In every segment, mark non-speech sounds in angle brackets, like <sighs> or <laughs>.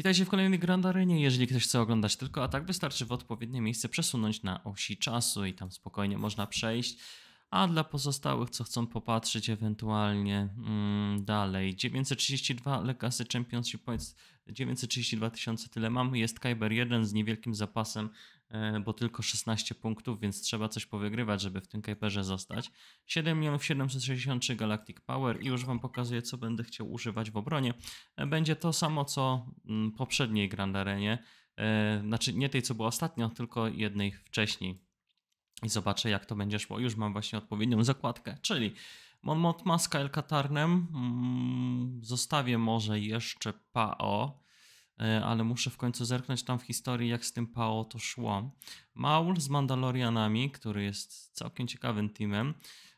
Witajcie w kolejnej Grand Arenie. Jeżeli ktoś chce oglądać tylko atak, wystarczy w odpowiednie miejsce przesunąć na osi czasu i tam spokojnie można przejść. A dla pozostałych, co chcą popatrzeć ewentualnie mm, dalej, 932 Legacy Championship Points, 932 tysiące tyle mamy, jest Kyber 1 z niewielkim zapasem E, bo tylko 16 punktów, więc trzeba coś powygrywać, żeby w tym Kuiperze zostać. 7763 Galactic Power i już Wam pokazuję, co będę chciał używać w obronie. E, będzie to samo, co mm, poprzedniej Grand Arenie, e, znaczy nie tej, co była ostatnio, tylko jednej wcześniej. I zobaczę, jak to będzie szło. Już mam właśnie odpowiednią zakładkę, czyli Monmouth Maska El Katarnem. Mm, zostawię może jeszcze PAO E, ale muszę w końcu zerknąć tam w historii, jak z tym Pao to szło. Maul z Mandalorianami, który jest całkiem ciekawym teamem.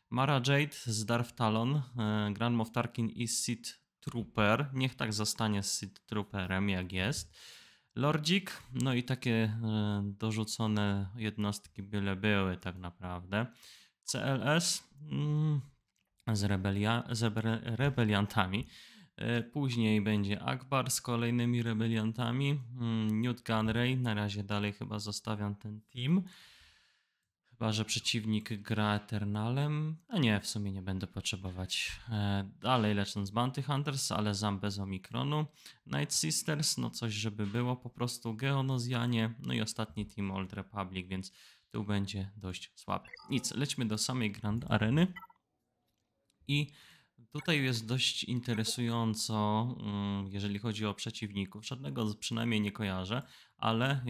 Mara Jade z Darth Talon, e, Grand Moff Tarkin i Sith Trooper. Niech tak zostanie z Sith Trooperem, jak jest. Lordzik, no i takie e, dorzucone jednostki byle były tak naprawdę. CLS mm, z, rebelia, z rebeliantami. E, później będzie Akbar z kolejnymi rebeliantami. Mm, Newt Gunray, na razie dalej chyba zostawiam ten team. Chyba, że przeciwnik gra Eternalem. A nie, w sumie nie będę potrzebować. E, dalej Legends Bounty Hunters, ale zam bez Omikronu. Night Sisters, no coś żeby było po prostu. Geonozjanie, no i ostatni team Old Republic, więc tu będzie dość słaby. Nic, lećmy do samej Grand Areny. I Tutaj jest dość interesująco, mm, jeżeli chodzi o przeciwników. Żadnego przynajmniej nie kojarzę, ale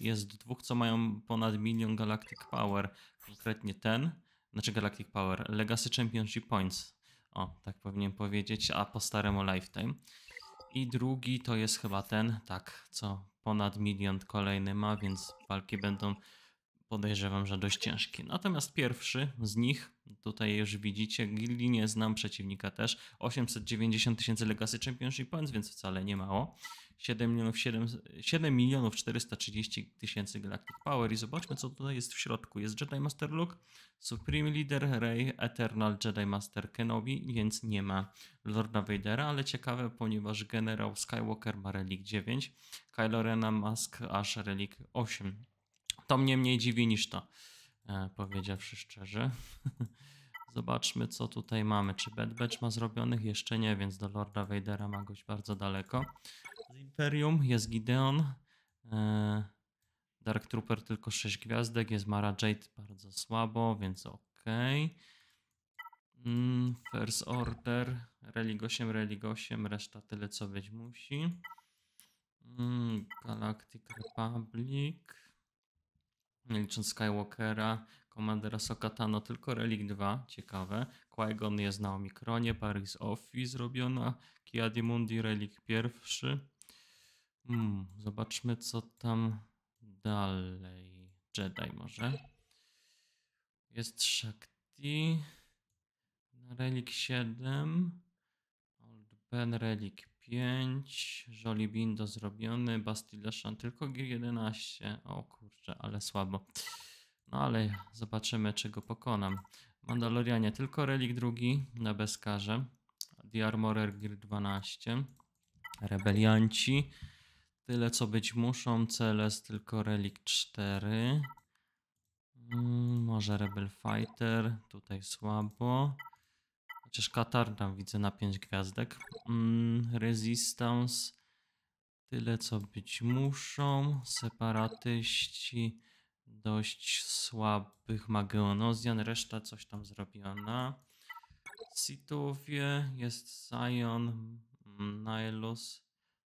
jest dwóch, co mają ponad milion Galactic Power. Konkretnie ten, znaczy Galactic Power, Legacy Championship Points. O, tak powinien powiedzieć, a po staremu Lifetime. I drugi to jest chyba ten, tak, co ponad milion kolejny ma, więc walki będą podejrzewam, że dość ciężki. Natomiast pierwszy z nich, tutaj już widzicie, gildii nie znam, przeciwnika też. 890 tysięcy Legacy Championship Points, więc wcale nie mało. 7 milionów, 7, 7 milionów 430 tysięcy Galactic Power i zobaczmy, co tutaj jest w środku. Jest Jedi Master Luke, Supreme Leader Rey, Eternal Jedi Master Kenobi, więc nie ma Lorda Vadera, ale ciekawe, ponieważ generał Skywalker ma Relic 9, Kylo Rena Mask aż Relic 8. To mnie mniej dziwi niż to, e, powiedziawszy szczerze. <laughs> Zobaczmy, co tutaj mamy. Czy Bad Batch ma zrobionych? Jeszcze nie, więc do Lorda Vadera ma gość bardzo daleko. Z Imperium jest Gideon. E, Dark Trooper tylko 6 gwiazdek. Jest Mara Jade bardzo słabo, więc okej. Okay. Mm, First Order, Relig 8, Relig 8, reszta tyle co być musi. Mm, Galactic Republic nie licząc Skywalkera, Commandera Sokatano, tylko Relic 2, ciekawe. Qui-Gon jest na Omikronie, Paris Offi zrobiona, Kiadi Mundi, Relic pierwszy. Hmm, zobaczmy co tam dalej. Jedi może. Jest Shakti. Relic 7. Old Ben Relic 5, Jolibindo zrobiony, Bastilleszan tylko G11. O kurczę, ale słabo. No ale zobaczymy, czy go pokonam. Mandalorianie tylko relik drugi na bezkarze. The Armorer Gear 12. Rebelianci. Tyle co być muszą. Celes tylko relik 4. Hmm, może Rebel Fighter. Tutaj słabo. Chociaż Katar tam widzę na 5 gwiazdek. Mm, resistance. Tyle co być muszą. Separatyści. Dość słabych Mageonozjan. Reszta coś tam zrobiona. Sitowie. Jest Sion. Mm, Nylos.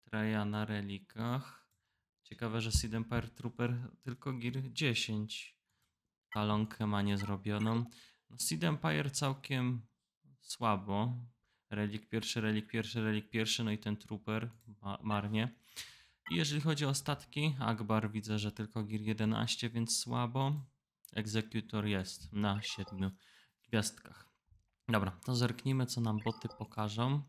Treja na relikach. Ciekawe, że Seed Empire Trooper tylko gir 10. Talonkę ma niezrobioną. No, Seed Empire całkiem słabo. Relik pierwszy, relik pierwszy, relik pierwszy, no i ten trooper ma marnie. I jeżeli chodzi o statki, Akbar widzę, że tylko gir 11, więc słabo. Executor jest na 7 gwiazdkach. Dobra, to zerknijmy, co nam boty pokażą.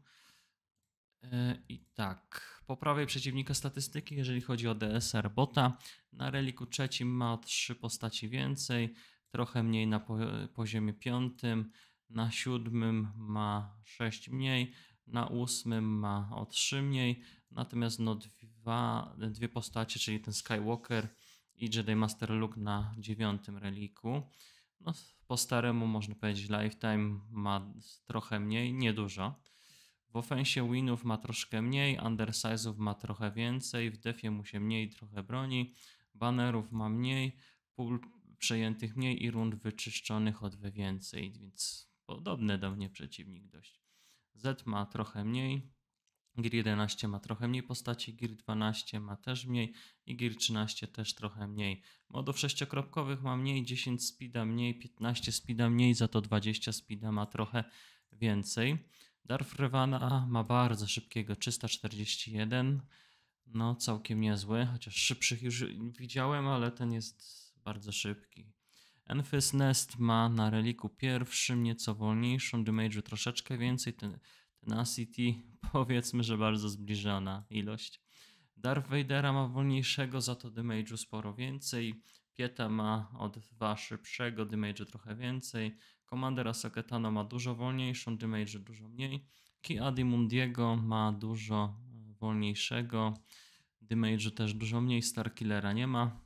E, I tak, po prawej przeciwnika statystyki, jeżeli chodzi o DSR bota, na reliku trzecim ma trzy postaci więcej, trochę mniej na poziomie piątym, na siódmym ma 6 mniej, na ósmym ma o 3 mniej, natomiast no dwa, dwie postacie, czyli ten Skywalker i Jedi Master Luke na dziewiątym reliku. No, po staremu można powiedzieć Lifetime ma trochę mniej, niedużo. W ofensie winów ma troszkę mniej, undersize'ów ma trochę więcej, w defie mu się mniej trochę broni, bannerów ma mniej, pól przejętych mniej i rund wyczyszczonych od więcej, więc podobny do mnie przeciwnik dość. Z ma trochę mniej, GIR 11 ma trochę mniej postaci, GIR 12 ma też mniej i GIR 13 też trochę mniej. Modów sześciokropkowych ma mniej, 10 speeda mniej, 15 speeda mniej, za to 20 speeda ma trochę więcej. Darf Revana ma bardzo szybkiego 341, no całkiem niezły, chociaż szybszych już widziałem, ale ten jest bardzo szybki. Enfys Nest ma na reliku pierwszym nieco wolniejszą, damage'u troszeczkę więcej, ten, tenacity <laughs> powiedzmy, że bardzo zbliżona ilość. Darth Vadera ma wolniejszego, za to damage'u sporo więcej. Pieta ma od 2 szybszego, damage'u trochę więcej. Commandera Soketano ma dużo wolniejszą, damage'u dużo mniej. Ki Adi Mundiego ma dużo e, wolniejszego, damage'u też dużo mniej, Starkillera nie ma.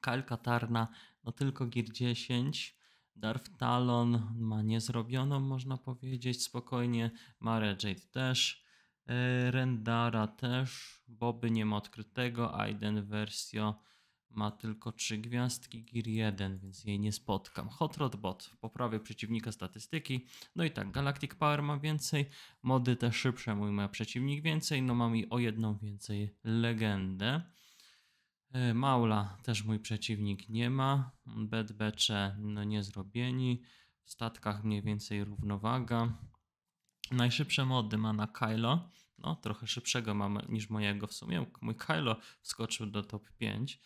Kalka Tarna no tylko Gear 10. Darth Talon ma niezrobioną, można powiedzieć, spokojnie. Mare Jade też. E, Rendara też. Boby nie ma odkrytego. Aiden Versio ma tylko trzy gwiazdki, Gear 1, więc jej nie spotkam. Hot Rod Bot poprawia przeciwnika statystyki. No i tak, Galactic Power ma więcej, mody te szybsze mój ma przeciwnik więcej, no mam i o jedną więcej legendę. E, Maula też mój przeciwnik nie ma. Bedbecze no nie zrobieni. W statkach mniej więcej równowaga. Najszybsze mody ma na Kylo. No, trochę szybszego mam niż mojego w sumie. Mój Kylo wskoczył do top 5.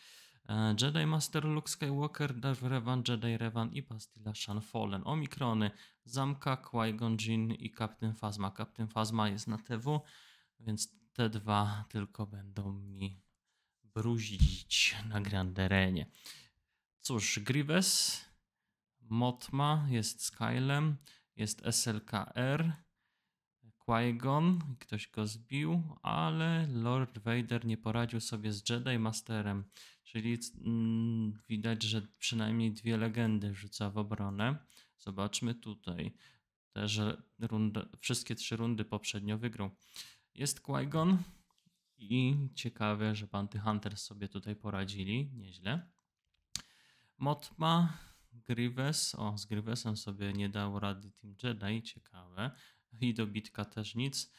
E, Jedi Master Luke Skywalker, Darth Revan, Jedi Revan i Bastila Shan Fallen. Omikrony, Zamka, Qui-Gon Jinn i Captain Phasma. Captain Phasma jest na TV, więc te dwa tylko będą mi bruzić na Grand Arenie. Cóż, Grives, Motma jest Skylem, jest SLKR, Qui-Gon, ktoś go zbił, ale Lord Vader nie poradził sobie z Jedi Masterem, czyli mm, widać, że przynajmniej dwie legendy rzuca w obronę. Zobaczmy tutaj, też runda, wszystkie trzy rundy poprzednio wygrał. Jest Qui-Gon, i ciekawe, że Bounty Hunters sobie tutaj poradzili nieźle. Motma, Grievous, o z Grievousem sobie nie dał rady Team Jedi, ciekawe. I dobitka też nic.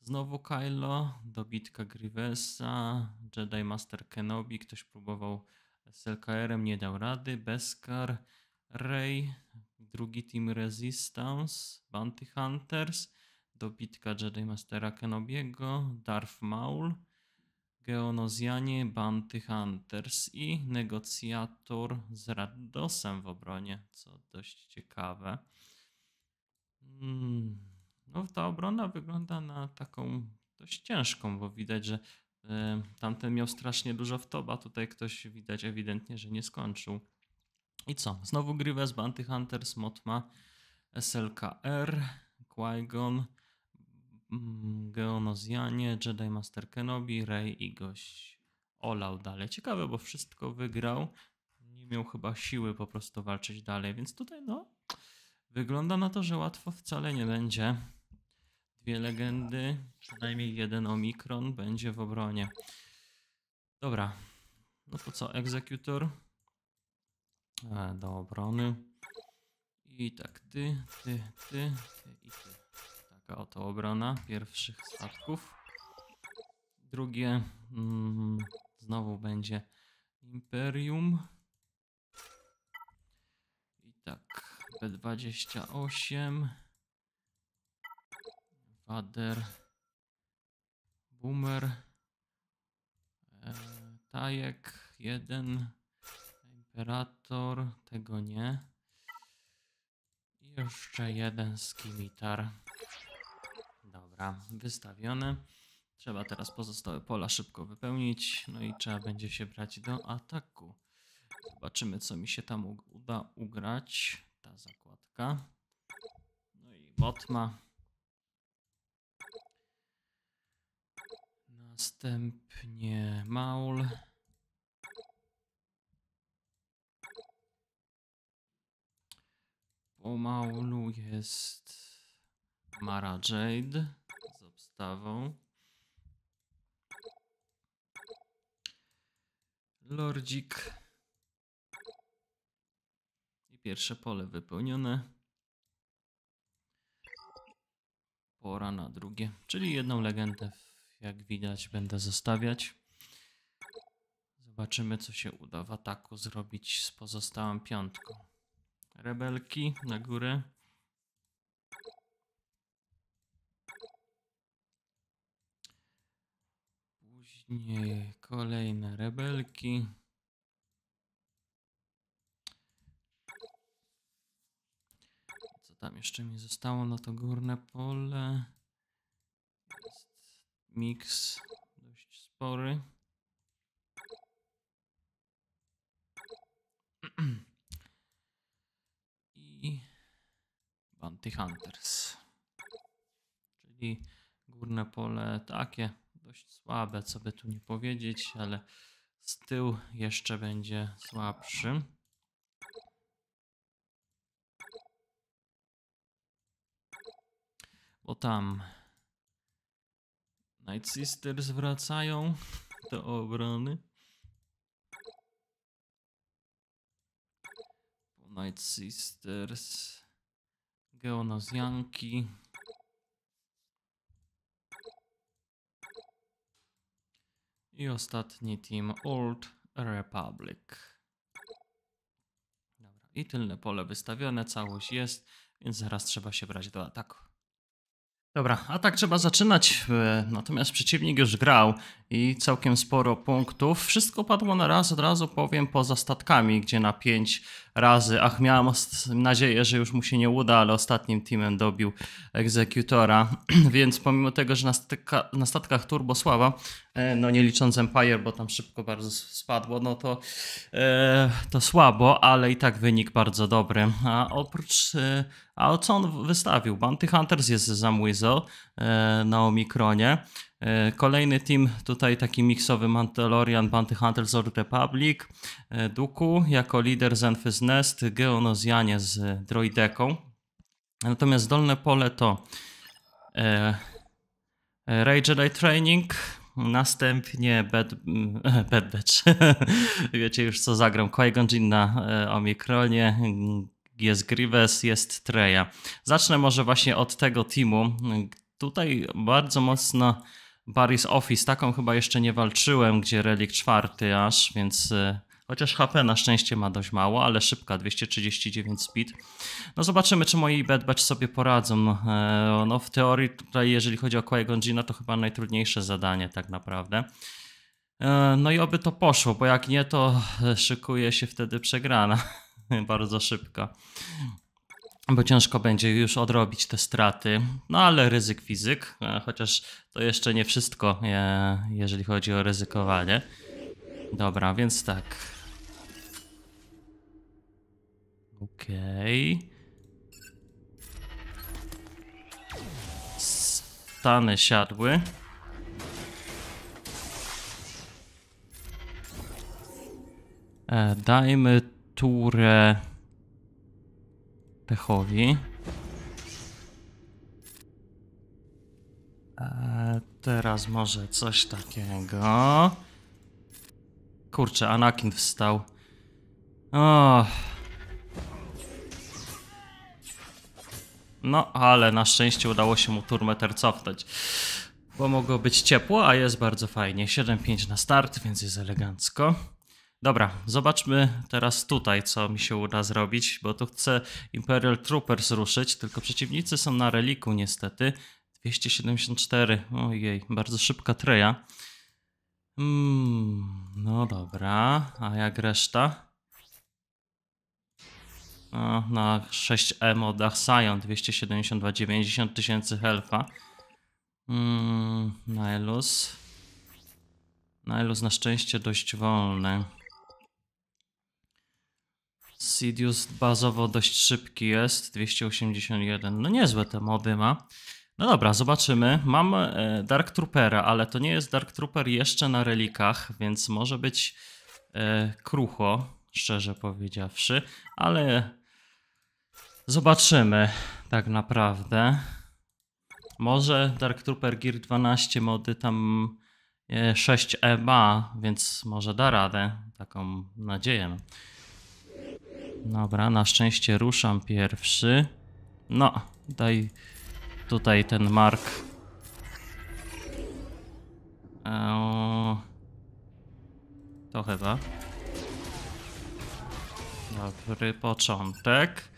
Znowu Kylo, dobitka Grievousa, Jedi Master Kenobi, ktoś próbował z LKR-em, nie dał rady. Beskar, Rey, drugi Team Resistance, Bounty Hunters dobitka Jedi Mastera Kenobiego, Darth Maul, Geonozjanie, Bounty Hunters i negocjator z Raddosem w obronie, co dość ciekawe. Mm, no, ta obrona wygląda na taką dość ciężką, bo widać, że e, tamten miał strasznie dużo w toba, tutaj ktoś widać ewidentnie, że nie skończył. I co? Znowu grywę z Bounty Hunters, Motma, SLKR, Qui-Gon, Mm, Geonozjanie, Jedi Master Kenobi, Rey i gość olał dalej. Ciekawe, bo wszystko wygrał. Nie miał chyba siły po prostu walczyć dalej, więc tutaj no wygląda na to, że łatwo wcale nie będzie. Dwie legendy, przynajmniej jeden Omikron będzie w obronie. Dobra, no to co, Executor e, do obrony. I tak, ty, ty, ty, ty i ty. Taka oto obrona pierwszych statków. Drugie mm, znowu będzie Imperium. I tak, B28. Wader. Boomer. E, tajek. Jeden. Imperator. Tego nie. I jeszcze jeden skimitar. Dobra, wystawione. Trzeba teraz pozostałe pola szybko wypełnić, no i trzeba będzie się brać do ataku. Zobaczymy, co mi się tam uda ugrać. Ta zakładka. No i botma. Następnie maul. Po maulu jest Mara Jade podstawą. Lordzik. I pierwsze pole wypełnione. Pora na drugie. Czyli jedną legendę, jak widać, będę zostawiać. Zobaczymy, co się uda w ataku zrobić z pozostałą piątką. Rebelki na górę. Później kolejne rebelki. Co tam jeszcze mi zostało na no to górne pole? Jest miks dość spory. <clears throat> I Bounty Hunters. Czyli górne pole takie dość słabe, co by tu nie powiedzieć, ale z tyłu jeszcze będzie słabszy. Bo tam Night Sisters wracają <laughs> do obrony. Night Sisters, Geonozjanki, I ostatni team Old Republic. Dobra, i tylne pole wystawione, całość jest, więc zaraz trzeba się brać do ataku. Dobra, atak trzeba zaczynać, e, natomiast przeciwnik już grał i całkiem sporo punktów. Wszystko padło na raz, od razu powiem, poza statkami, gdzie na 5 razy. Ach, miałam nadzieję, że już mu się nie uda, ale ostatnim teamem dobił egzekutora. <clears throat> więc pomimo tego, że na, statka, na statkach Turbosława, e, no nie licząc Empire, bo tam szybko bardzo spadło, no to, e, to słabo, ale i tak wynik bardzo dobry. A oprócz, e, a co on wystawił? Bounty Hunters jest za Mwizzle na Omikronie. E, kolejny team tutaj taki miksowy Mandalorian, Bounty Hunters Old Republic, e, Duku jako lider Zenfys Nest, Geonozjanie z Droideką. Natomiast dolne pole to e, Ray Jedi Training, Następnie Bad, <laughs> bad Batch. <laughs> Wiecie już co zagram. Qui-Gon Jinn na Omikronie. Jest Grievous, jest Treya. Zacznę może właśnie od tego teamu. Tutaj bardzo mocno Barry's Office, taką chyba jeszcze nie walczyłem, gdzie relik czwarty aż, więc y, Chociaż HP na szczęście ma dość mało, ale szybka, 239 speed. No zobaczymy, czy moi Bad Batch sobie poradzą. E, no w teorii tutaj, jeżeli chodzi o qui no to chyba najtrudniejsze zadanie tak naprawdę. E, no i oby to poszło, bo jak nie, to e, szykuje się wtedy przegrana <laughs> bardzo szybka bo ciężko będzie już odrobić te straty, no ale ryzyk fizyk, e, chociaż to jeszcze nie wszystko, e, jeżeli chodzi o ryzykowanie. Dobra, więc tak. Okej. Okay. Stany siadły. E, dajmy turę pechowi. E, teraz może coś takiego. Kurczę, Anakin wstał. O. No, ale na szczęście udało się mu turmeter cofnąć. Bo mogło być ciepło, a jest bardzo fajnie. 7-5 na start, więc jest elegancko. Dobra, zobaczmy teraz tutaj, co mi się uda zrobić, bo tu chcę Imperial Troopers ruszyć, tylko przeciwnicy są na reliku niestety. 274, ojej, bardzo szybka treja. Mm, no dobra, a jak reszta? O, na 6M modach Scion 272, 90 tysięcy helfa. Mm, Nylus. Nylus na szczęście dość wolny. Sidious bazowo dość szybki jest, 281. No niezłe te mody ma. No dobra, zobaczymy. Mam e, Dark Troopera, ale to nie jest Dark Trooper jeszcze na relikach, więc może być e, krucho, szczerze powiedziawszy, ale zobaczymy tak naprawdę. Może Dark Trooper Gear 12 mody tam 6 e, EMA, więc może da radę. Taką nadzieję. Dobra, na szczęście ruszam pierwszy. No, daj tutaj ten mark. Eee, to chyba. Dobry początek.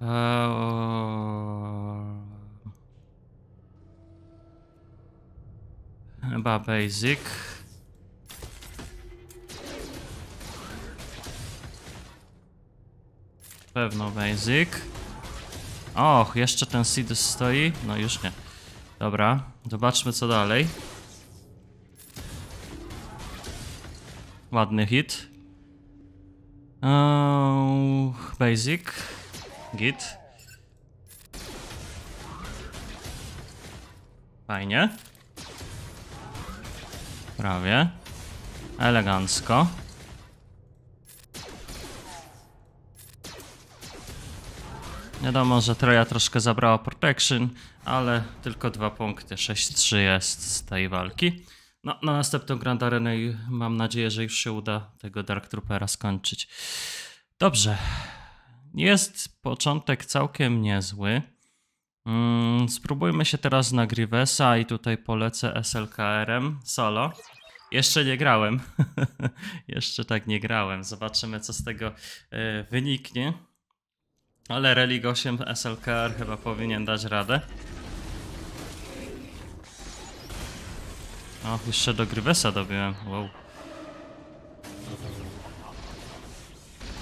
Eee, chyba basic. pewno basic. Och, jeszcze ten seed stoi? No już nie. Dobra, zobaczmy co dalej. Ładny hit. Oh, basic. Git. Fajnie. Prawie. Elegancko. Wiadomo, że Troja troszkę zabrała protection, ale tylko dwa punkty, 6-3 jest z tej walki. No, na następną Grand Arenę mam nadzieję, że już się uda tego Dark Troopera skończyć. Dobrze. Jest początek całkiem niezły. Mm, spróbujmy się teraz na Grievesa i tutaj polecę SLKR-em solo. Jeszcze nie grałem. <laughs> Jeszcze tak nie grałem. Zobaczymy, co z tego e, wyniknie. Ale Relig 8 SLKR chyba powinien dać radę. O, jeszcze do Gryvesa dobiłem, wow.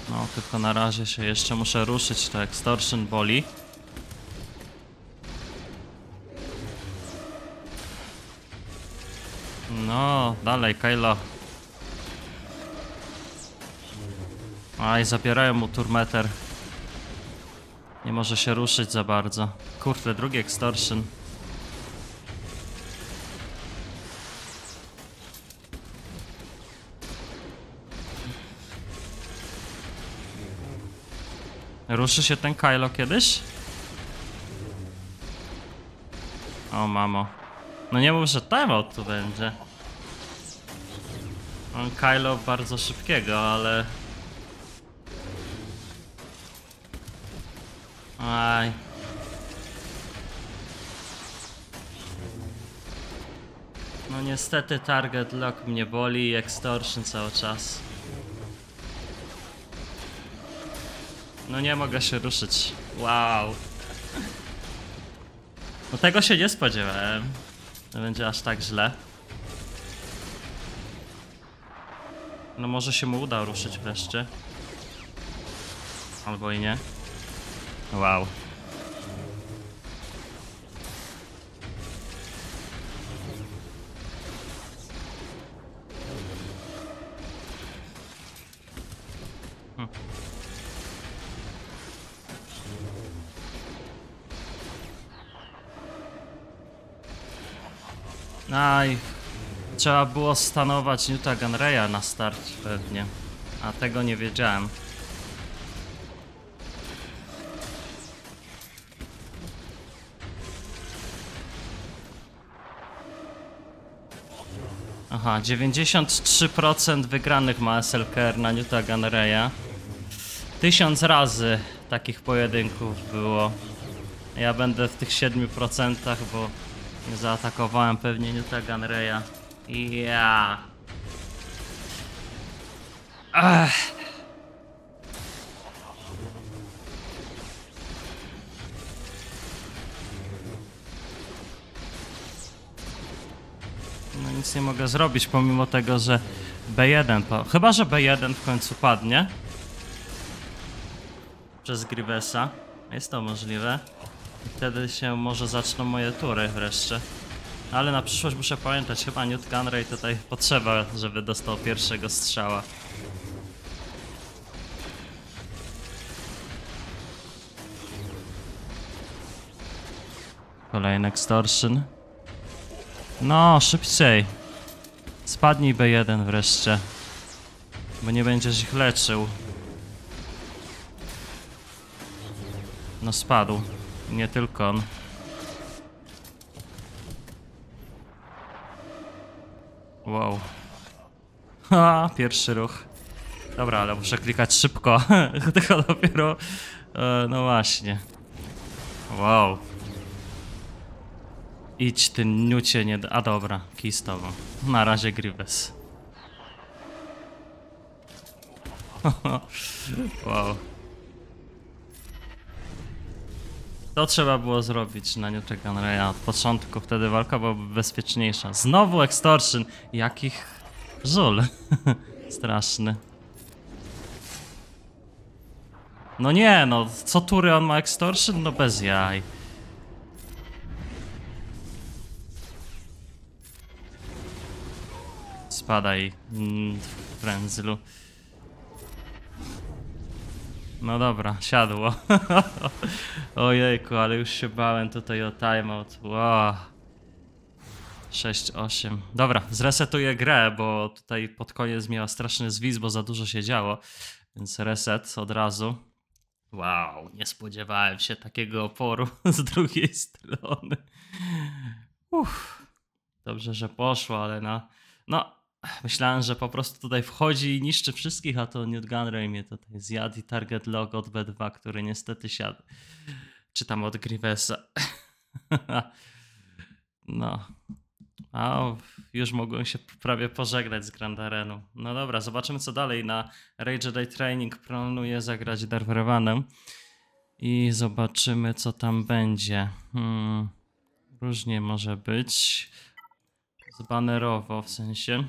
No, tylko na razie się jeszcze muszę ruszyć, to extortion boli. No, dalej, Kylo. Aj, zabierają mu turmeter. Nie może się ruszyć za bardzo. Kurde, drugi extortion. Ruszy się ten Kylo kiedyś? O mamo. No nie mów, że timeout tu będzie. On Kylo bardzo szybkiego, ale Aj. No niestety target lock mnie boli i extortion cały czas. No nie mogę się ruszyć. Wow. No tego się nie spodziewałem. To będzie aż tak źle. No może się mu uda ruszyć wreszcie. Albo i nie. Wow. Hm. Aj, trzeba było stanować Newta Gunraya na start pewnie, a tego nie wiedziałem. Aha, 93% wygranych ma SLKR na Newta Gunraya. Tysiąc razy takich pojedynków było. Ja będę w tych 7%, bo nie zaatakowałem pewnie Newta Gunraya. Ja. Yeah. Ech. nic nie mogę zrobić, pomimo tego, że B1... Chyba, że B1 w końcu padnie. Przez Grivesa. Jest to możliwe. I wtedy się może zaczną moje tury wreszcie. Ale na przyszłość muszę pamiętać, chyba Newt Gunray tutaj potrzeba, żeby dostał pierwszego strzała. Kolejny extortion. No, szybciej. Spadnij B1 wreszcie. Bo nie będziesz ich leczył. No spadł. Nie tylko on. Wow. Ha, pierwszy ruch. Dobra, ale muszę klikać szybko. <laughs> Tylko dopiero... E, no właśnie. Wow. Idź ty niucie nie... A dobra, kij z tobą. Na razie Grievous. <laughs> wow. To trzeba było zrobić na New Jack od początku, wtedy walka byłaby bezpieczniejsza. Znowu extortion! Jakich żul. <laughs> Straszny. No nie, no co tury on ma extortion? No bez jaj. Spadaj, prędzlu. Mm, no dobra, siadło. <laughs> Ojejku, ale już się bałem tutaj o timeout. Wow. 6, 8. Dobra, zresetuję grę, bo tutaj pod koniec miała straszny zwis, bo za dużo się działo. Więc reset od razu. Wow, nie spodziewałem się takiego oporu <laughs> z drugiej strony. Uff, dobrze, że poszło, ale na. No, Myślałem, że po prostu tutaj wchodzi i niszczy wszystkich, a to Newt Gunray mnie tutaj zjadł i target log od B2, który niestety siadł. Czy tam od Grievesa. <laughs> no. A już mogłem się prawie pożegnać z Grand Areną. No dobra, zobaczymy co dalej. Na Rage Day Training planuję zagrać Darverevanem i zobaczymy co tam będzie. Hmm. Różnie może być. Zbanerowo w sensie.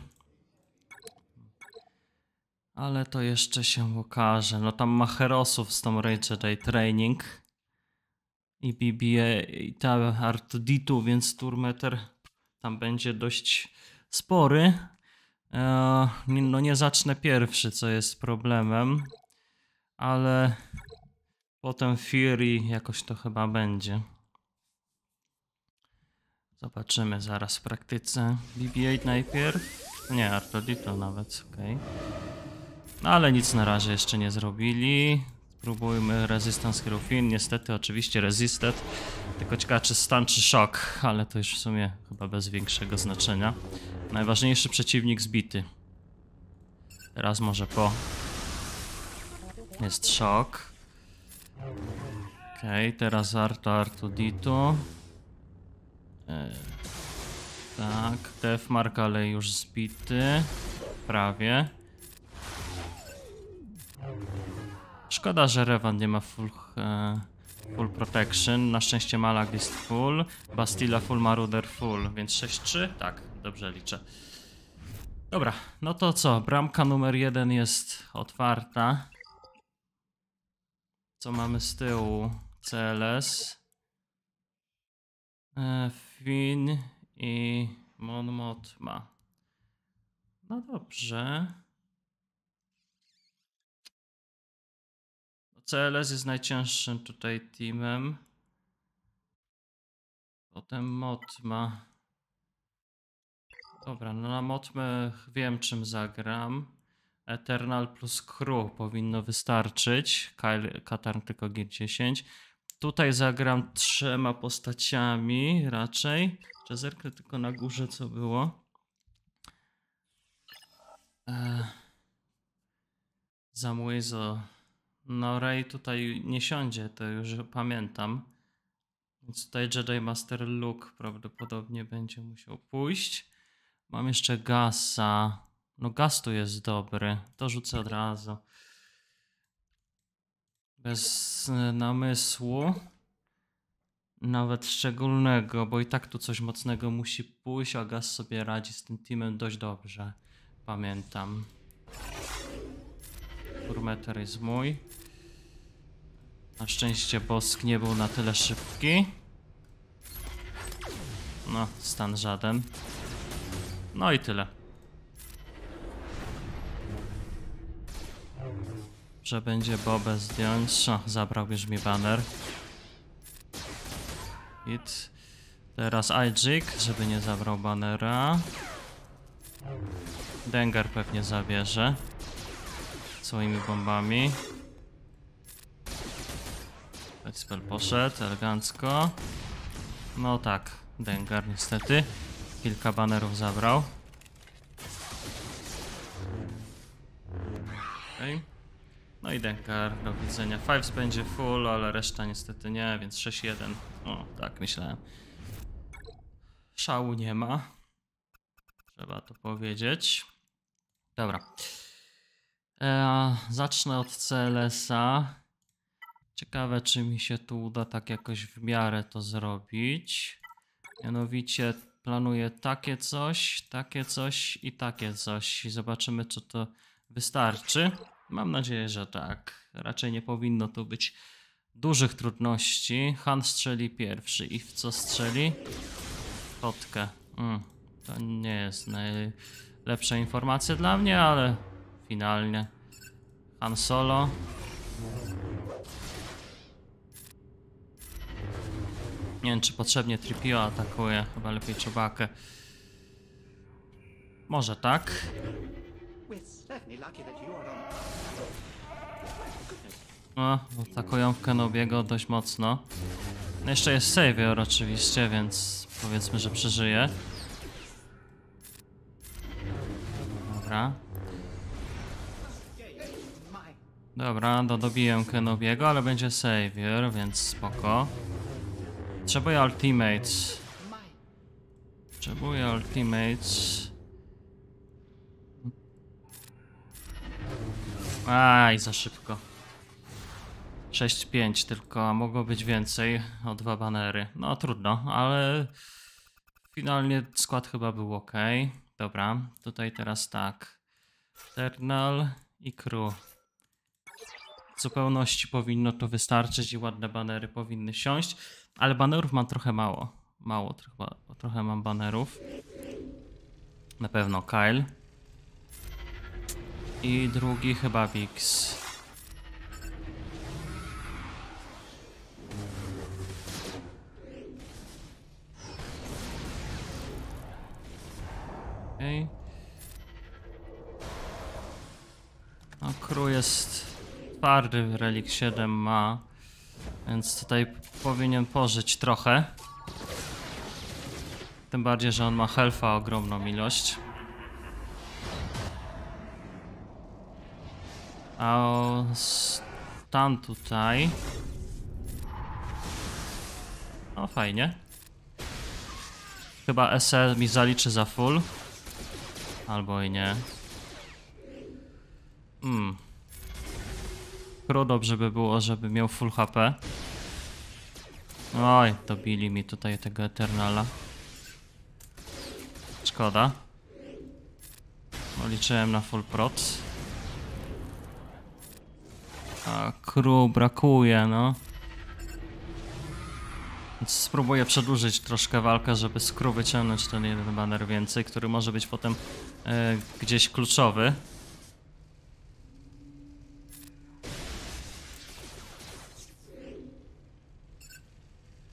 Ale to jeszcze się okaże. No tam ma herosów z tą Rage day Training i BBA i tam Artuditu, więc turmeter tam będzie dość spory. Eee, no nie zacznę pierwszy, co jest problemem, ale potem Fury jakoś to chyba będzie. Zobaczymy zaraz w praktyce. BB-8 najpierw? Nie, Artodito nawet, okej. Okay. Ale nic na razie jeszcze nie zrobili. Spróbujmy Resistance heroin. Niestety, oczywiście Resisted. Tylko ciekawe czy stan czy szok, ale to już w sumie chyba bez większego znaczenia. Najważniejszy przeciwnik zbity. Teraz może po. Jest szok. Okej, okay, teraz Arto Arto Dito. E, tak, Defmark, ale już zbity. Prawie. Szkoda, że Revan nie ma full, e, full protection. Na szczęście Malag jest full, Bastila full, Maruder full, więc 6-3? Tak, dobrze liczę. Dobra, no to co? Bramka numer jeden jest otwarta. Co mamy z tyłu? CLS. E, i i ma. No dobrze. CLS jest najcięższym tutaj teamem. Potem Motma. Dobra, no na Motmę wiem czym zagram. Eternal plus Crew powinno wystarczyć. Katarn tylko G10. Tutaj zagram trzema postaciami raczej. Czy zerknę tylko na górze co było. Eee. Zamuizo no Rey tutaj nie siądzie, to już pamiętam. Więc tutaj Jedi Master Luke prawdopodobnie będzie musiał pójść. Mam jeszcze Gasa. No Gas tu jest dobry, to rzucę od razu. Bez y, namysłu. Nawet szczególnego, bo i tak tu coś mocnego musi pójść, a Gaz sobie radzi z tym teamem dość dobrze. Pamiętam. Turmeter jest mój. Na szczęście bosk nie był na tyle szybki. No, stan żaden. No i tyle. Że będzie Bobę zdjąć. O, zabrał już mi banner. Hit. Teraz Ajik, żeby nie zabrał banera. Dengar pewnie zabierze swoimi bombami. Spell poszedł, elegancko. No tak, Dengar niestety. Kilka banerów zabrał. Okay. No i Dengar, do widzenia. Fives będzie full, ale reszta niestety nie, więc 6-1. O, tak myślałem. Szału nie ma. Trzeba to powiedzieć. Dobra. E, zacznę od CLS-a. Ciekawe, czy mi się tu uda tak jakoś w miarę to zrobić. Mianowicie planuję takie coś, takie coś i takie coś. I zobaczymy, czy to wystarczy. Mam nadzieję, że tak. Raczej nie powinno tu być dużych trudności. Han strzeli pierwszy i w co strzeli? Kotkę. Mm, to nie jest najlepsza informacja dla mnie, ale finalnie. Han Solo. Nie wiem, czy potrzebnie Tripio atakuje, chyba lepiej Czobakę. Może tak. O, atakują w Kenobiego dość mocno. No jeszcze jest Savior oczywiście, więc powiedzmy, że przeżyje. Dobra. Dobra, dodobiję Kenobiego, ale będzie Savior, więc spoko. Potrzebuję Ultimates. Potrzebuję Ultimates. Aj, za szybko. 6-5 tylko, a mogło być więcej o dwa banery. No trudno, ale finalnie skład chyba był ok. Dobra, tutaj teraz tak. Eternal i Crew zupełności powinno to wystarczyć i ładne banery powinny siąść, ale banerów mam trochę mało. Mało, trochę, trochę mam banerów. Na pewno Kyle. I drugi chyba Vix. Okej. Okay. No, crew jest twardy Relic 7 ma, więc tutaj powinien pożyć trochę. Tym bardziej, że on ma helfa ogromną ilość. A stan tutaj... No fajnie. Chyba SE mi zaliczy za full. Albo i nie. Hmm. Pro dobrze by było, żeby miał full HP. Oj, dobili mi tutaj tego Eternala. Szkoda. liczyłem na full prot. A kru brakuje, no. Więc spróbuję przedłużyć troszkę walkę, żeby z kru wyciągnąć ten jeden banner więcej, który może być potem e, gdzieś kluczowy.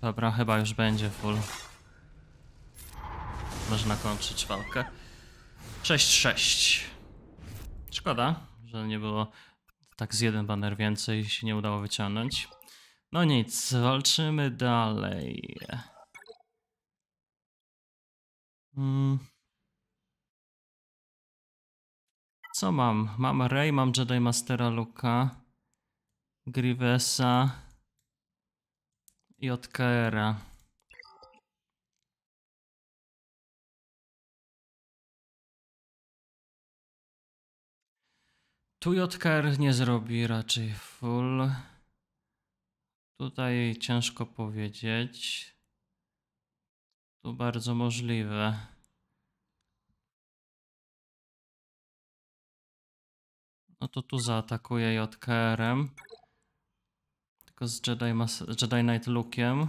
Dobra, chyba już będzie full. Można kończyć walkę. 6-6. Szkoda, że nie było tak z jeden banner więcej się nie udało wyciągnąć. No nic, walczymy dalej. Hmm. Co mam? Mam Rey, mam Jedi Mastera Luka, Grievesa. JKR-a. Tu JKR nie zrobi raczej full. Tutaj ciężko powiedzieć. Tu bardzo możliwe. No to tu zaatakuję JKR-em. Tylko z Jedi, Mas Jedi Knight Luke'iem.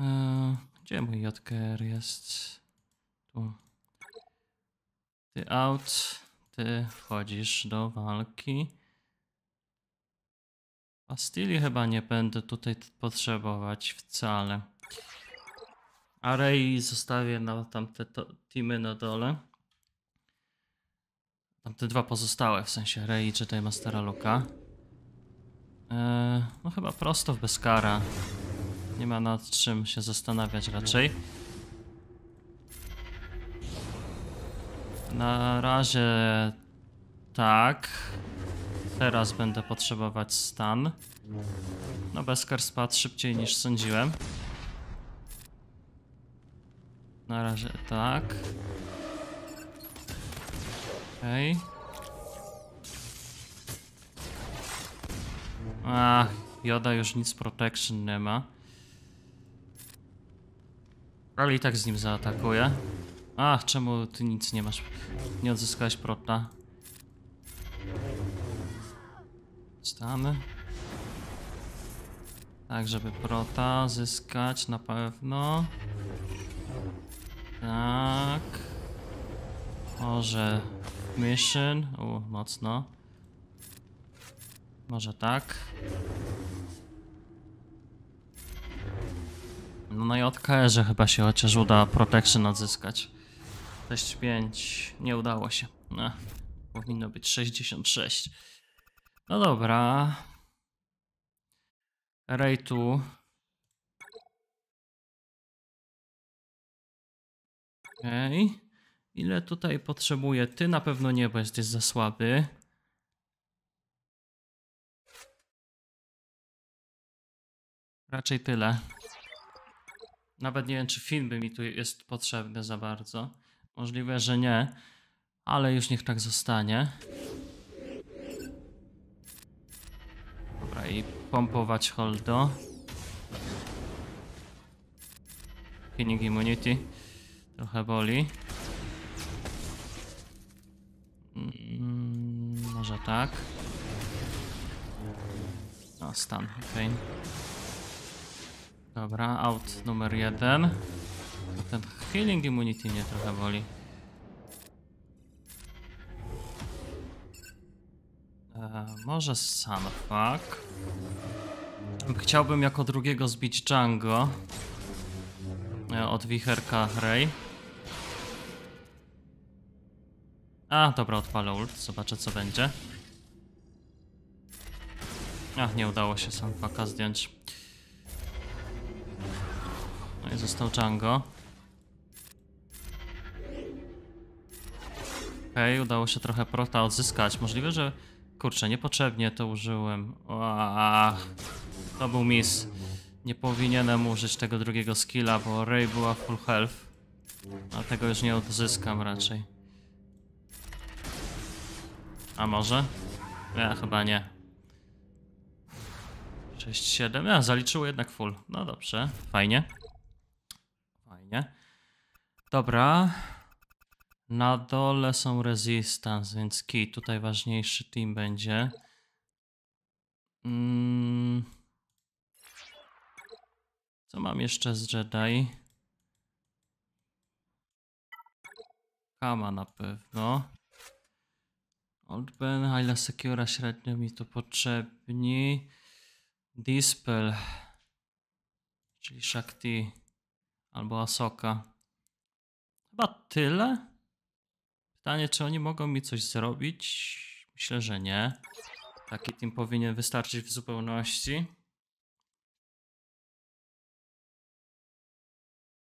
Eee, gdzie mój JKR jest? Tu. Ty out, ty wchodzisz do walki. styli chyba nie będę tutaj potrzebować wcale. Arei zostawię na tamte teamy na dole. Tamte dwa pozostałe, w sensie Rey i Jedi Mastera Luka. Eee, no chyba prosto w Beskara. Nie ma nad czym się zastanawiać raczej. Na razie tak. Teraz będę potrzebować stan. No Beskar spadł szybciej niż sądziłem. Na razie tak. Okej. Okay. Ach, Joda już nic protection nie ma. Ale i tak z nim zaatakuje. Ach, czemu ty nic nie masz? Nie odzyskałeś prota. Stamy. Tak, żeby prota zyskać na pewno. Tak. Może Mission. O, mocno. Może tak. No na no JKR-ze chyba się chociaż uda protection odzyskać. 65. Nie udało się. No, powinno być 66. No dobra. Rejtu. Okej. Okay. Ile tutaj potrzebuję? Ty na pewno nie, bo jesteś za słaby. Raczej tyle. Nawet nie wiem, czy film by mi tu jest potrzebny za bardzo. Możliwe, że nie, ale już niech tak zostanie. Dobra, i pompować holdo. Healing immunity. Trochę boli. Mm, może tak. A, stan, okej. Okay. Dobra, aut numer jeden. Ten healing immunity mnie trochę boli. E, może Sunfuck. Chciałbym jako drugiego zbić Django e, od wicherka Ray. A, dobra, odpalę ult, zobaczę co będzie. Ach, nie udało się sam zdjąć. No i został Django. Okej, okay, udało się trochę prota odzyskać. Możliwe, że... Kurczę, niepotrzebnie to użyłem. Ach, to był miss. Nie powinienem użyć tego drugiego skilla, bo Ray była full health. A tego już nie odzyskam raczej. A może? Ja chyba nie. 6, 7. Ja zaliczyło jednak full. No dobrze, fajnie. Fajnie. Dobra. Na dole są resistance, więc key Tutaj ważniejszy team będzie. Mm. Co mam jeszcze z Jedi? Kama na pewno. Oldben, Hyla Secura średnio mi to potrzebni. Dispel, czyli Shakti albo Asoka. Chyba tyle. Pytanie, czy oni mogą mi coś zrobić? Myślę, że nie. Taki team powinien wystarczyć w zupełności.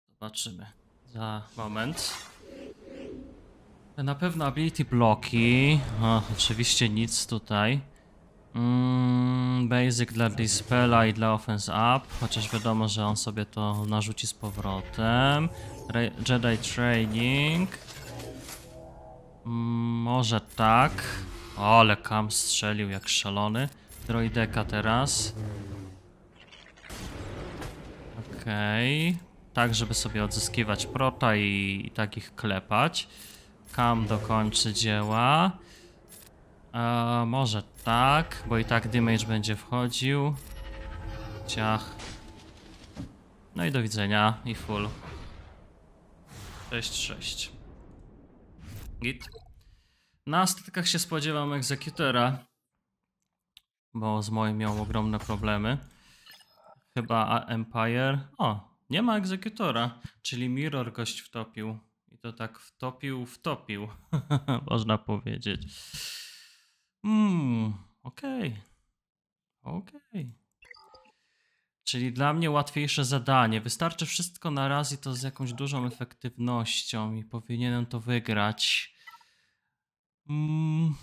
Zobaczymy za moment. Na pewno ability bloki. O, oczywiście nic tutaj. Mm, basic dla Dispela i dla Offense Up, chociaż wiadomo, że on sobie to narzuci z powrotem. Re Jedi Training. Mm, może tak. O, ale Kam strzelił jak szalony. Droideka teraz. Okej. Okay. Tak, żeby sobie odzyskiwać prota i, i takich klepać. Ham dokończy dzieła. E, może tak, bo i tak damage będzie wchodził. Ciach. No i do widzenia i full. 6-6. Git. Na statkach się spodziewam egzekutora, bo z moim miał ogromne problemy. Chyba Empire. O, nie ma egzekutora, czyli Mirror gość wtopił to tak wtopił, wtopił, <laughs> można powiedzieć. Hmm, okej. Okay. Okej. Okay. Czyli dla mnie łatwiejsze zadanie. Wystarczy wszystko na raz i to z jakąś dużą efektywnością i powinienem to wygrać. Mm.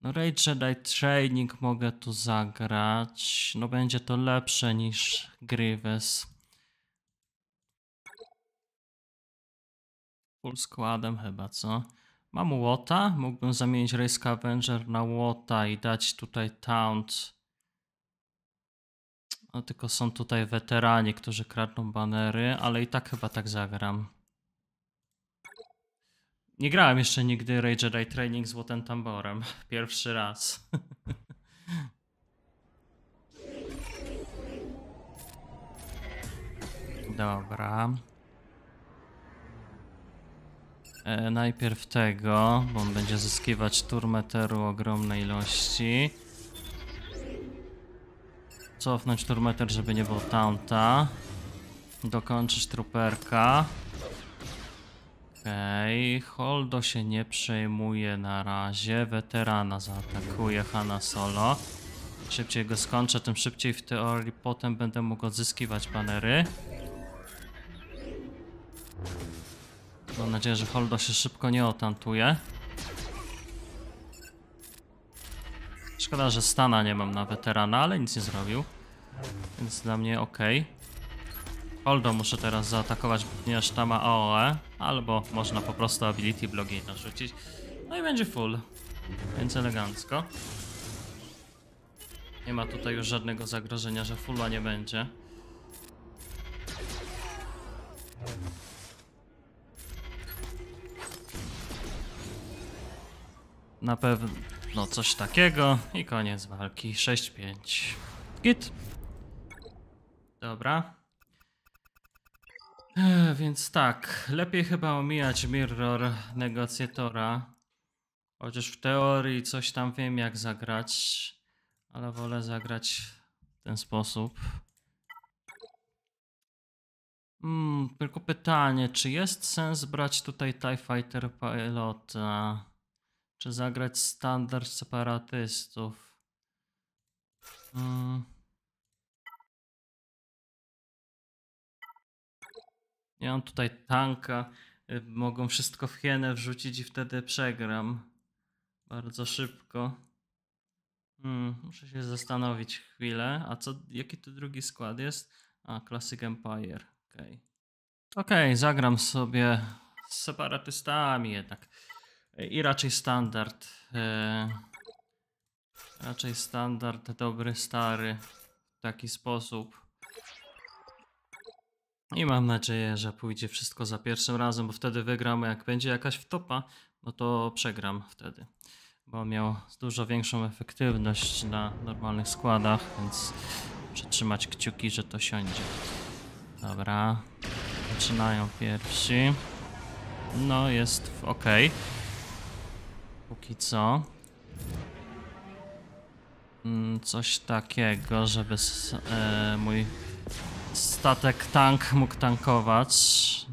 No Rage Jedi Training mogę tu zagrać. No będzie to lepsze niż Grievous. Full składem chyba, co? Mam Łota, mógłbym zamienić Race Scavenger na Łota i dać tutaj Taunt. No tylko są tutaj weterani, którzy kradną banery, ale i tak chyba tak zagram. Nie grałem jeszcze nigdy Rage Jedi Training z Łotem Tamborem. <laughs> Pierwszy raz. <laughs> Dobra. E, najpierw tego, bo on będzie zyskiwać turmeteru ogromnej ilości. Cofnąć turmeter, żeby nie było taunta. Dokończyć truperka. Okej, okay. Holdo się nie przejmuje na razie. Weterana zaatakuje Hana Solo. Szybciej go skończę, tym szybciej w teorii potem będę mógł odzyskiwać banery. Mam nadzieję, że Holdo się szybko nie otantuje. Szkoda, że Stana nie mam na weterana, ale nic nie zrobił. Więc dla mnie ok. Holdo muszę teraz zaatakować, ponieważ ta ma AOE. Albo można po prostu ability blogi narzucić. No i będzie full. Więc elegancko. Nie ma tutaj już żadnego zagrożenia, że fulla nie będzie. na pewno coś takiego i koniec walki. 6-5. Git. Dobra. E, więc tak, lepiej chyba omijać mirror negocjatora. Chociaż w teorii coś tam wiem jak zagrać, ale wolę zagrać w ten sposób. Hmm, tylko pytanie, czy jest sens brać tutaj TIE Fighter Pilota? Czy zagrać standard separatystów? Hmm. Ja mam tutaj tanka. Y, mogą wszystko w hienę wrzucić i wtedy przegram. Bardzo szybko. Hmm, muszę się zastanowić chwilę. A co, jaki tu drugi skład jest? A, Classic Empire. Okej. Okay. Okej, okay, zagram sobie z separatystami jednak. I raczej standard. E, raczej standard, dobry, stary. W taki sposób. I mam nadzieję, że pójdzie wszystko za pierwszym razem, bo wtedy wygram. Jak będzie jakaś wtopa, no to przegram wtedy. Bo miał dużo większą efektywność na normalnych składach, więc przytrzymać kciuki, że to siądzie. Dobra. Zaczynają pierwsi. No, jest ok póki co. Mm, coś takiego, żeby e, mój statek tank mógł tankować.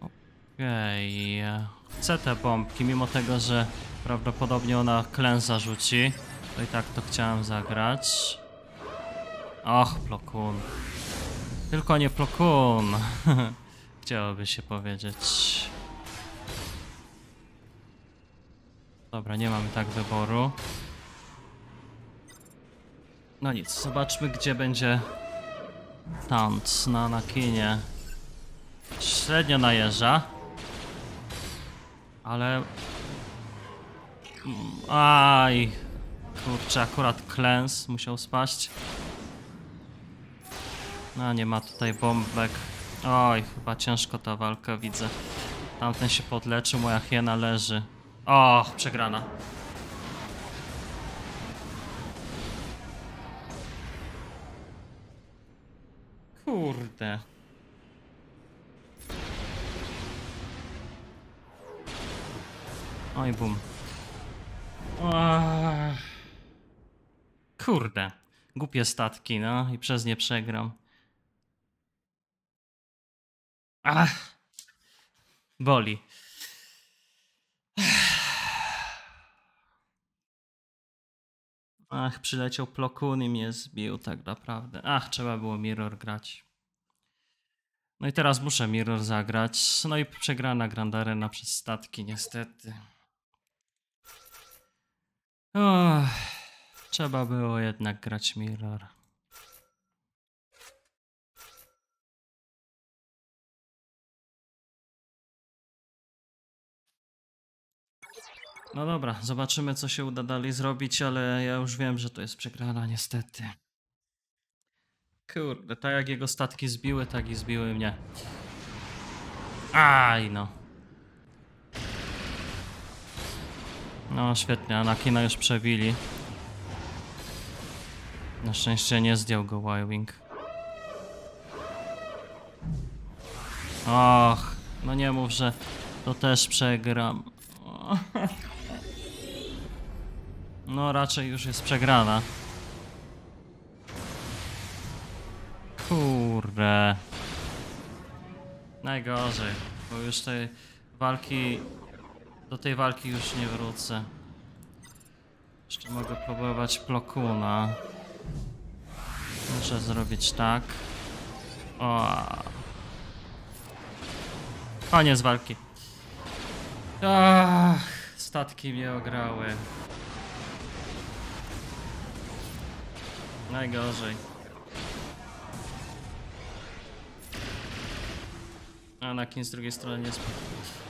Okej. Okay. Chcę te bombki, mimo tego, że prawdopodobnie ona klęza rzuci. To i tak to chciałem zagrać. Och, plokun. Tylko nie plokun. <laughs> Chciałoby się powiedzieć. Dobra, nie mamy tak wyboru. No nic, zobaczmy gdzie będzie tant na Anakinie. Średnio najeżdża. Ale... Aj! Kurczę, akurat klęs musiał spaść. No nie ma tutaj bombek. Oj, chyba ciężko ta walka, widzę. Tamten się podleczy, moja hiena leży. O, przegrana. Kurde. Oj, bum. Kurde. Głupie statki, no i przez nie przegram. Ach. Boli. Ach. Ach, przyleciał plokun i mnie zbił tak naprawdę. Ach, trzeba było Mirror grać. No i teraz muszę Mirror zagrać. No i przegrana Grand Arena przez statki, niestety. Och, trzeba było jednak grać Mirror. No dobra, zobaczymy co się uda dalej zrobić, ale ja już wiem, że to jest przegrana niestety. Kurde, tak jak jego statki zbiły, tak i zbiły mnie. Aj no. No świetnie, Anakina już przewili. Na szczęście nie zdjął go Wilding. Och, no nie mów, że to też przegram. <laughs> No raczej już jest przegrana. Kurde. Najgorzej, bo już tej walki... Do tej walki już nie wrócę. Jeszcze mogę próbować plokuna. Muszę zrobić tak. O. Koniec walki. Ach, statki mnie ograły. Najgorzej. Anakin z drugiej strony nie spał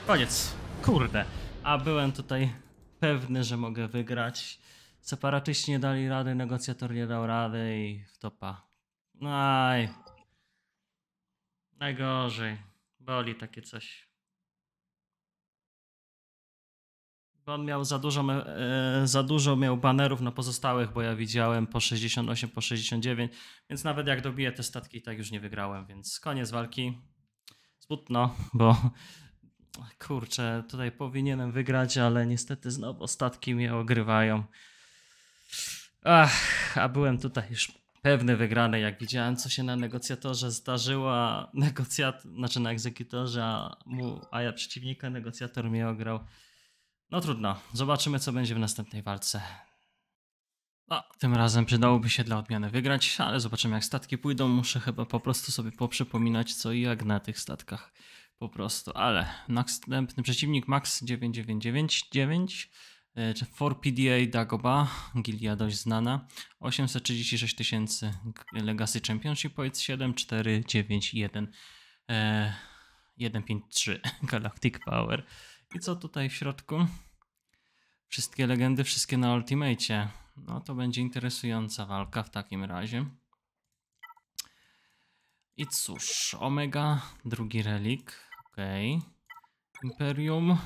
Koniec. Kurde. A byłem tutaj pewny, że mogę wygrać. Separatyści nie dali rady, negocjator nie dał rady i wtopa. Naj. Najgorzej. Boli takie coś. On miał za dużo, e, za dużo miał banerów na pozostałych, bo ja widziałem po 68, po 69, więc nawet jak dobiję te statki, tak już nie wygrałem, więc koniec walki. Smutno, bo kurczę, tutaj powinienem wygrać, ale niestety znowu statki mnie ogrywają. Ach, a byłem tutaj już pewny wygrany, jak widziałem, co się na negocjatorze zdarzyło, negocjat, znaczy na egzekutorze, a, mu, a ja przeciwnika, negocjator mnie ograł. No trudno, zobaczymy co będzie w następnej walce. tym razem przydałoby się dla odmiany wygrać, ale zobaczymy jak statki pójdą. Muszę chyba po prostu sobie poprzypominać co i jak na tych statkach. Po prostu, ale następny przeciwnik Max 9999 4PDA e, Dagoba, gilia dość znana, 836 tysięcy Legacy Championship powiedz 7, 4, 9, 1, e, 1, <laughs> Galactic Power. I co tutaj w środku? wszystkie legendy, wszystkie na Ultimate. No to będzie interesująca walka w takim razie. I cóż, Omega, drugi relik, ok. Imperium,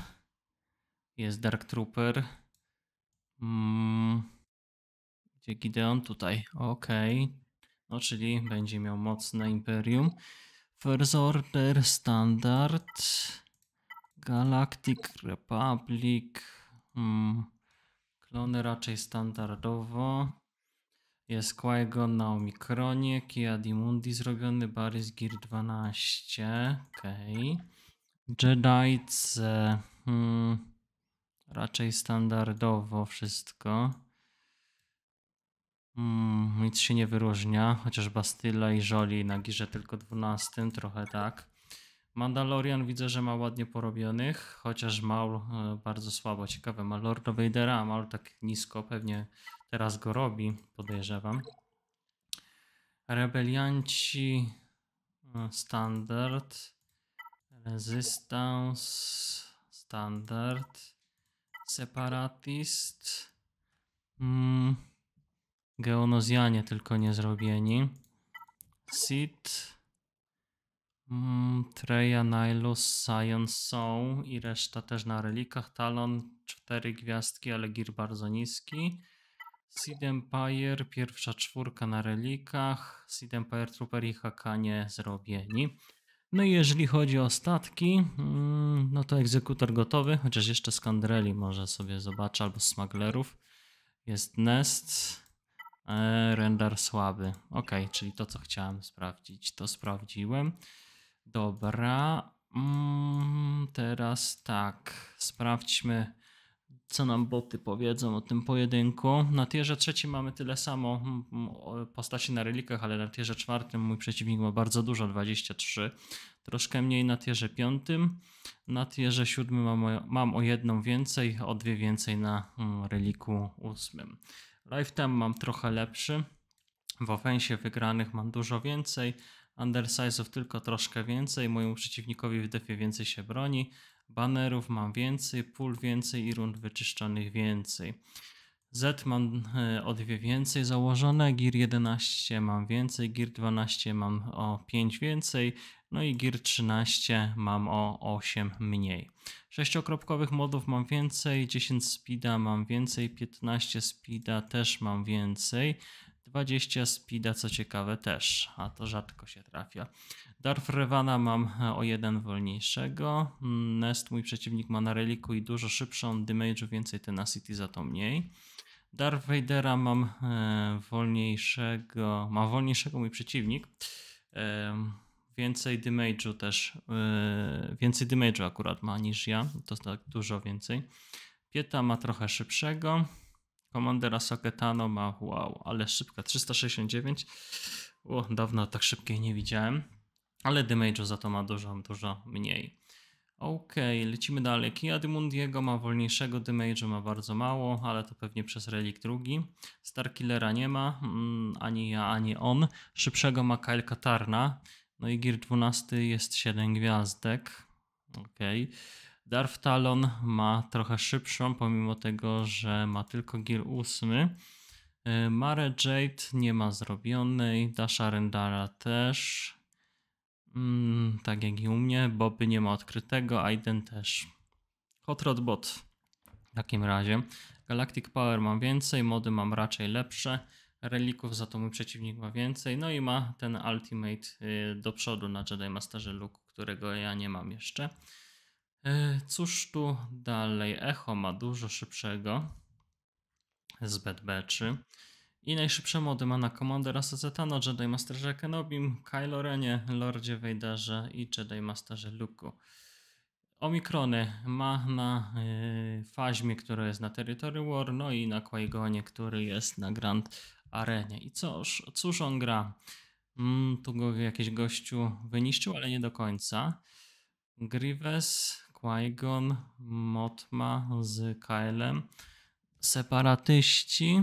jest Dark Trooper. Mm. Gdzie Gideon? Tutaj, ok. No czyli będzie miał mocne Imperium. First Order, Standard, Galactic Republic, Hmm. Klony raczej standardowo. Jest Qui-Gon na Omikronie, Kia Dimundi zrobiony, Barys Gear 12, okej. Okay. hmm. raczej standardowo wszystko. Hmm, nic się nie wyróżnia, chociaż Bastyla i Żoli na girze tylko 12, trochę tak. Mandalorian widzę, że ma ładnie porobionych, chociaż Maul e, bardzo słabo. Ciekawe, ma of Vadera, a Maul tak nisko pewnie teraz go robi, podejrzewam. Rebelianci e, standard, Resistance standard, Separatist, mm, Geonozjanie tylko nie zrobieni, sit. Mm, Treja Treya, Sion są i reszta też na relikach. Talon, cztery gwiazdki, ale gir bardzo niski. Seed Empire, pierwsza czwórka na relikach. Seed Empire, Trooper i Hakanie zrobieni. No i jeżeli chodzi o statki, mm, no to egzekutor gotowy, chociaż jeszcze z może sobie zobaczę, albo z Smaglerów. Jest Nest, e, render słaby. Ok, czyli to co chciałem sprawdzić, to sprawdziłem. Dobra. Mm, teraz tak. Sprawdźmy, co nam boty powiedzą o tym pojedynku. Na tierze trzecim mamy tyle samo mm, mm, postaci na relikach, ale na tierze czwartym mój przeciwnik ma bardzo dużo 23. Troszkę mniej na tierze piątym. Na tierze siódmym mam, o, mam o jedną więcej, o dwie więcej na mm, reliku ósmym. Lifetime mam trochę lepszy. W ofensie wygranych mam dużo więcej. Undersize'ów tylko troszkę więcej, mojemu przeciwnikowi w defie więcej się broni, banerów mam więcej, pól więcej i rund wyczyszczonych więcej. Z mam e, o dwie więcej założone, Gear 11 mam więcej, Gear 12 mam o 5 więcej, no i Gear 13 mam o 8 mniej. Sześciokropkowych modów mam więcej, 10 speeda mam więcej, 15 speeda też mam więcej, 20 speeda, co ciekawe też, a to rzadko się trafia. Darf Revana mam e, o jeden wolniejszego. Mm, Nest mój przeciwnik ma na reliku i dużo szybszą damage'u, więcej tenacity za to mniej. Darth Vadera mam e, wolniejszego, ma wolniejszego mój przeciwnik. E, więcej damage'u też, więcej damage'u akurat ma niż ja, to tak dużo więcej. Pieta ma trochę szybszego. Komandera Soketano ma, wow, ale szybka, 369. O, dawno tak szybkiej nie widziałem. Ale damage'u za to ma dużo, dużo mniej. Okej, okay, lecimy dalej. Kia Dimundiego ma wolniejszego damage'u, ma bardzo mało, ale to pewnie przez relikt drugi. Starkillera nie ma, mm, ani ja, ani on. Szybszego ma Kyle Katarna. No i Gear 12 jest 7 gwiazdek. Okej. Okay. Talon ma trochę szybszą, pomimo tego, że ma tylko gear 8. E, Mare Jade nie ma zrobionej, Dasha Rendara też. Mm, tak jak i u mnie, Bobby nie ma odkrytego, Aiden też. Hot Rod Bot w takim razie. Galactic Power mam więcej, mody mam raczej lepsze, relików za to mój przeciwnik ma więcej, no i ma ten Ultimate y, do przodu na Jedi Masterze Luke, którego ja nie mam jeszcze. E, cóż tu dalej? Echo ma dużo szybszego z bdb Batchy. I najszybsze mody ma na Commander Socetano, Jedi Masterze Kenobim, Kylo Renie, Lordzie Vaderze i Jedi Masterze Luke'u. Omikrony ma na yy, Faźmie, który jest na Territory War, no i na Quaigonie, który jest na Grand Arenie. I cóż, cóż on gra? Mm, tu go jakiś gościu wyniszczył, ale nie do końca. Grievous, Qui-Gon, Motma z Kylem, separatyści,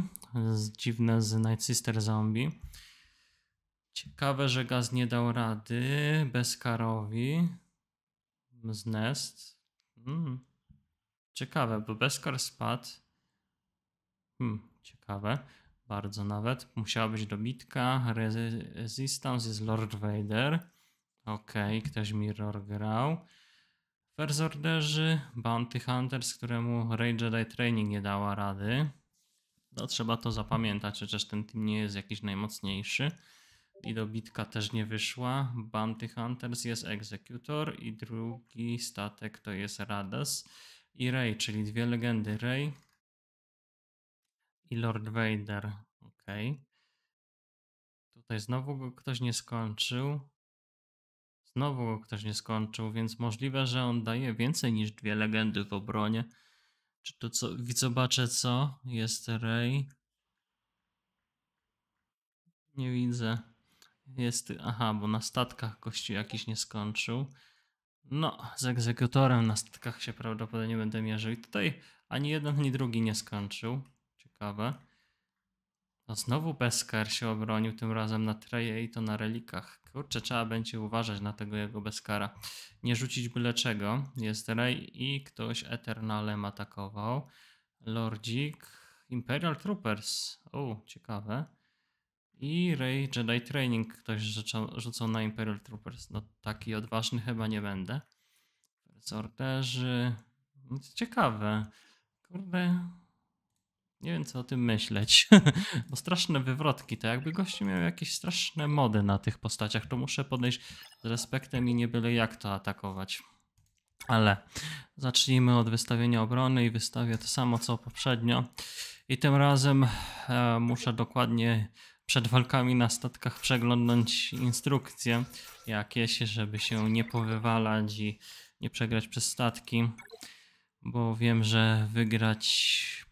dziwne z Night Sister Zombie. Ciekawe, że gaz nie dał rady Beskarowi z Nest. Hmm. Ciekawe, bo Beskar spadł. Hmm, ciekawe. Bardzo nawet. Musiała być dobitka. Resistance jest Lord Vader. Okej, okay, ktoś Mirror grał. First Orderzy, Bounty Hunters, któremu Raid Jedi Training nie dała rady. No trzeba to zapamiętać, chociaż ten team nie jest jakiś najmocniejszy. I Lidobitka też nie wyszła. Bounty Hunters jest Executor i drugi statek to jest Radas i Rey, czyli dwie legendy Rey i Lord Vader. Ok. Tutaj znowu go ktoś nie skończył znowu ktoś nie skończył, więc możliwe, że on daje więcej niż dwie legendy w obronie. Czy to co, zobaczę co, jest Ray. Nie widzę. Jest, aha, bo na statkach gości jakiś nie skończył. No, z egzekutorem na statkach się prawdopodobnie będę mierzył. I tutaj ani jeden, ani drugi nie skończył. Ciekawe. No znowu Beskar się obronił, tym razem na treje i to na relikach. Kurczę, trzeba będzie uważać na tego jego Beskara. Nie rzucić byle czego. Jest Rey i ktoś Eternalem atakował. Lordzik, Imperial Troopers. O, ciekawe. I Rey Jedi Training ktoś rzucał, rzucał na Imperial Troopers. No taki odważny chyba nie będę. Sorterzy. Ciekawe. Kurde, nie wiem co o tym myśleć. <laughs> Bo straszne wywrotki, to jakby gości miał jakieś straszne mody na tych postaciach, to muszę podejść z respektem i nie byle jak to atakować. Ale zacznijmy od wystawienia obrony i wystawię to samo co poprzednio. I tym razem e, muszę dokładnie przed walkami na statkach przeglądnąć instrukcje jakieś, żeby się nie powywalać i nie przegrać przez statki, bo wiem, że wygrać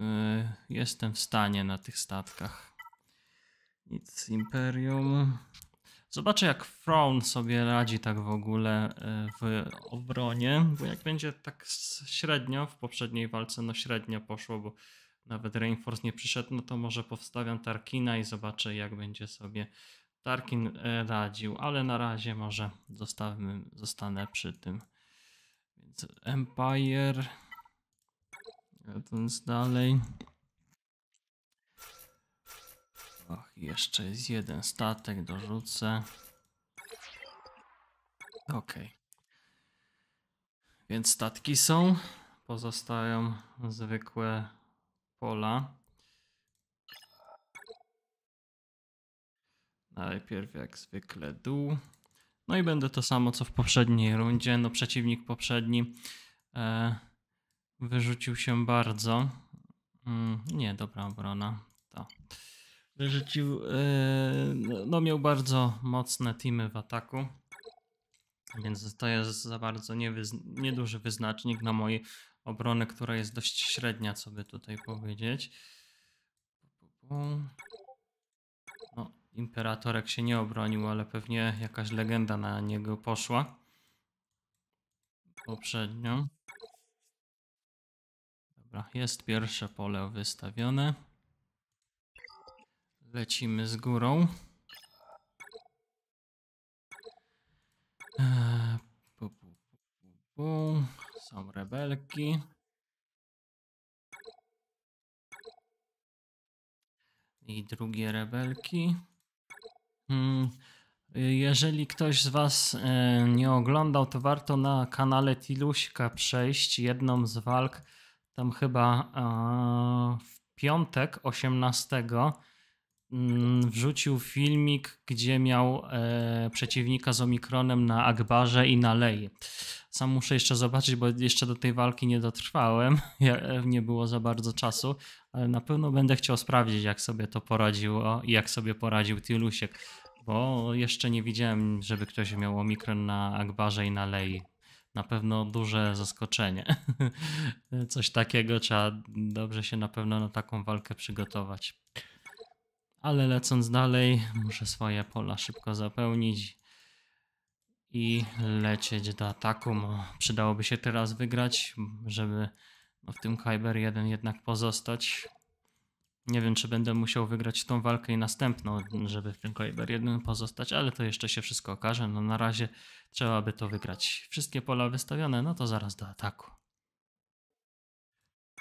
E, jestem w stanie na tych statkach. Nic, Imperium. Zobaczę jak Thrawn sobie radzi tak w ogóle e, w obronie, bo jak będzie tak średnio, w poprzedniej walce no średnio poszło, bo nawet Reinforce nie przyszedł, no to może powstawiam Tarkina i zobaczę jak będzie sobie Tarkin e, radził, ale na razie może zostawmy, zostanę przy tym. Więc Empire... Jadąc dalej. Ach, jeszcze jest jeden statek, dorzucę. Ok. Więc statki są. Pozostają zwykłe pola. Najpierw jak zwykle dół. No i będę to samo co w poprzedniej rundzie. No przeciwnik poprzedni. E, Wyrzucił się bardzo. Mm, nie, dobra obrona. To. Wyrzucił. Y, no, miał bardzo mocne teamy w ataku. Więc to jest za bardzo niewyz nieduży wyznacznik na mojej obrony, która jest dość średnia, co by tutaj powiedzieć. No, imperatorek się nie obronił, ale pewnie jakaś legenda na niego poszła. Poprzednio. Dobra, jest pierwsze pole wystawione. Lecimy z górą. Eee, Są rebelki. I drugie rebelki. Hmm. Jeżeli ktoś z Was e, nie oglądał, to warto na kanale Tiluśka przejść jedną z walk tam chyba e, w piątek 18 mm, wrzucił filmik, gdzie miał e, przeciwnika z Omikronem na Akbarze i na Lei. Sam muszę jeszcze zobaczyć, bo jeszcze do tej walki nie dotrwałem. <laughs> E, nie było za bardzo czasu, ale na pewno będę chciał sprawdzić, jak sobie to poradziło i jak sobie poradził Tilusiek, bo jeszcze nie widziałem, żeby ktoś miał omikron na Akbarze i na Lei na pewno duże zaskoczenie. <laughs> Coś takiego trzeba dobrze się na pewno na taką walkę przygotować. Ale lecąc dalej, muszę swoje pola szybko zapełnić i lecieć do ataku. Przydałoby się teraz wygrać, żeby no, w tym Kyber 1 jednak pozostać. Nie wiem, czy będę musiał wygrać tą walkę i następną, żeby w tym Kaliber 1 pozostać, ale to jeszcze się wszystko okaże. No na razie trzeba by to wygrać. Wszystkie pola wystawione, no to zaraz do ataku.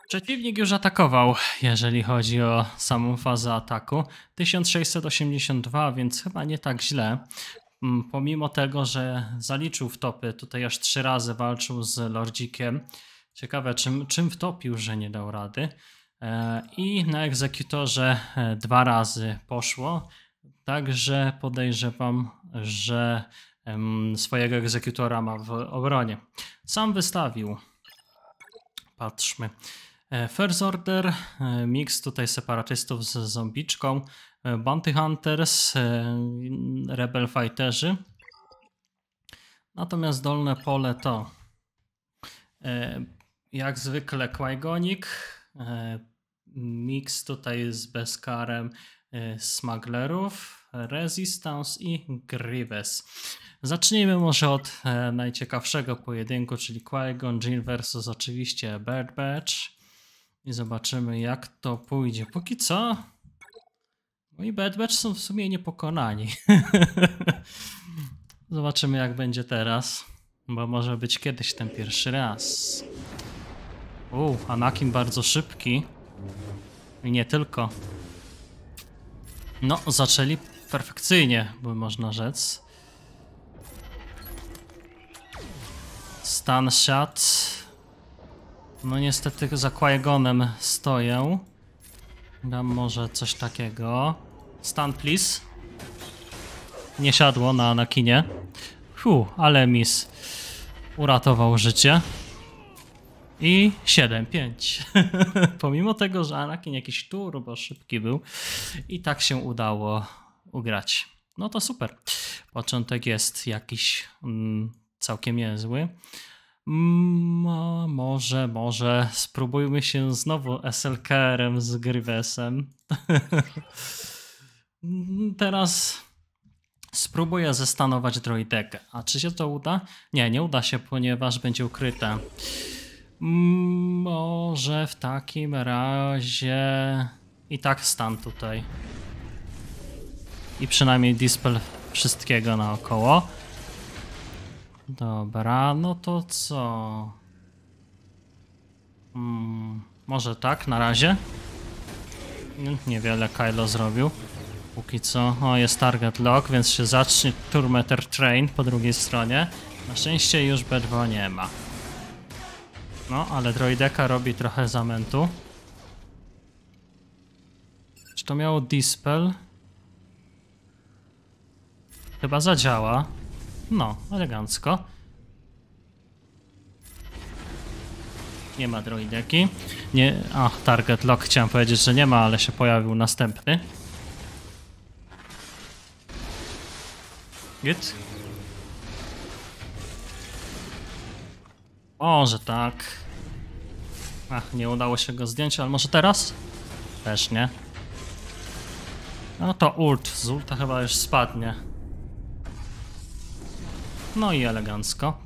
Przeciwnik już atakował, jeżeli chodzi o samą fazę ataku. 1682, więc chyba nie tak źle. Mm, pomimo tego, że zaliczył wtopy, tutaj aż trzy razy walczył z Lordzikiem. Ciekawe, czym, czym wtopił, że nie dał rady. E, i na egzekutorze e, dwa razy poszło. Także podejrzewam, że swojego egzekutora ma w obronie. Sam wystawił. Patrzmy. E, first Order, mix tutaj separatystów z zombiczką, Bounty Hunters, Rebel Fighterzy. Natomiast dolne pole to jak zwykle Kwajgonik, Mix tutaj jest z Beskarem y, Smugglerów, Resistance i Grievous. Zacznijmy może od e, najciekawszego pojedynku, czyli Qui-Gon Jinn versus oczywiście Bad Batch i zobaczymy jak to pójdzie. Póki co moi no Bad Batch są w sumie niepokonani. <laughs> zobaczymy jak będzie teraz, bo może być kiedyś ten pierwszy raz. U, Anakin bardzo szybki. I nie tylko. No, zaczęli perfekcyjnie, by można rzec. Stan shot. No niestety za Qui-Gonem stoję. Dam może coś takiego. Stan please. Nie siadło na kinie. Hu, ale mis uratował życie. I 7-5. <laughs> Pomimo tego, że Anakin jakiś turbo szybki był i tak się udało ugrać. No to super. Początek jest jakiś mm, całkiem niezły. Mm, może, może spróbujmy się znowu SLKR-em z Grywesem. <laughs> Teraz spróbuję zestanować droidekę. A czy się to uda? Nie, nie uda się, ponieważ będzie ukryte. Może w takim razie i tak stan tutaj. I przynajmniej dispel wszystkiego naokoło. Dobra, no to co? Hmm, może tak na razie. Niewiele Kylo zrobił. Póki co. O, jest target lock, więc się zacznie Turmeter Train po drugiej stronie. Na szczęście już B2 nie ma. No, ale droideka robi trochę zamętu. Czy to miało dispel? Chyba zadziała. No, elegancko. Nie ma droideki. Nie, ach, target lock chciałem powiedzieć, że nie ma, ale się pojawił następny. Git. O, że tak. Ach, nie udało się go zdjąć, ale może teraz? Też nie. No to ult. Z ulta chyba już spadnie. No i elegancko.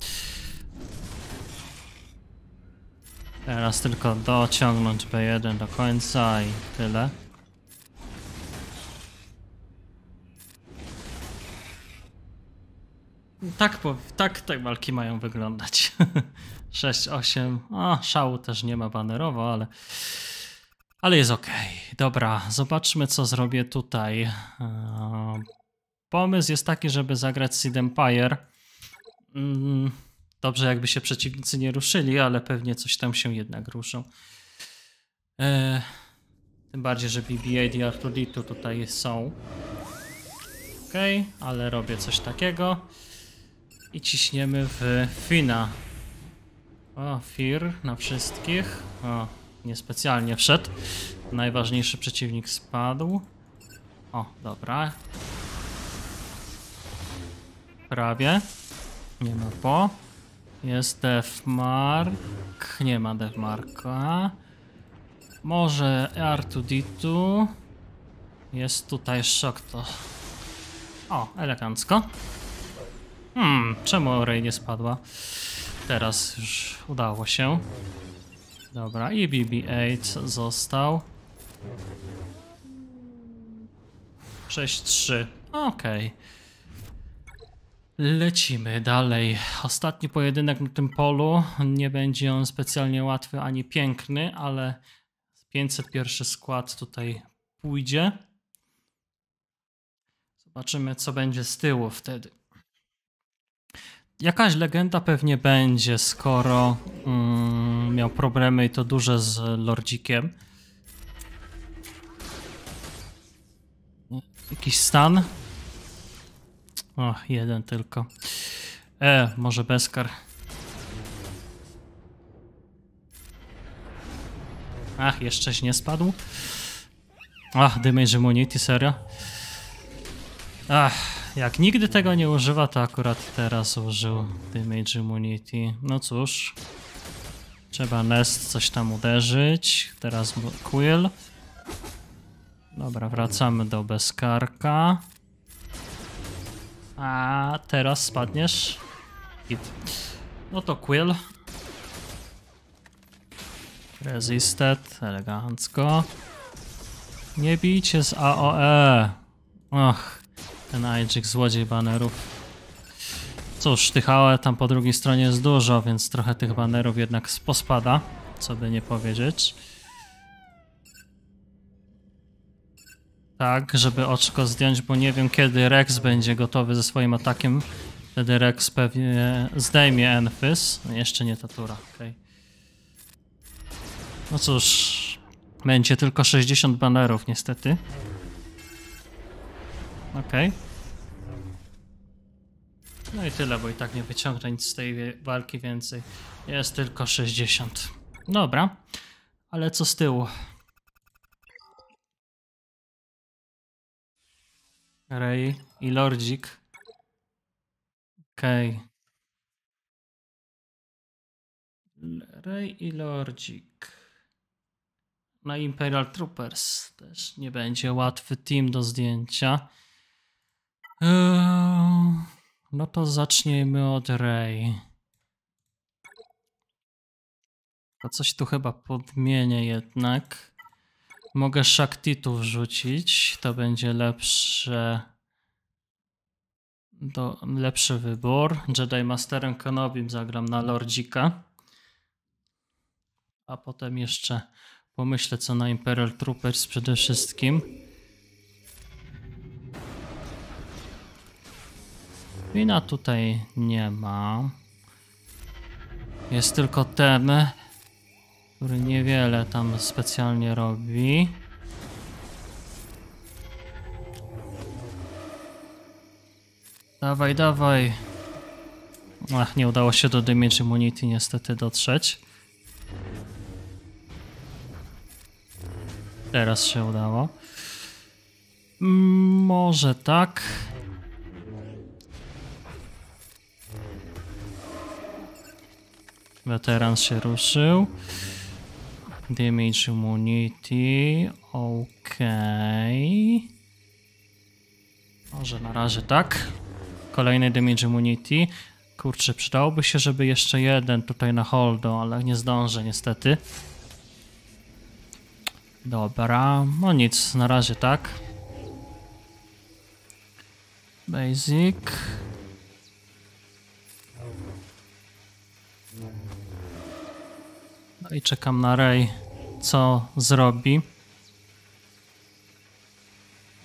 Teraz tylko dociągnąć B1 do końca i tyle. Tak, tak te walki mają wyglądać. 6, <laughs> 8. A, szału też nie ma banerowo, ale. Ale jest ok. Dobra, zobaczmy co zrobię tutaj. E, pomysł jest taki, żeby zagrać Seed Empire. Mm, dobrze, jakby się przeciwnicy nie ruszyli, ale pewnie coś tam się jednak ruszą. E, tym bardziej, że bb i Artuditu tutaj są. Ok, ale robię coś takiego. I ciśniemy w Fina. O, Fir na wszystkich. O, niespecjalnie wszedł. Najważniejszy przeciwnik spadł. O, dobra. Prawie. Nie ma po. Jest Defmark. Nie ma Defmarka. Może R2D2. Jest tutaj szok to. O, elegancko. Hmm, czemu Rej nie spadła? Teraz już udało się. Dobra, i BB-8 został. 6-3. Okej. Okay. Lecimy dalej. Ostatni pojedynek na tym polu. Nie będzie on specjalnie łatwy ani piękny, ale 501 skład tutaj pójdzie. Zobaczymy, co będzie z tyłu wtedy. Jakaś legenda pewnie będzie, skoro mm, miał problemy i to duże z Lordzikiem. Jakiś stan? O, jeden tylko. E, może Beskar. Ach, jeszcze się nie spadł. Ach, Damage Immunity, serio? Ach jak nigdy tego nie używa, to akurat teraz użył Damage Immunity. No cóż. Trzeba Nest coś tam uderzyć. Teraz Quill. Dobra, wracamy do bezkarka. A teraz spadniesz. No to Quill. Resisted, elegancko. Nie bijcie z AOE. Och, ten Ajax złodziej banerów. Cóż, tych AOE tam po drugiej stronie jest dużo, więc trochę tych banerów jednak pospada, co by nie powiedzieć. Tak, żeby oczko zdjąć, bo nie wiem kiedy Rex będzie gotowy ze swoim atakiem. Wtedy Rex pewnie zdejmie Enfys. No, jeszcze nie ta tura, okay. No cóż, będzie tylko 60 banerów niestety. Okej. Okay. No i tyle, bo i tak nie wyciągnę nic z tej walki więcej. Jest tylko 60. Dobra. Ale co z tyłu? Rey i Lordzik. Okej. Okay. Rey i Lordzik. No Imperial Troopers. Też nie będzie łatwy team do zdjęcia. E, no to zacznijmy od Ray. To coś tu chyba podmienię jednak. Mogę Shaktitu wrzucić, to będzie lepsze. Do, lepszy wybór. Jedi Masterem Kenobim zagram na Lordzika. A potem jeszcze pomyślę co na Imperial Troopers przede wszystkim. Wina tutaj nie ma. Jest tylko Temy, który niewiele tam specjalnie robi. Dawaj, dawaj. Ach, nie udało się do Damage Immunity niestety dotrzeć. Teraz się udało. Mm, może tak. Weteran się ruszył. Damage immunity. Okej. Okay. Może na razie tak. Kolejny damage immunity. Kurczę, przydałoby się, żeby jeszcze jeden tutaj na holdo, ale nie zdążę niestety. Dobra, no nic, na razie tak. Basic. i czekam na Rey, co zrobi.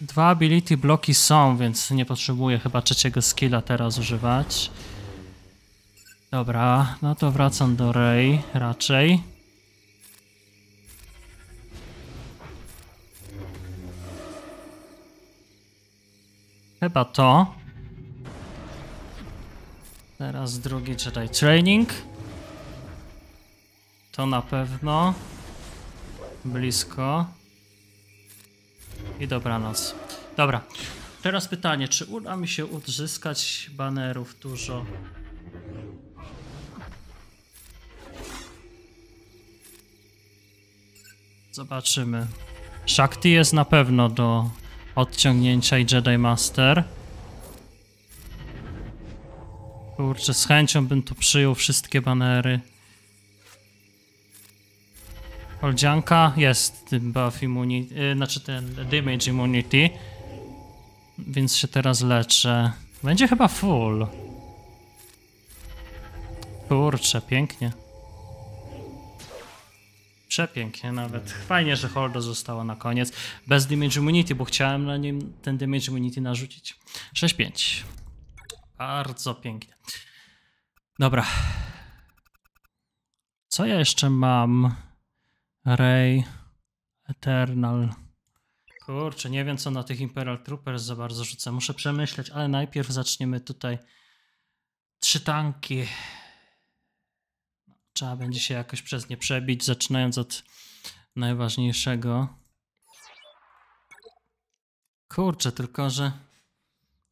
Dwa ability bloki są, więc nie potrzebuję chyba trzeciego skilla teraz używać. Dobra, no to wracam do Rey raczej. Chyba to. Teraz drugi Jedi Training. To na pewno. Blisko. I dobranoc. Dobra. Teraz pytanie, czy uda mi się odzyskać banerów dużo? Zobaczymy. Shakti jest na pewno do odciągnięcia i Jedi Master. Kurczę, z chęcią bym tu przyjął wszystkie banery. Oldzianka, jest buff immunity, znaczy ten damage immunity. Więc się teraz leczę. Będzie chyba full. Kurczę, pięknie. Przepięknie nawet. Fajnie, że Holdo została na koniec. Bez damage immunity, bo chciałem na nim ten damage immunity narzucić. 6-5. Bardzo pięknie. Dobra. Co ja jeszcze mam? Ray, Eternal. Kurczę, nie wiem co na tych Imperial Troopers za bardzo rzucę. Muszę przemyśleć, ale najpierw zaczniemy tutaj. Trzy tanki. Trzeba będzie się jakoś przez nie przebić, zaczynając od najważniejszego. Kurczę, tylko że...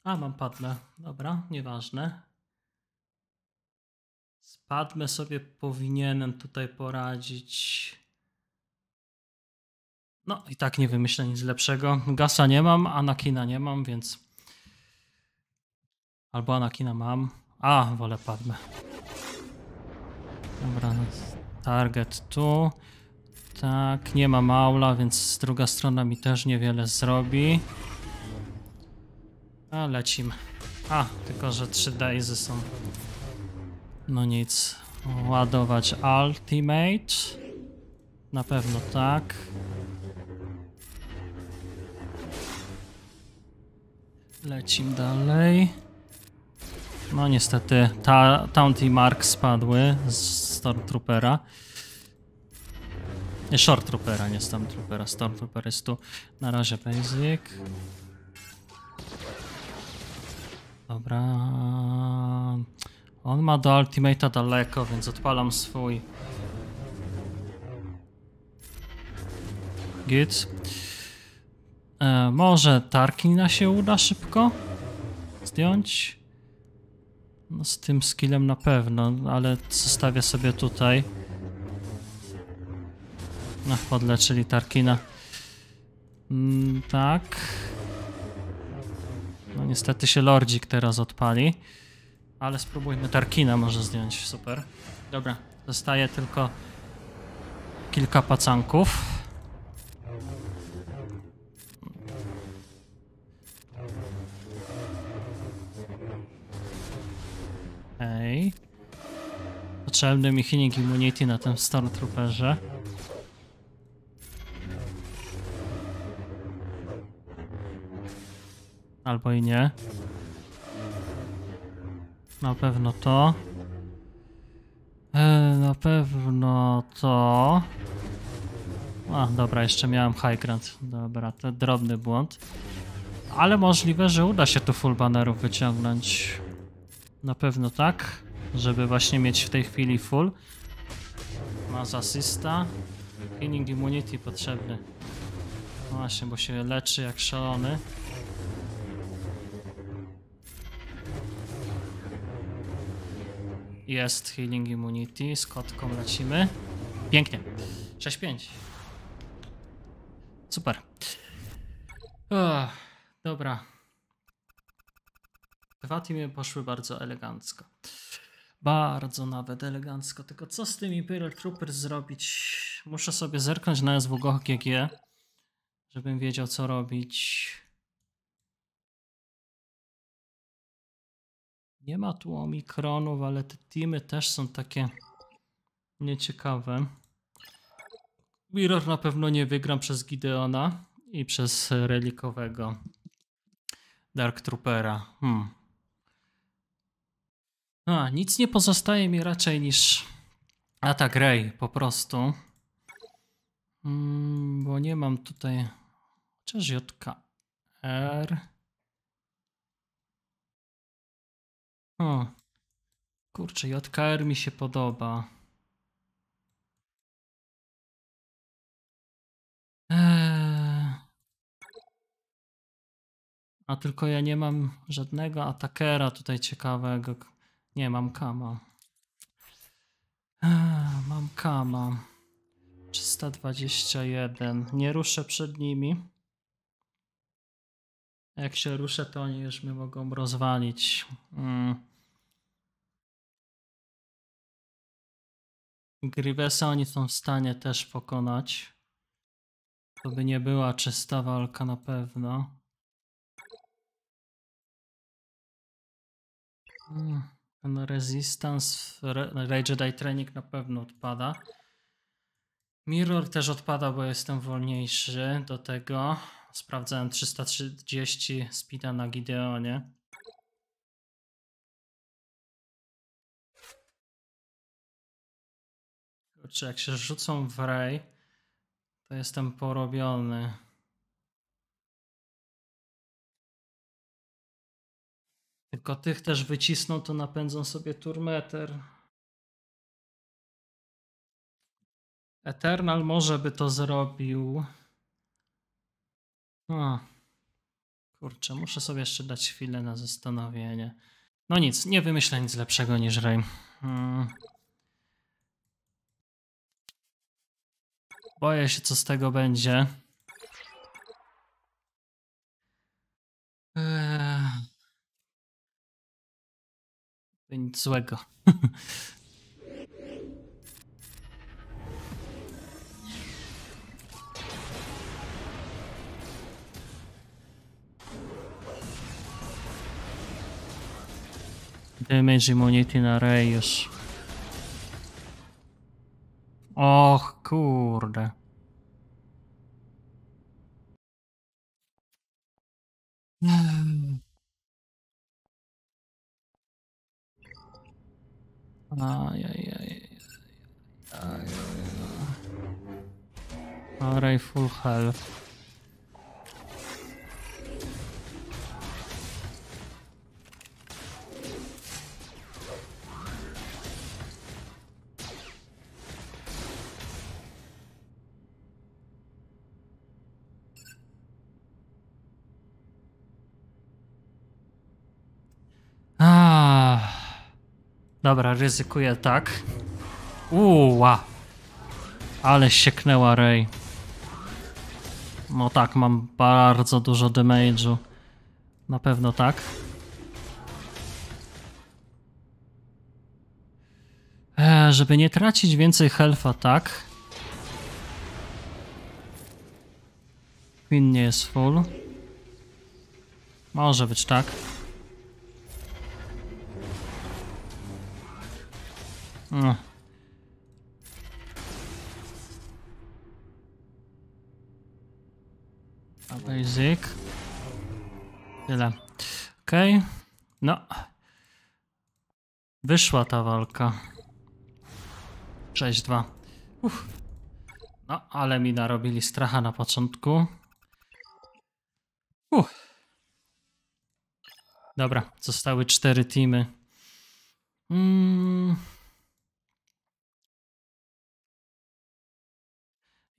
A, mam padle. Dobra, nieważne. Z sobie powinienem tutaj poradzić... No i tak nie wymyślę nic lepszego. Gasa nie mam, Anakina nie mam, więc... Albo Anakina mam. A, wolę Padme. Dobra, no, target tu. Tak, nie ma maula, więc druga strona mi też niewiele zrobi. A, lecimy. A, tylko że trzy daisy są. No nic. Ładować ultimate. Na pewno tak. Lecim dalej. No niestety, ta, Taunt i Mark spadły z Stormtroopera. Nie, Short Troopera, nie Stormtroopera. Stormtrooper jest tu. Na razie basic. Dobra. On ma do Ultimate'a daleko, więc odpalam swój. Git. E, może Tarkina się uda szybko zdjąć. No z tym skillem na pewno, ale zostawię sobie tutaj. podle, podleczyli Tarkina. Mm, tak. No niestety się Lordzik teraz odpali. Ale spróbujmy Tarkina może zdjąć, super. Dobra, zostaje tylko kilka pacanków. Okej. Okay. Potrzebny mi healing immunity na tym Stormtrooperze. Albo i nie. Na pewno to. E, na pewno to. A, dobra, jeszcze miałem high ground. Dobra, to drobny błąd. Ale możliwe, że uda się tu full bannerów wyciągnąć. Na pewno tak, żeby właśnie mieć w tej chwili full. Masz asysta. Healing immunity potrzebny. No właśnie, bo się leczy jak szalony. Jest healing immunity, z kotką lecimy. Pięknie. 6-5. Super. Uch, dobra. Dwa teamy poszły bardzo elegancko. Bardzo nawet elegancko. Tylko co z tym Imperial Troopers zrobić? Muszę sobie zerknąć na SWG GG, żebym wiedział co robić. Nie ma tu omikronów, ale te teamy też są takie nieciekawe. Mirror na pewno nie wygram przez Gideona i przez relikowego Dark Troopera. Hmm. No, a, nic nie pozostaje mi raczej niż atak Ray po prostu. Mm, bo nie mam tutaj... Chociaż JKR... O. Kurczę, JKR mi się podoba. Eee... A tylko ja nie mam żadnego atakera tutaj ciekawego. Nie, mam kama. Mam kama. 321. Nie ruszę przed nimi. Jak się ruszę, to oni już mnie mogą rozwalić. Mm. Grivesa oni są w stanie też pokonać. To by nie była czysta walka na pewno. Mm. Ten Resistance, Rage Jedi Training na pewno odpada. Mirror też odpada, bo jestem wolniejszy do tego. Sprawdzałem 330 speeda na Gideonie. Kurczę, jak się rzucą w Ray, to jestem porobiony. Tylko tych też wycisną, to napędzą sobie turmeter. Eternal może by to zrobił. Kurczę, muszę sobie jeszcze dać chwilę na zastanowienie. No nic, nie wymyślę nic lepszego niż Rejm. Hmm. Boję się, co z tego będzie. nic złego. <laughs> Damage immunity na Ray już. Och, kurde. Hmm. yeah. yeah, yeah yeah Alright, full health. Dobra, ryzykuję tak. Uła! Ale sieknęła Rey. No tak, mam bardzo dużo damage'u. Na pewno tak. E, żeby nie tracić więcej health'a, tak? Pin nie jest full. Może być tak. Ugh. No. Basic. Tyle. Okej. Okay. No. Wyszła ta walka. 6-2. No, ale mi narobili stracha na początku. Uff. Dobra, zostały cztery teamy. Hmm.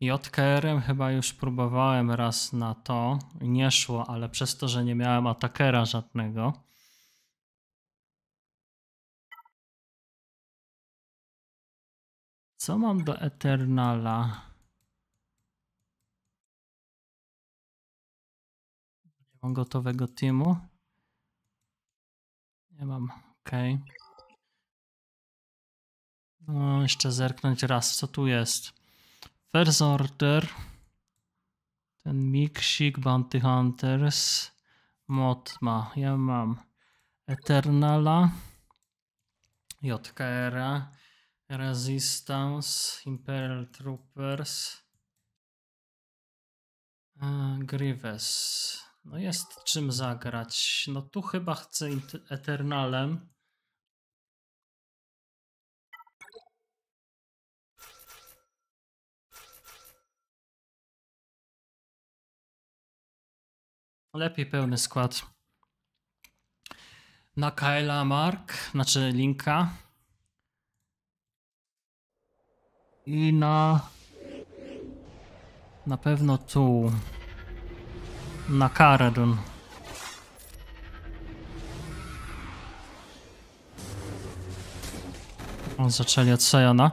JKR-em chyba już próbowałem raz na to. Nie szło, ale przez to, że nie miałem atakera żadnego. Co mam do Eternala? Nie mam gotowego teamu. Nie mam. OK. No, jeszcze zerknąć raz, co tu jest. First Order, ten miksik, Bounty Hunters, Motma. Ja mam Eternala, JKR, Resistance, Imperial Troopers, e, Grievous. No jest czym zagrać. No tu chyba chcę Eternalem. Lepiej pełny skład. Na Kaela Mark, znaczy Linka. I na... Na pewno tu. Na Karadun. On zaczęli od Sajana.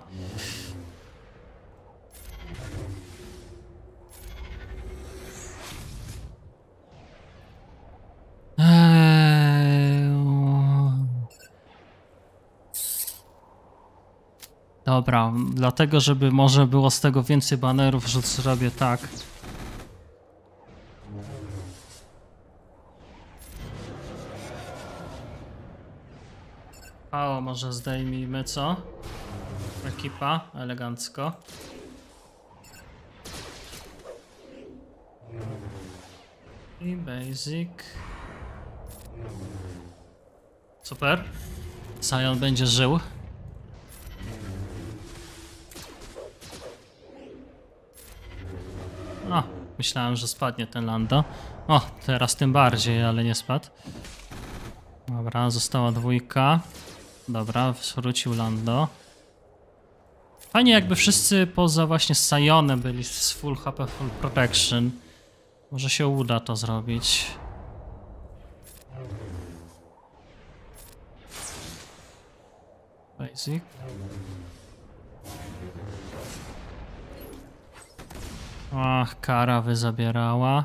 Dobra, dlatego żeby może było z tego więcej banerów, że zrobię tak. Pało może zdejmijmy, co? Ekipa, elegancko. I basic. Super. Sion będzie żył. O, myślałem, że spadnie ten Lando. O, teraz tym bardziej, ale nie spadł. Dobra, została dwójka. Dobra, wrócił Lando. Fajnie jakby wszyscy poza właśnie Sajonem byli z full HP, full protection. Może się uda to zrobić. Basic. Ach, kara wyzabierała.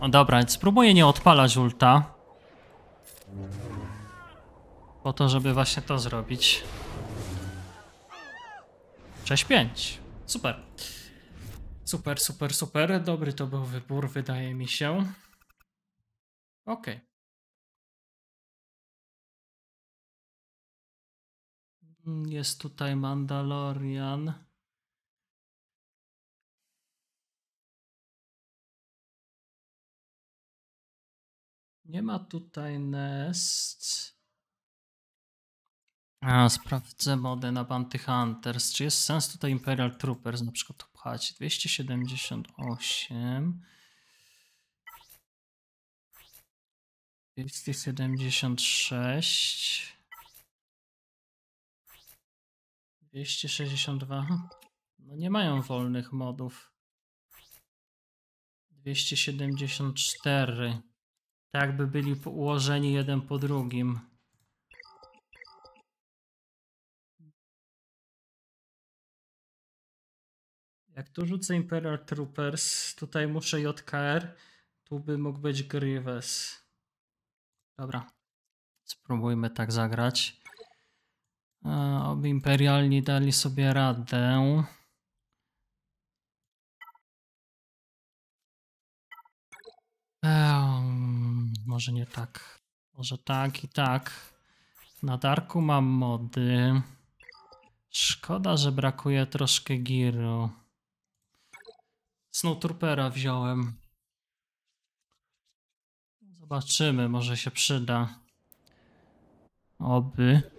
O dobra, spróbuję nie odpalać ulta. Po to, żeby właśnie to zrobić. 6-5. Super. Super, super, super. Dobry to był wybór, wydaje mi się. Ok. Jest tutaj Mandalorian. Nie ma tutaj nest. A, sprawdzę modę na Bounty Hunters. Czy jest sens tutaj Imperial Troopers na przykład pchać? 278. 276. 262. No nie mają wolnych modów. 274. Jakby byli ułożeni jeden po drugim. Jak tu rzucę Imperial Troopers, tutaj muszę JKR, tu by mógł być Grievous. Dobra, spróbujmy tak zagrać. E, oby imperialni dali sobie radę. Eee może nie tak. Może tak i tak. Na Darku mam mody. Szkoda, że brakuje troszkę giru. Snowtroopera wziąłem. Zobaczymy, może się przyda. Oby.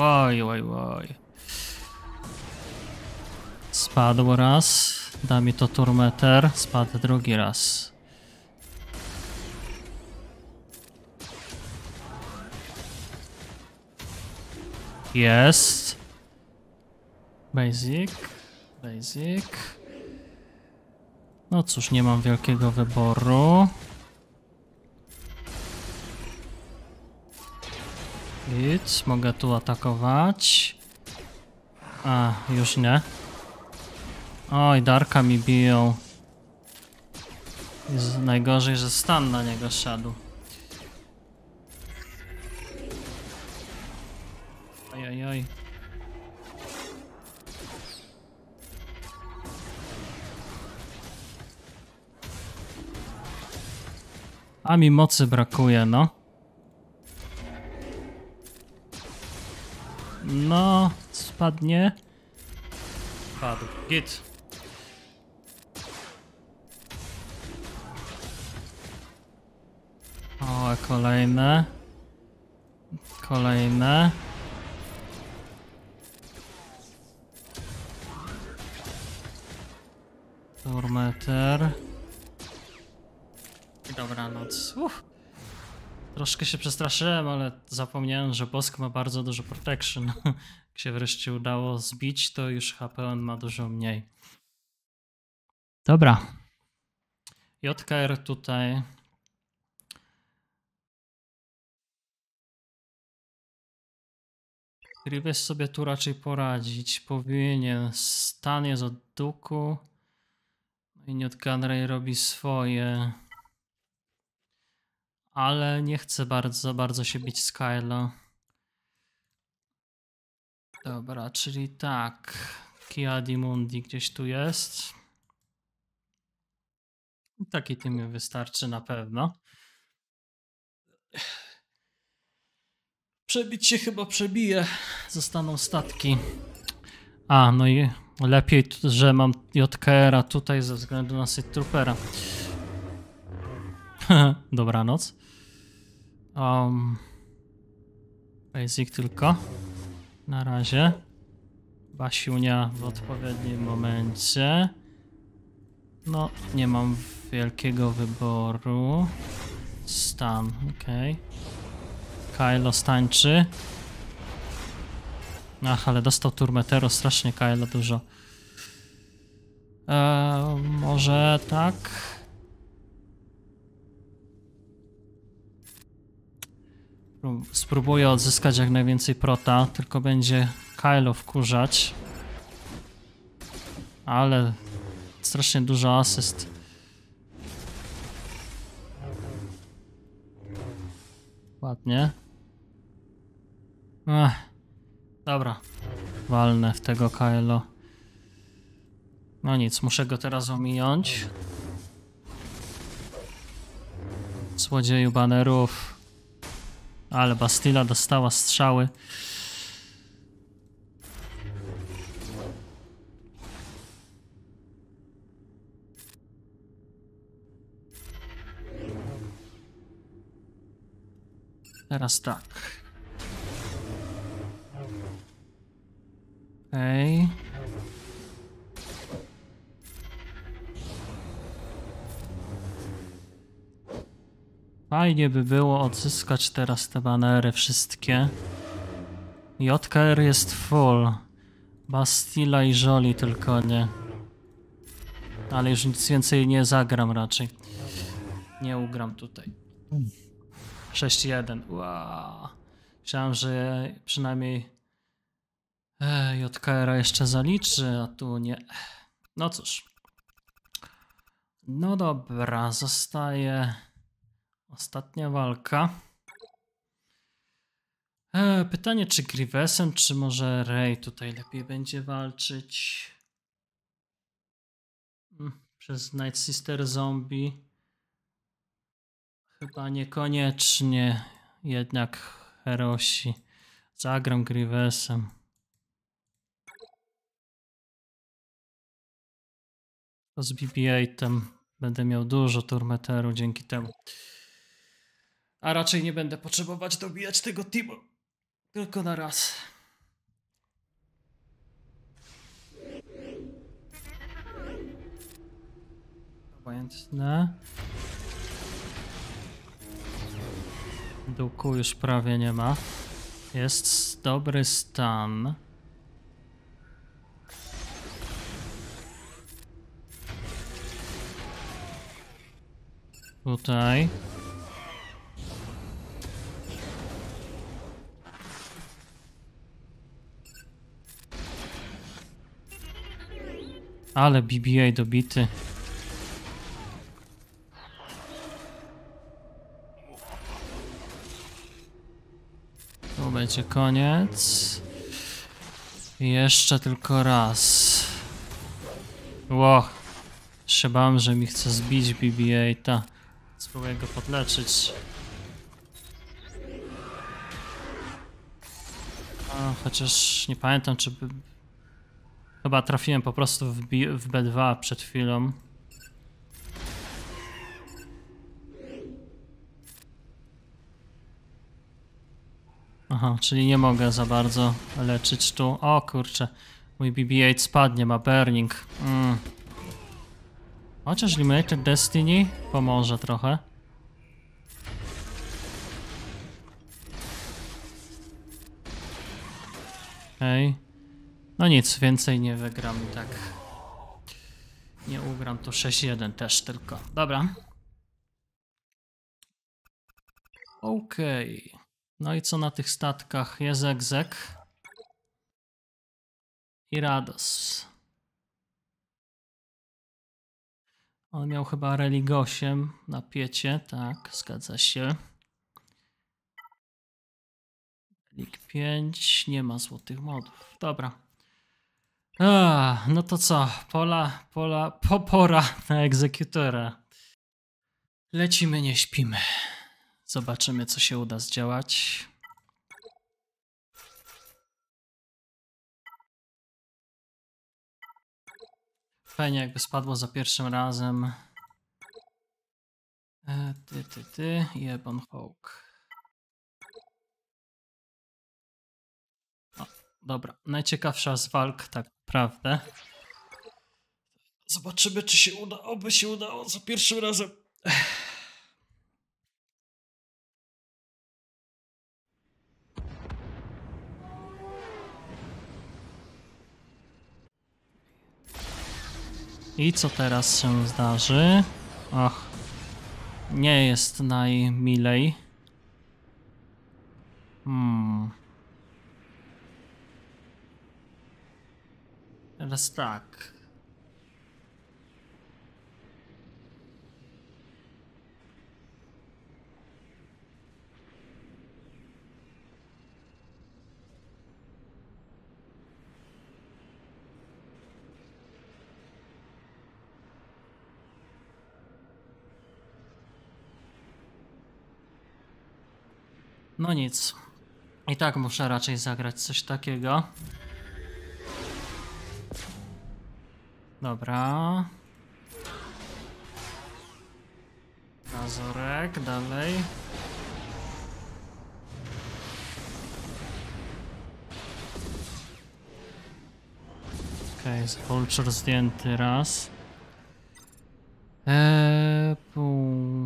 Oj, oj, oj. Spadł raz. Da mi to turmeter. Spadł drugi raz. Jest. Basic. Basic. No cóż, nie mam wielkiego wyboru. Nic, mogę tu atakować. A, już nie. Oj, Darka mi biją. Jest najgorzej, że stan na niego szedł. Ojojoj. Oj. A mi mocy brakuje, no. No, spadnie. Padł. Git. O, kolejne. Kolejne. Turmeter. Dobranoc. Uff. Troszkę się przestraszyłem, ale zapomniałem, że Bosk ma bardzo dużo protection. <laughs> Jak się wreszcie udało zbić, to już HP on ma dużo mniej. Dobra. JKR tutaj. Rives sobie tu raczej poradzić. Powinien. Stan jest od duku. No I Newt Gunray robi swoje ale nie chcę bardzo, bardzo się bić z Kylo. Dobra, czyli tak. Kiadimundi Mundi gdzieś tu jest. Taki tym mi wystarczy na pewno. Przebić się chyba przebije. Zostaną statki. A, no i lepiej, że mam JKR-a tutaj ze względu na Sith Troopera. <laughs> Dobranoc. Um, basic tylko. Na razie. Basiunia w odpowiednim momencie. No, nie mam wielkiego wyboru. Stan, okej. Okay. Kylo stańczy. Ach, ale dostał turmetero strasznie Kylo dużo. Eee, może tak? Spróbuję odzyskać jak najwięcej prota, tylko będzie Kylo wkurzać. Ale strasznie dużo asyst. Ładnie. Ech, dobra. Walnę w tego Kylo. No nic, muszę go teraz ominąć. Słodzieju banerów. Ale Bastila dostała strzały. Teraz tak. Okej. Okay. Fajnie by było odzyskać teraz te banery wszystkie. JKR jest full. Bastila i Żoli tylko nie. Ale już nic więcej nie zagram raczej. Nie ugram tutaj. 6-1. Wow. Myślałem, że przynajmniej e, JKR jeszcze zaliczy, a tu nie. No cóż. No dobra, zostaje. Ostatnia walka. E, pytanie, czy Grivesem, czy może Rey tutaj lepiej będzie walczyć? Hmm, przez Night Sister Zombie? Chyba niekoniecznie. Jednak Herosi. Zagram Grivesem. z BB-8 będę miał dużo turmeteru dzięki temu. A raczej nie będę potrzebować dobijać tego Timo. Tylko na raz. Obojętne. Duku już prawie nie ma. Jest dobry stan. Tutaj. Ale BBA dobity. Tu będzie koniec. jeszcze tylko raz. Ło. Trzebam, że mi chce zbić BBA ta. Spróbuję go podleczyć. A, chociaż nie pamiętam, czy by Chyba trafiłem po prostu w, B w B2 przed chwilą. Aha, czyli nie mogę za bardzo leczyć tu. O kurczę, mój BB-8 spadnie, ma burning. Mm. Chociaż Limited Destiny pomoże trochę. Okej. Okay. No nic, więcej nie wygram i tak. Nie ugram, to 6-1 też tylko. Dobra. Okej. Okay. No i co na tych statkach? Jest egzek. I Rados. On miał chyba religosiem na piecie, tak, zgadza się. Relig 5, nie ma złotych modów. Dobra. A, no to co? Pola, pola, popora na egzekutora. Lecimy, nie śpimy. Zobaczymy, co się uda zdziałać. Fajnie, jakby spadło za pierwszym razem. E, ty, ty, ty, Jebon Hawk. Dobra, najciekawsza z walk, tak naprawdę. Zobaczymy, czy się uda. Oby się udało za pierwszym razem. I co teraz się zdarzy? Ach, nie jest najmilej. Hmm. Teraz tak. No nic. I tak muszę raczej zagrać coś takiego. Dobra. Nazorek, dalej. Okej, okay, Vulture zdjęty raz. Eee,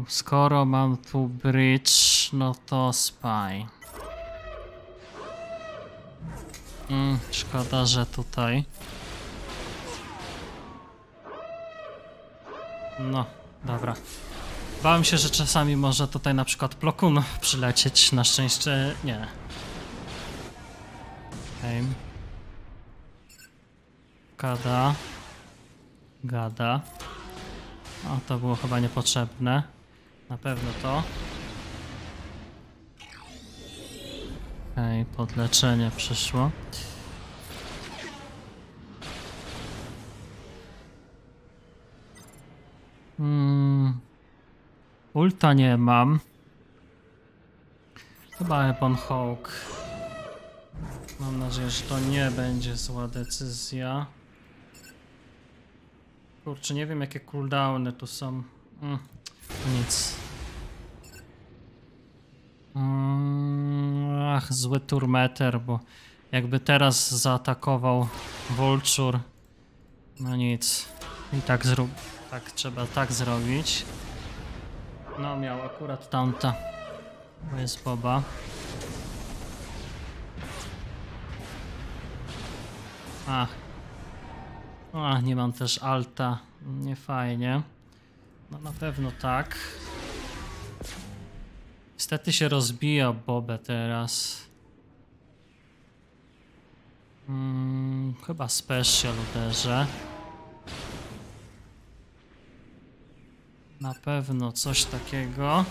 skoro mam tu bridge, no to spy. Mm, szkoda, że tutaj. No, dobra. Bałem się, że czasami może tutaj na przykład plokun przylecieć. Na szczęście nie. Hej. Gada. Gada. O, to było chyba niepotrzebne. Na pewno to. Okej, okay, podleczenie przyszło. Hmm. Ulta nie mam. Chyba Epon Hawk. Mam nadzieję, że to nie będzie zła decyzja. Kurczę, nie wiem jakie cooldowny tu są. Mm, nic. Mm, ach, zły turmeter, bo jakby teraz zaatakował Vulture. No nic. I tak zrobił. Tak, trzeba tak zrobić. No, miał akurat tamta. Bo jest boba. Ach. No, Ach, nie mam też alta. Nie fajnie. No na pewno tak. Niestety się rozbija Bobę teraz. Hmm, chyba special uderzę. Na pewno coś takiego.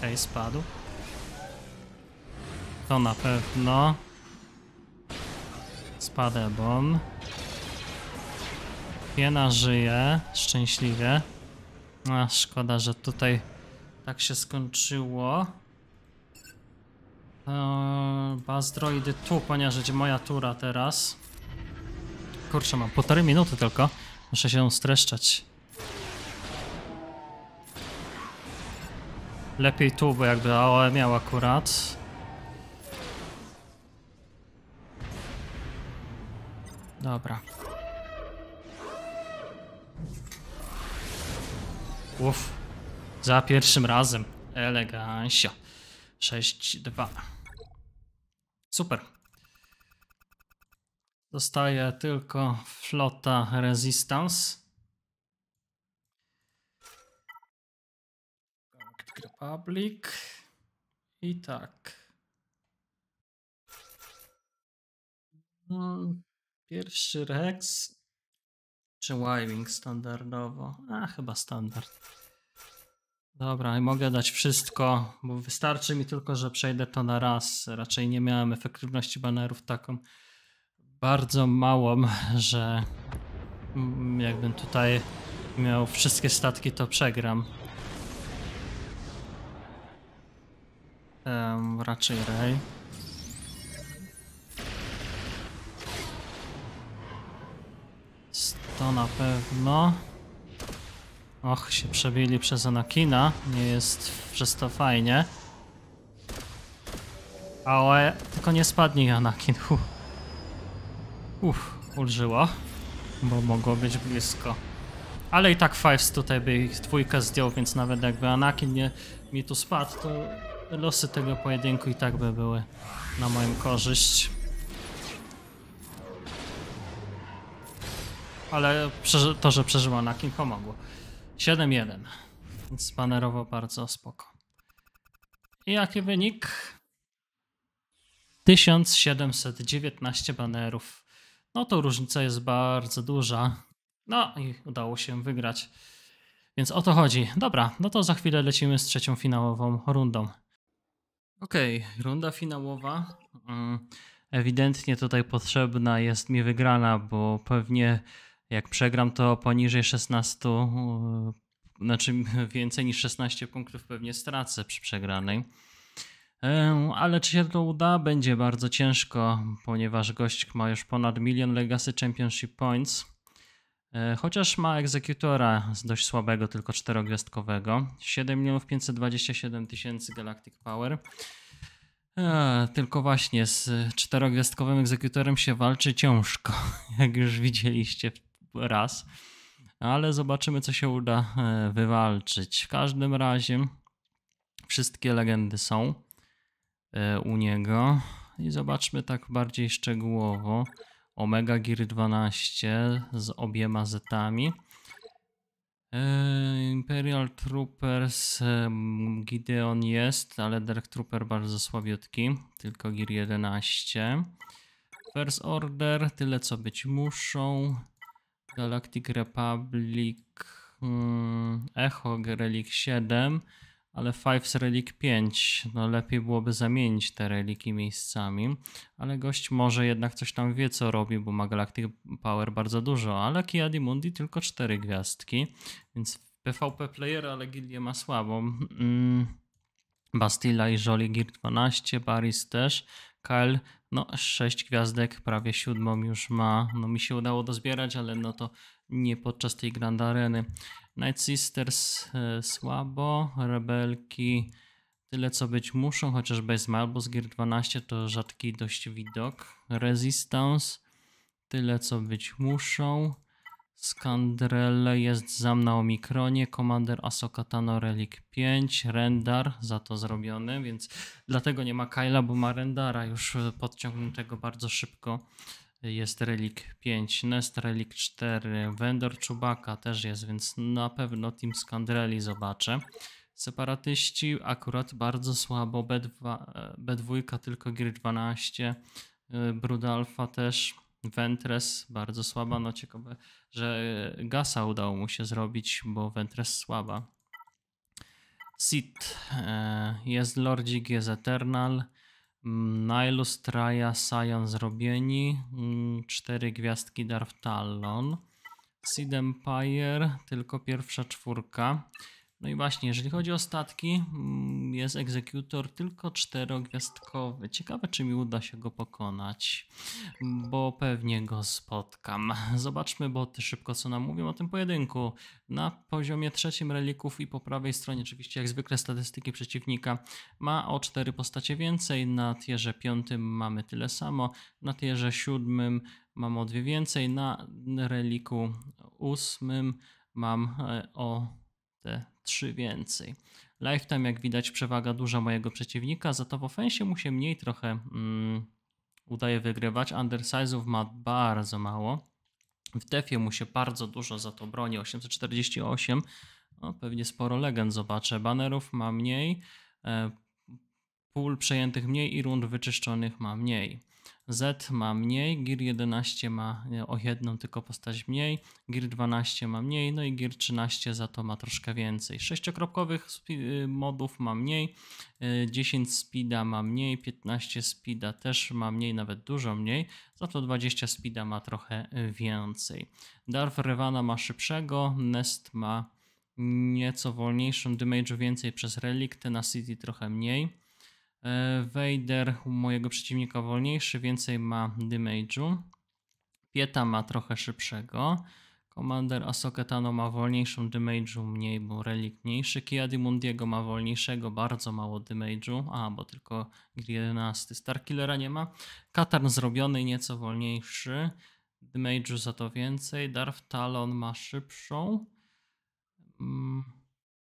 Hej, spadł. To na pewno. bon. Piena żyje, szczęśliwie. A, szkoda, że tutaj tak się skończyło. Eee, bazdroidy tu, ponieważ będzie moja tura teraz. Kurczę, mam półtorej minuty tylko. Muszę się streszczać. Lepiej tu, bo jakby AOE miał akurat. Dobra. Uff. Za pierwszym razem. Elegancja. 6-2. Super. Zostaje tylko flota Resistance. Republic. public. I tak. Mm, pierwszy Rex czy Wiving standardowo? A, chyba standard. Dobra, i mogę dać wszystko, bo wystarczy mi tylko, że przejdę to na raz. Raczej nie miałem efektywności banerów taką bardzo małą, <laughs> że mm, jakbym tutaj miał wszystkie statki, to przegram. Um, raczej Ray. To na pewno. Och, się przebili przez Anakina. Nie jest przez to fajnie. Ale tylko nie spadnij Anakin. Uff, Uf, ulżyło. Bo mogło być blisko. Ale i tak Fives tutaj by ich dwójkę zdjął, więc nawet jakby Anakin nie, mi tu spadł, to losy tego pojedynku i tak by były na moją korzyść. Ale to, że przeżyła na kim pomogło. 7-1. Więc banerowo bardzo spoko. I jaki wynik? 1719 banerów. No to różnica jest bardzo duża. No i udało się wygrać. Więc o to chodzi. Dobra, no to za chwilę lecimy z trzecią finałową rundą. Okej, okay, runda finałowa. Mm, ewidentnie tutaj potrzebna jest mi wygrana, bo pewnie jak przegram to poniżej 16, mm, znaczy <laughs> więcej niż 16 punktów pewnie stracę przy przegranej. Ale czy się to uda? Będzie bardzo ciężko, ponieważ gość ma już ponad milion Legacy Championship Points. E, chociaż ma egzekutora z dość słabego, tylko czterogwiazdkowego, 7 527 tysięcy Galactic Power. E, tylko właśnie z czterogwiazdkowym egzekutorem się walczy ciężko, <laughs> jak już widzieliście raz. Ale zobaczymy, co się uda e, wywalczyć. W każdym razie wszystkie legendy są u niego i zobaczmy tak bardziej szczegółowo. Omega Gear 12 z obiema zetami. E, Imperial Troopers e, Gideon jest, ale Dark Trooper bardzo słabiutki, tylko Gear 11. First Order, tyle co być muszą. Galactic Republic, mm, Echo Relic 7 ale Fives Relic 5, no lepiej byłoby zamienić te reliki miejscami, ale gość może jednak coś tam wie co robi, bo ma Galactic Power bardzo dużo, ale Kiadi Mundi tylko 4 gwiazdki, więc PvP player, ale gildię ma słabą. Mm, Bastila i Jolie Gear 12, Baris też, Kyle no 6 gwiazdek, prawie siódmą już ma, no mi się udało dozbierać, ale no to nie podczas tej Grand Areny. Night Sisters e, słabo, Rebelki tyle co być muszą, chociaż bez Malbus Gear 12 to rzadki dość widok. Resistance tyle co być muszą. Skandrel jest zam na Omikronie, Commander Asokatano Relic 5, Rendar za to zrobiony, więc dlatego nie ma Kyla, bo ma Rendara już podciągniętego bardzo szybko jest relik 5, Nest relik 4, Vendor Czubaka też jest, więc na pewno Team Scandrelli zobaczę. Separatyści akurat bardzo słabo, B2, B2 tylko gry 12, y, Brudalfa też, ventres bardzo słaba, no ciekawe, że y, Gasa udało mu się zrobić, bo ventres słaba. Sit, y, jest Lordzik, jest Eternal, Mm, Nilus, Traja, zrobieni. Mm, cztery gwiazdki Darf Talon. Seed Empire, tylko pierwsza czwórka. No i właśnie, jeżeli chodzi o statki, mm, jest egzekutor tylko czterogwiazdkowy. Ciekawe, czy mi uda się go pokonać, bo pewnie go spotkam. Zobaczmy boty szybko, co nam mówią o tym pojedynku. Na poziomie trzecim relików i po prawej stronie, oczywiście jak zwykle statystyki przeciwnika, ma o cztery postacie więcej. Na tierze piątym mamy tyle samo, na tierze siódmym mam o dwie więcej, na reliku ósmym mam e, o te trzy więcej. Lifetime, jak widać, przewaga duża mojego przeciwnika, za to w ofensie mu się mniej trochę mm, udaje wygrywać. Undersize'ów ma bardzo mało. W defie mu się bardzo dużo za to broni, 848. No, pewnie sporo legend zobaczę. Bannerów ma mniej, e, pól przejętych mniej i rund wyczyszczonych ma mniej. Z ma mniej, GIR 11 ma e, o jedną tylko postać mniej, GIR 12 ma mniej, no i GIR 13 za to ma troszkę więcej. Sześciokropkowych y, modów ma mniej, 10 y, speeda ma mniej, 15 speeda też ma mniej, nawet dużo mniej, za to 20 speeda ma trochę y, więcej. Darf Revana ma szybszego, Nest ma nieco wolniejszą, damage'u więcej przez Relic, Tenacity trochę mniej. E, Vader mojego przeciwnika wolniejszy, więcej ma damage'u. Pieta ma trochę szybszego. Commander Asoketano ma wolniejszą damage'u, mniej, bo relikniejszy. Kiadi Mundiego ma wolniejszego, bardzo mało damage'u, a bo tylko 11 Starkillera nie ma. Katarn zrobiony nieco wolniejszy, damage'u za to więcej. Darth Talon ma szybszą. Mm,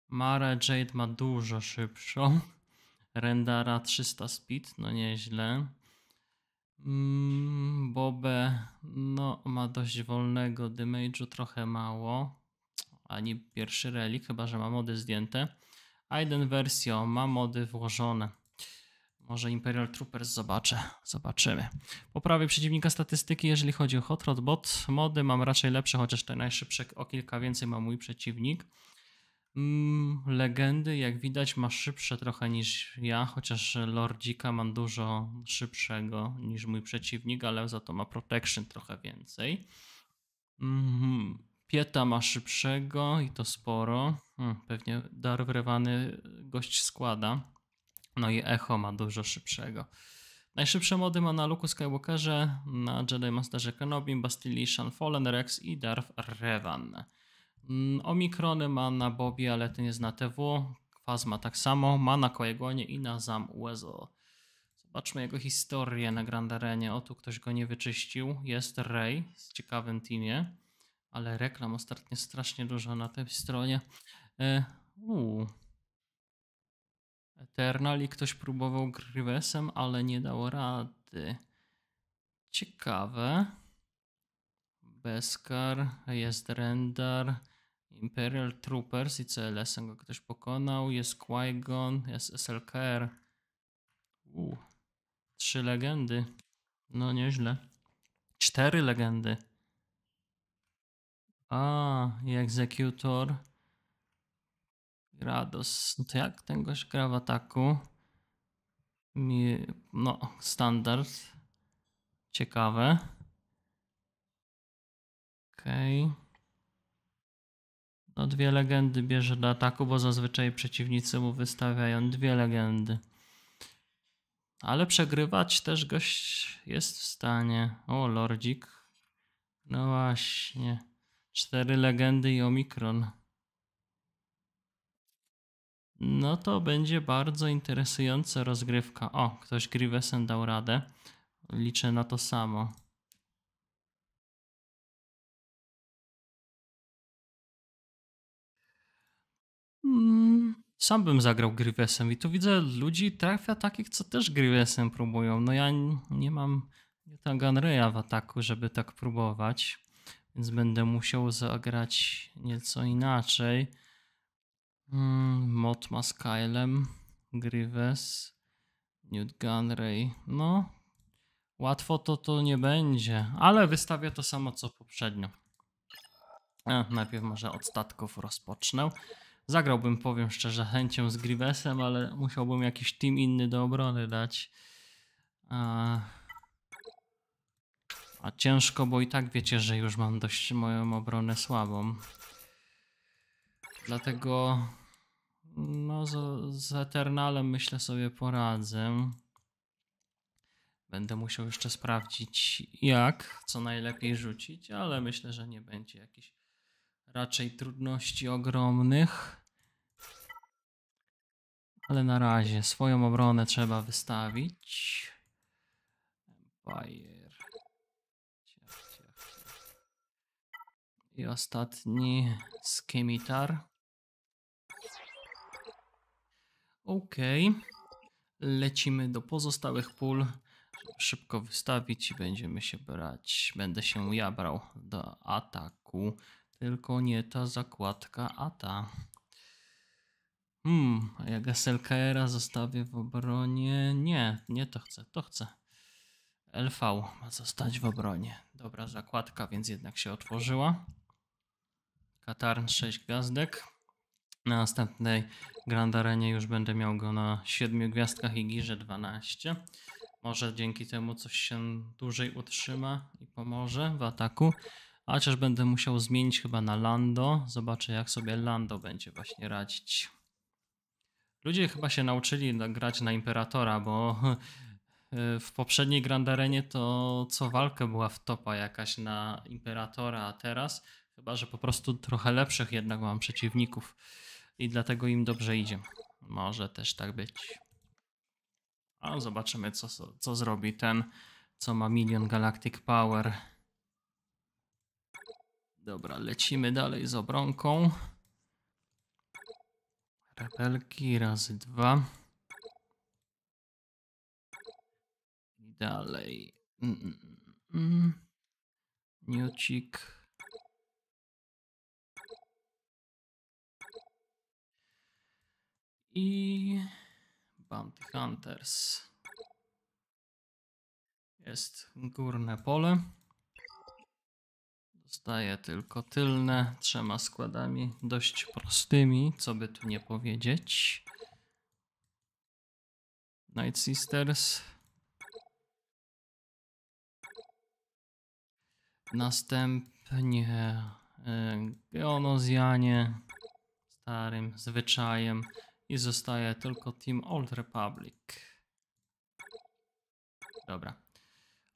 Mara Jade ma dużo szybszą. Rendara 300 speed, no nieźle. Mm, Bobę no, ma dość wolnego damage'u, trochę mało. Ani pierwszy relik, chyba że ma mody zdjęte. Aiden Versio ma mody włożone. Może Imperial Troopers zobaczę, zobaczymy. Poprawię przeciwnika statystyki, jeżeli chodzi o Hot Rod Bot. Mody mam raczej lepsze, chociaż te najszybsze o kilka więcej ma mój przeciwnik. Mm, legendy, jak widać, ma szybsze trochę niż ja, chociaż Lordzika mam dużo szybszego niż mój przeciwnik, ale za to ma protection trochę więcej. Mhm. Pieta ma szybszego i to sporo. Hmm, pewnie dar wrywany gość składa. No i Echo ma dużo szybszego. Najszybsze mody ma na Luku Skywalkerze, na Jedi Masterze Kenobi, Bastille, Shan Fallen, Rex i Darth Revan. Mm, omikrony ma na Bobby, ale ten jest na TW. Kwas ma tak samo, ma na Koegonie i na Zam Uezo. Zobaczmy jego historię na Grand Arenie. O, tu ktoś go nie wyczyścił. Jest Ray z ciekawym teamie, ale reklam ostatnio strasznie dużo na tej stronie. Eternal Eternali ktoś próbował Grivesem, ale nie dał rady. Ciekawe. Beskar, jest render. Imperial Troopers i CLS go ktoś pokonał. Jest Qui-Gon, jest SLKR. U. Trzy legendy. No nieźle. Cztery legendy. A, i Executor. Rados. No to jak ten gość gra w ataku? Mi, no, standard. Ciekawe. Okej. Okay. No dwie legendy bierze do ataku, bo zazwyczaj przeciwnicy mu wystawiają dwie legendy. Ale przegrywać też gość jest w stanie. O, lordzik. No właśnie. Cztery legendy i omikron. No to będzie bardzo interesująca rozgrywka. O, ktoś Grievesen dał radę. Liczę na to samo. Mm, sam bym zagrał Grywesem i tu widzę ludzi trafia takich, co też Grywesem próbują. No ja nie mam Gunraya w ataku, żeby tak próbować, więc będę musiał zagrać nieco inaczej. Mm, Mot ma Skylem, Grywes, Newt Gunray. No, łatwo to to nie będzie, ale wystawię to samo co poprzednio. a najpierw może od statków rozpocznę. Zagrałbym, powiem szczerze, chęcią z Grivesem, ale musiałbym jakiś team inny do obrony dać. A... A ciężko, bo i tak wiecie, że już mam dość moją obronę słabą. Dlatego no z, z Eternalem myślę sobie poradzę. Będę musiał jeszcze sprawdzić jak, co najlepiej rzucić, ale myślę, że nie będzie jakiś raczej trudności ogromnych. Ale na razie swoją obronę trzeba wystawić. Empire. I ostatni skimitar. Ok. Lecimy do pozostałych pól. Szybko wystawić i będziemy się brać. Będę się ja brał do ataku. Tylko nie ta zakładka, a ta. Hmm, a jak SLKR-a zostawię w obronie? Nie, nie to chcę, to chcę. LV ma zostać w obronie. Dobra zakładka, więc jednak się otworzyła. Katarn 6 gwiazdek. Na następnej Grand Arenie już będę miał go na 7 gwiazdkach i girze 12. Może dzięki temu coś się dłużej utrzyma i pomoże w ataku. Chociaż będę musiał zmienić chyba na Lando. Zobaczę jak sobie Lando będzie właśnie radzić. Ludzie chyba się nauczyli grać na Imperatora, bo e, w poprzedniej Grand Arenie to co walkę była w topa jakaś na Imperatora, a teraz chyba, że po prostu trochę lepszych jednak mam przeciwników i dlatego im dobrze idzie. Może też tak być. A zobaczymy co, co zrobi ten, co ma milion Galactic Power. Dobra, lecimy dalej z obronką. Rebelki razy dwa. I dalej. Mm, mm, Miocik. Mm, mm. I Bounty Hunters. Jest górne pole. Zostaje tylko tylne trzema składami dość prostymi, co by tu nie powiedzieć. Night Sisters. Następnie e, Geonozjanie starym zwyczajem i zostaje tylko Team Old Republic. Dobra.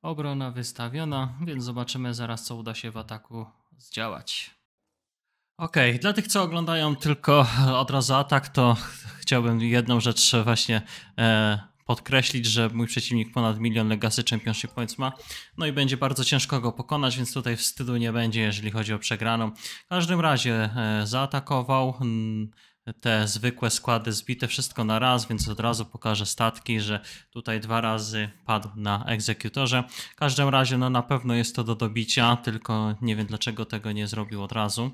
Obrona wystawiona, więc zobaczymy zaraz, co uda się w ataku zdziałać. OK, dla tych, co oglądają tylko od razu atak, to chciałbym jedną rzecz właśnie e, podkreślić, że mój przeciwnik ponad milion Legacy Championship Points ma, no i będzie bardzo ciężko go pokonać, więc tutaj wstydu nie będzie, jeżeli chodzi o przegraną. W każdym razie e, zaatakował. Mm, te zwykłe składy zbite wszystko na raz, więc od razu pokażę statki, że tutaj dwa razy padł na egzekutorze. W każdym razie no na pewno jest to do dobicia, tylko nie wiem dlaczego tego nie zrobił od razu.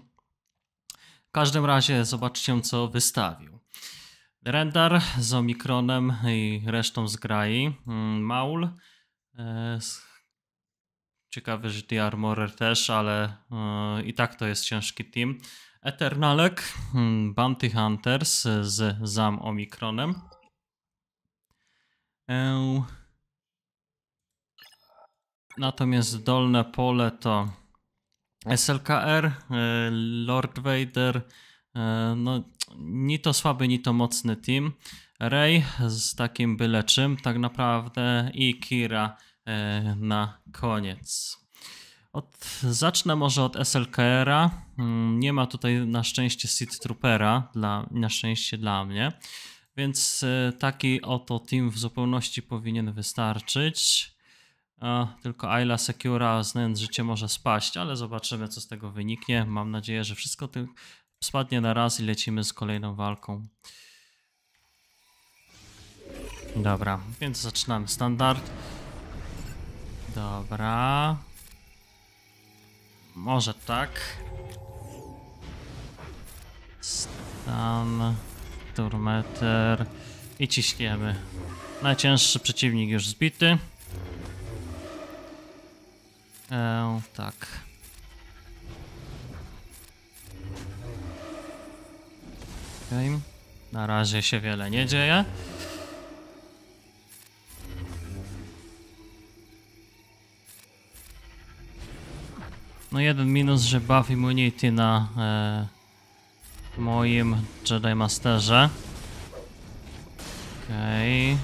W każdym razie zobaczcie co wystawił. Render z Omikronem i resztą z Grai. Mm, Maul. E, Ciekawy, że The Armorer też, ale e, i tak to jest ciężki team. Eternalek, hmm, Bounty Hunters z ZAM Omikronem. E, natomiast dolne pole to SLKR, e, Lord Vader, e, no ni to słaby, ni to mocny team. Ray z takim byle czym tak naprawdę i Kira na koniec. Od, zacznę może od SLKR-a. Mm, nie ma tutaj na szczęście Seed Troopera, dla, na szczęście dla mnie, więc e, taki oto team w zupełności powinien wystarczyć. Tylko Ayla Secura znając życie może spaść, ale zobaczymy co z tego wyniknie. Mam nadzieję, że wszystko ty spadnie na raz i lecimy z kolejną walką. Dobra, więc zaczynamy standard. Dobra, może tak. Stan, turmeter i ciśniemy. Najcięższy przeciwnik już zbity. E, tak. Okay. Na razie się wiele nie dzieje. No jeden minus, że buff immunity na e, moim Jedi Masterze. Okej, okay.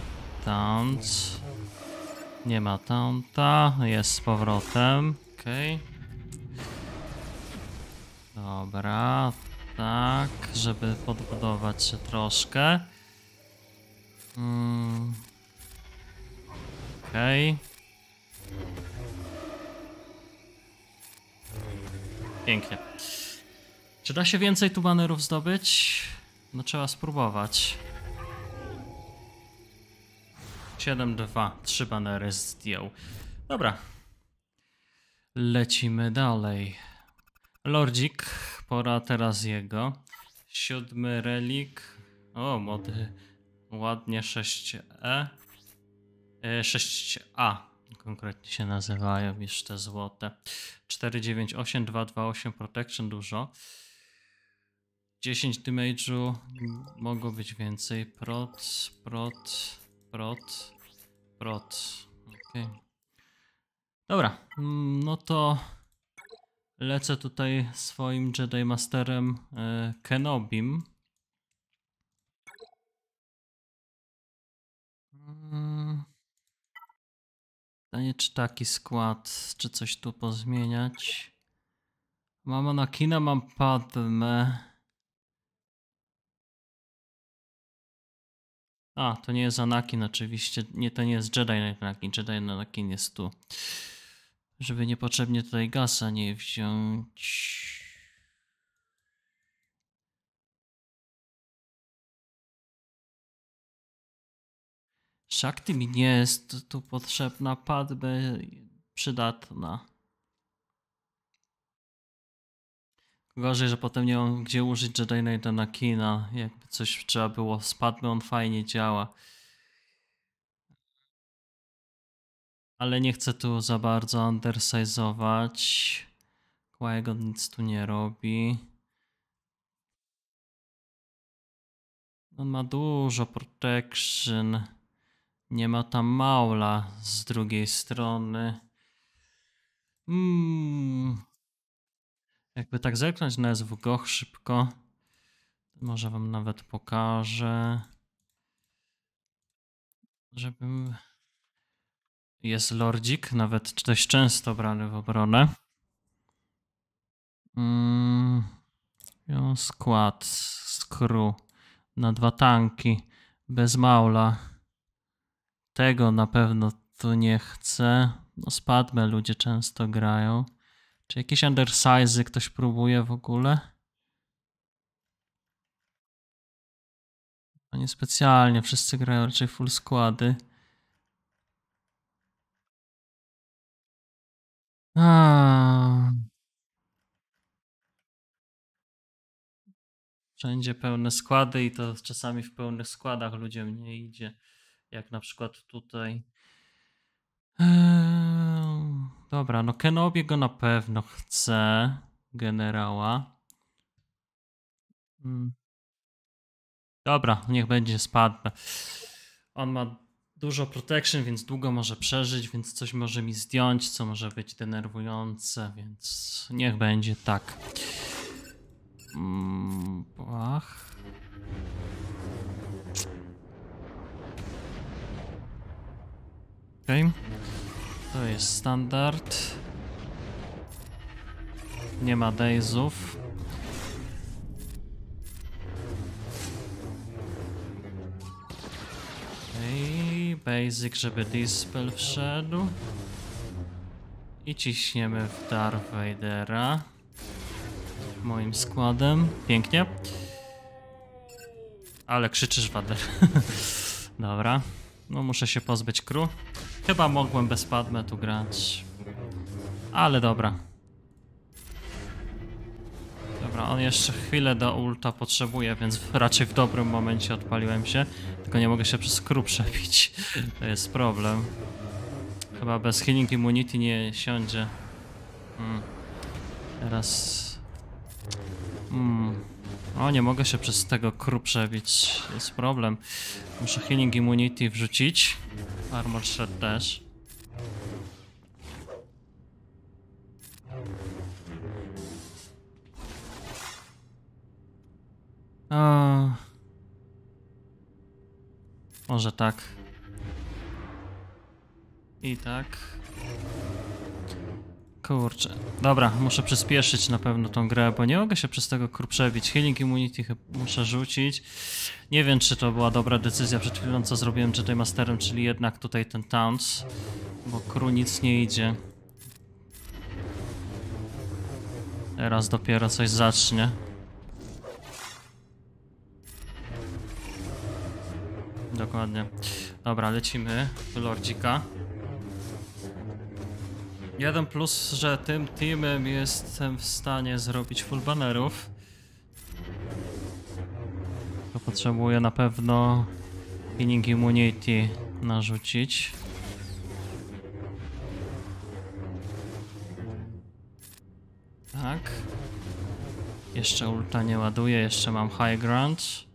taunt. Nie ma taunta, jest z powrotem. Okej. Okay. Dobra, tak, żeby podbudować się troszkę. Mm. Okej. Okay. Pięknie. Czy da się więcej tu banerów zdobyć? No trzeba spróbować. 7, 2, 3 banery zdjął. Dobra. Lecimy dalej. Lordzik, pora teraz jego. Siódmy relik. O, mody. Ładnie 6E. 6A. E, konkretnie się nazywają niż te złote. 498, 228 Protection dużo. 10 damage'u, mogło być więcej. Prot, prot, prot, prot. Ok. Dobra, mm, no to lecę tutaj swoim Jedi Masterem e, Kenobim. Pytanie, czy taki skład, czy coś tu pozmieniać. Mam Anakina, mam Padme. A, to nie jest Anakin oczywiście. Nie, to nie jest Jedi Anakin. Jedi Anakin jest tu. Żeby niepotrzebnie tutaj gasa nie wziąć. Shakti mi nie jest tu potrzebna, padby przydatna. Gorzej, że potem nie mam gdzie użyć Jedi Knighta na kina. Jakby coś trzeba było z padmy, on fajnie działa. Ale nie chcę tu za bardzo undersizeować, kłajego nic tu nie robi. On ma dużo protection. Nie ma tam Maula z drugiej strony. Mm. Jakby tak zerknąć na goch szybko, może wam nawet pokażę, żebym... Jest Lordzik, nawet dość często brany w obronę. Mm. Skład, skru na dwa tanki, bez Maula. Tego na pewno tu nie chcę. No spadme ludzie często grają. Czy jakieś undersize ktoś próbuje w ogóle? No niespecjalnie, wszyscy grają raczej full składy. A. Wszędzie pełne składy i to czasami w pełnych składach ludziom nie idzie jak na przykład tutaj. Eee, dobra, no Kenobi go na pewno chce, generała. Hmm. Dobra, niech będzie, spadł. On ma dużo protection, więc długo może przeżyć, więc coś może mi zdjąć, co może być denerwujące, więc niech będzie tak. Mm, ach. Okay. To jest standard. Nie ma dejzów. Okay. Basic, żeby dispel wszedł. I ciśniemy w Darth Vadera. Moim składem. Pięknie. Ale krzyczysz, Vader. <laughs> Dobra. No muszę się pozbyć kru. Chyba mogłem bez tu grać. Ale dobra. Dobra, on jeszcze chwilę do ulta potrzebuje, więc raczej w dobrym momencie odpaliłem się. Tylko nie mogę się przez kru przebić. <laughs> To jest problem. Chyba bez healing immunity nie siądzie. Hmm. Teraz... Hmm. O, nie mogę się przez tego kru przebić. Jest problem. Muszę healing immunity wrzucić. Armor Shred też. A... Może tak. I tak. Kurczę. Dobra, muszę przyspieszyć na pewno tą grę, bo nie mogę się przez tego kur przebić. Healing Immunity muszę rzucić. Nie wiem, czy to była dobra decyzja przed chwilą, co zrobiłem tutaj Masterem, czyli jednak tutaj ten taunt, bo kru nic nie idzie. Teraz dopiero coś zacznie. Dokładnie. Dobra, lecimy do Lordzika. Jeden plus, że tym teamem jestem w stanie zrobić full bannerów. To potrzebuję na pewno Healing Immunity narzucić. Tak. Jeszcze ulta nie ładuje, jeszcze mam high ground.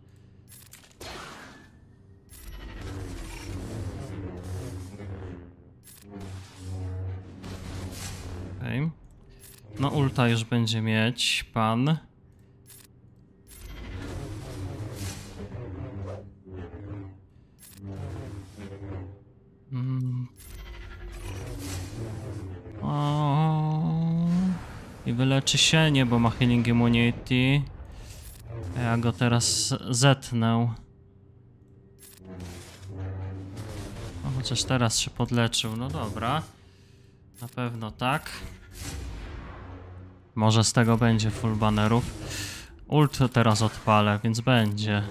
Okej. Okay. No ulta już będzie mieć pan. Mm. I wyleczy się, nie, bo ma healing immunity. Ja go teraz zetnę. O, no, chociaż teraz się podleczył, no dobra. Na pewno tak. Może z tego będzie full bannerów. Ult teraz odpalę, więc będzie.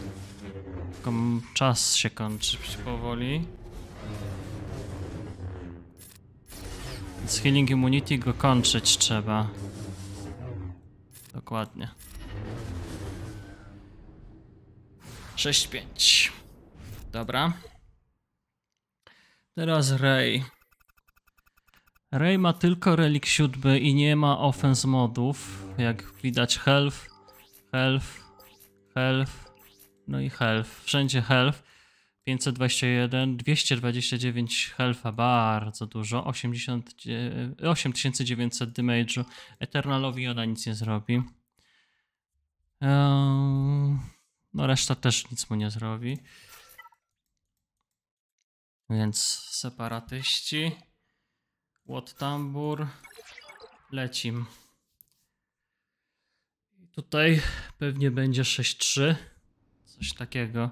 Tylko czas się kończy powoli. Z Healing Immunity go kończyć trzeba. Dokładnie. 6-5. Dobra. Teraz Ray. Ray ma tylko relik 7 i nie ma offense modów. Jak widać health, health, health, no i health. Wszędzie health. 521, 229 healtha, bardzo dużo, 80, 8900 damage'u. Eternalowi ona nic nie zrobi. Ehm, no reszta też nic mu nie zrobi. Więc separatyści. Łot tambur. Lecim. tutaj pewnie będzie 6-3. Coś takiego.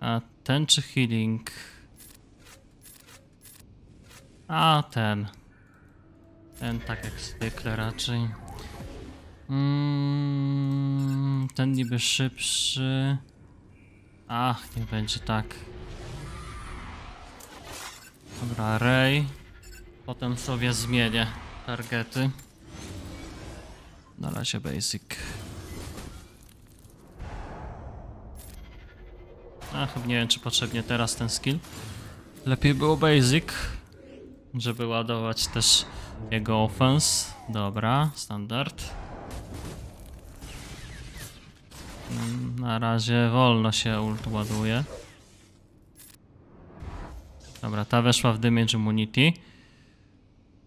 A ten czy healing? A ten. Ten tak jak zwykle raczej. Mm, ten niby szybszy. Ach, nie będzie tak. Dobra, Ray. Potem sobie zmienię targety. Na razie basic. Ach, nie wiem czy potrzebnie teraz ten skill. Lepiej było basic, żeby ładować też jego offense. Dobra, standard. Mm, na razie wolno się ult ładuje. Dobra, ta weszła w Damage Immunity.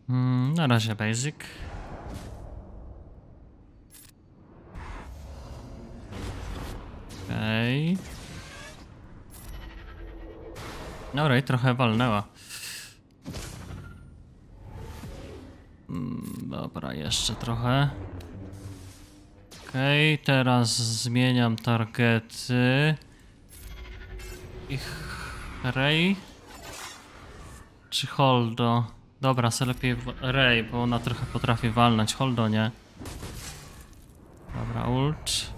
Mm, na razie basic. Okej. Okay. Dobra, i trochę walnęła. Hmm, dobra, jeszcze trochę. Okej, okay, teraz zmieniam targety. Ich rej. Czy Holdo? Dobra, se lepiej Ray, bo ona trochę potrafi walnąć. Holdo nie. Dobra, ult.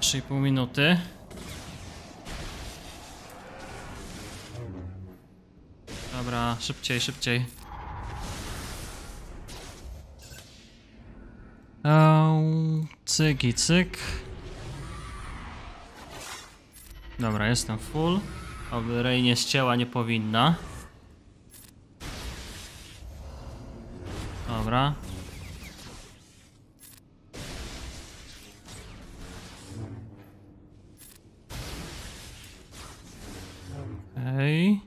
3,5 minuty. Dobra, szybciej, szybciej. Eee, cyk i cyk. Dobra, jestem full. Oby Rey nie ścięła, nie powinna. Dobra. Okej.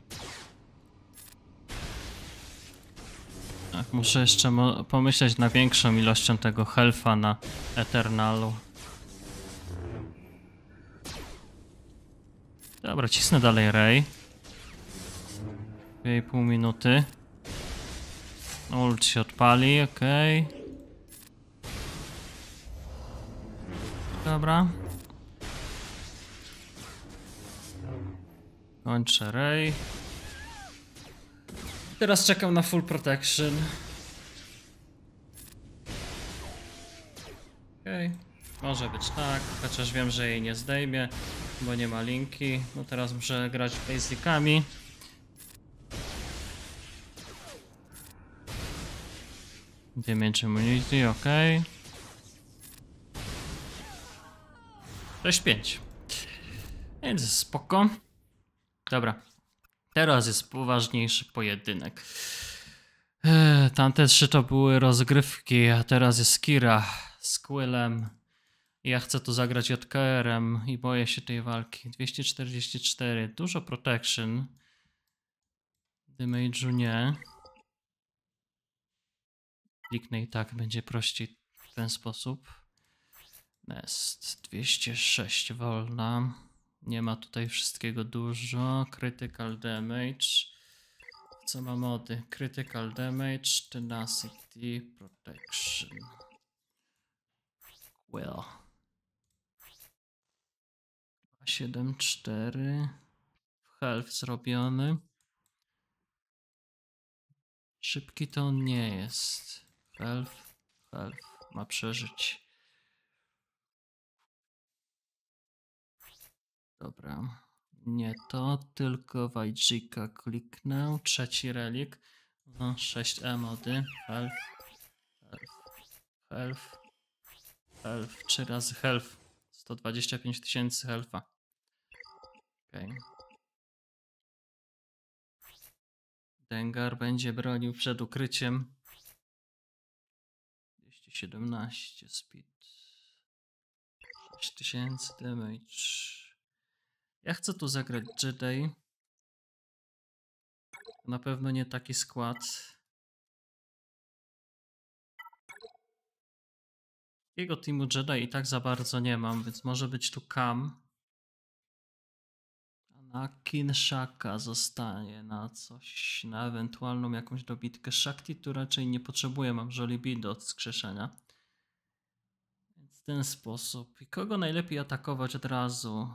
Tak, muszę jeszcze pomyśleć na większą ilością tego helfa na Eternalu. Dobra, cisnę dalej Ray. 2,5 minuty. Ult się odpali, okej. Okay. Dobra. Kończę Ray. Teraz czekam na full protection. Okej. Okay. Może być tak, chociaż wiem, że jej nie zdejmie, bo nie ma linki. No teraz muszę grać basicami. Damage immunity, ok. 6-5. Więc spoko. Dobra. Teraz jest poważniejszy pojedynek. Eee, tamte trzy to były rozgrywki, a teraz jest Kira z Quillem ja chcę to zagrać JKR-em i boję się tej walki. 244, dużo protection. Damage'u nie. Kliknę i tak, będzie prościej w ten sposób. Nest 206 wolna. Nie ma tutaj wszystkiego dużo. Critical damage. Co ma mody? Critical damage, tenacity, protection. Well. 7,4 w health zrobiony. Szybki to on nie jest. Health, health, ma przeżyć. Dobra, nie to, tylko Wajdzika kliknę. Trzeci relik. No, 6 emody. Health, health, health, health, 3 razy health. 125 tysięcy helfa. Okay. Dengar będzie bronił przed ukryciem. 217 speed. 6000 damage. Ja chcę tu zagrać Jedi. Na pewno nie taki skład. Jego teamu Jedi i tak za bardzo nie mam, więc może być tu Kam. A Kinshaka zostanie na coś, na ewentualną jakąś dobitkę Shakti, tu raczej nie potrzebuję, mam Jollibee do odskrzeszenia. Więc w ten sposób. I kogo najlepiej atakować od razu?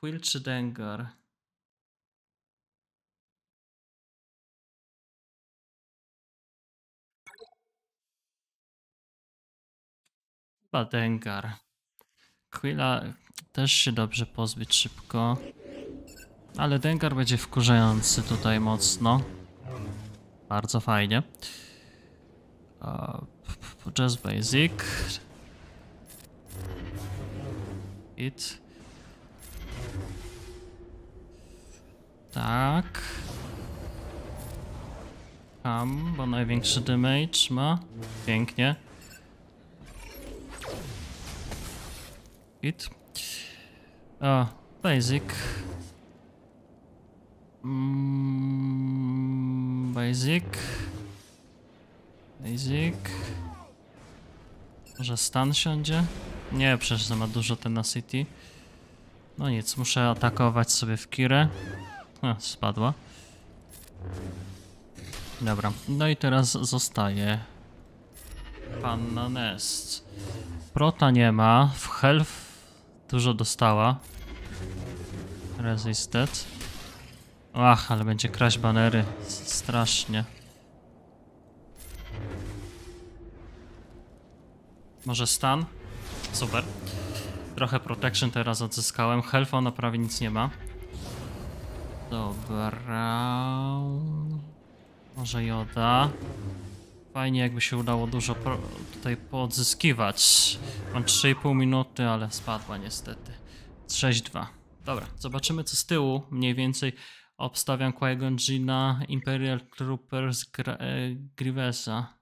Quill czy Dengar? Chyba Dengar. Quilla też się dobrze pozbyć szybko. Ale Dengar będzie wkurzający tutaj mocno. Bardzo fajnie. Just Basic. It. Tak. Ham, bo największy damage ma. Pięknie. It. A, basic. Mm, basic. Basic. Może stan siądzie? Nie, przecież za ma dużo tenacity. No nic, muszę atakować sobie w Kirę. A, spadła. Dobra, no i teraz zostaje Panna Nest. Prota nie ma, w Health dużo dostała. Resisted. Ach, ale będzie kraść banery. Strasznie. Może stan? Super. Trochę protection teraz odzyskałem. Health ona prawie nic nie ma. Dobra. Może joda. Fajnie jakby się udało dużo tutaj poodzyskiwać. Mam 3,5 minuty, ale spadła niestety. 6-2. Dobra, zobaczymy co z tyłu mniej więcej. Obstawiam Qui-Gon Imperial Troopers Gra e, Grievesa.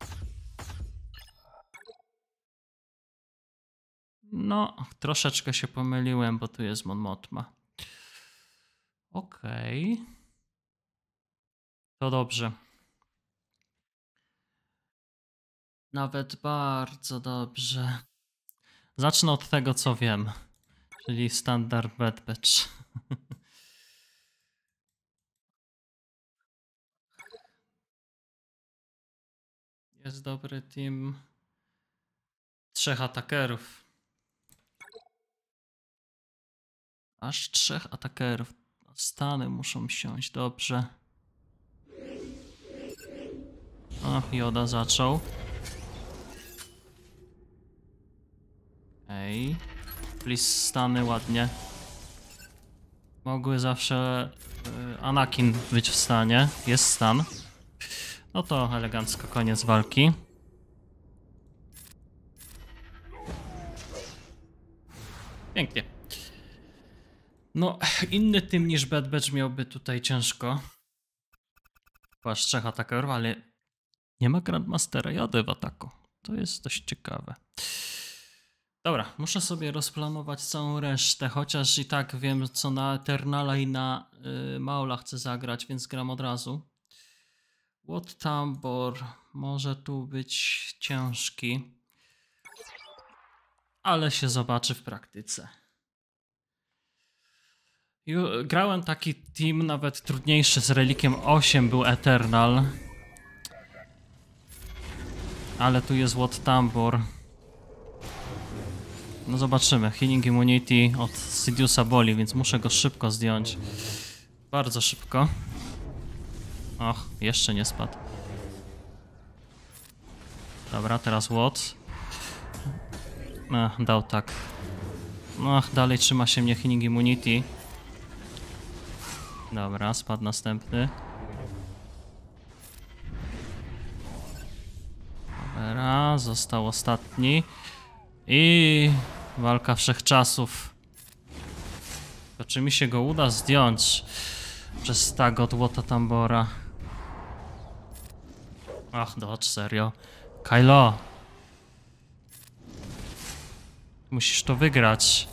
No, troszeczkę się pomyliłem, bo tu jest Mon Motma. Okej. Okay. To dobrze. Nawet bardzo dobrze. Zacznę od tego, co wiem, czyli standard Bad Batch. <laughs> Jest dobry team trzech atakerów. Aż trzech atakerów. Stany muszą siąść, dobrze. Och, Joda zaczął. Ej. Please stany ładnie. Mogły zawsze y, Anakin być w stanie. Jest stan. No to elegancko koniec walki. Pięknie. No, inny tym niż Bad Batch miałby tutaj ciężko. Chyba trzech atakerów, ale nie ma Grandmastera jadę w ataku. To jest dość ciekawe. Dobra, muszę sobie rozplanować całą resztę, chociaż i tak wiem, co na Eternala i na y, Maula chcę zagrać, więc gram od razu. Płot tambor może tu być ciężki, ale się zobaczy w praktyce. Grałem taki team nawet trudniejszy z Relikiem 8 był Eternal. Ale tu jest Łot Tambor. No zobaczymy. Healing Immunity od Sidiusa boli, więc muszę go szybko zdjąć. Bardzo szybko. Och, jeszcze nie spadł. Dobra, teraz Watts. Ach, dał tak. Ach, dalej trzyma się mnie Healing Immunity. Dobra, spadł następny. Dobra, został ostatni. I walka wszechczasów. To czy mi się go uda zdjąć przez tak od Łota Tambora? Ach, dodge, no, serio. Kylo! Musisz to wygrać.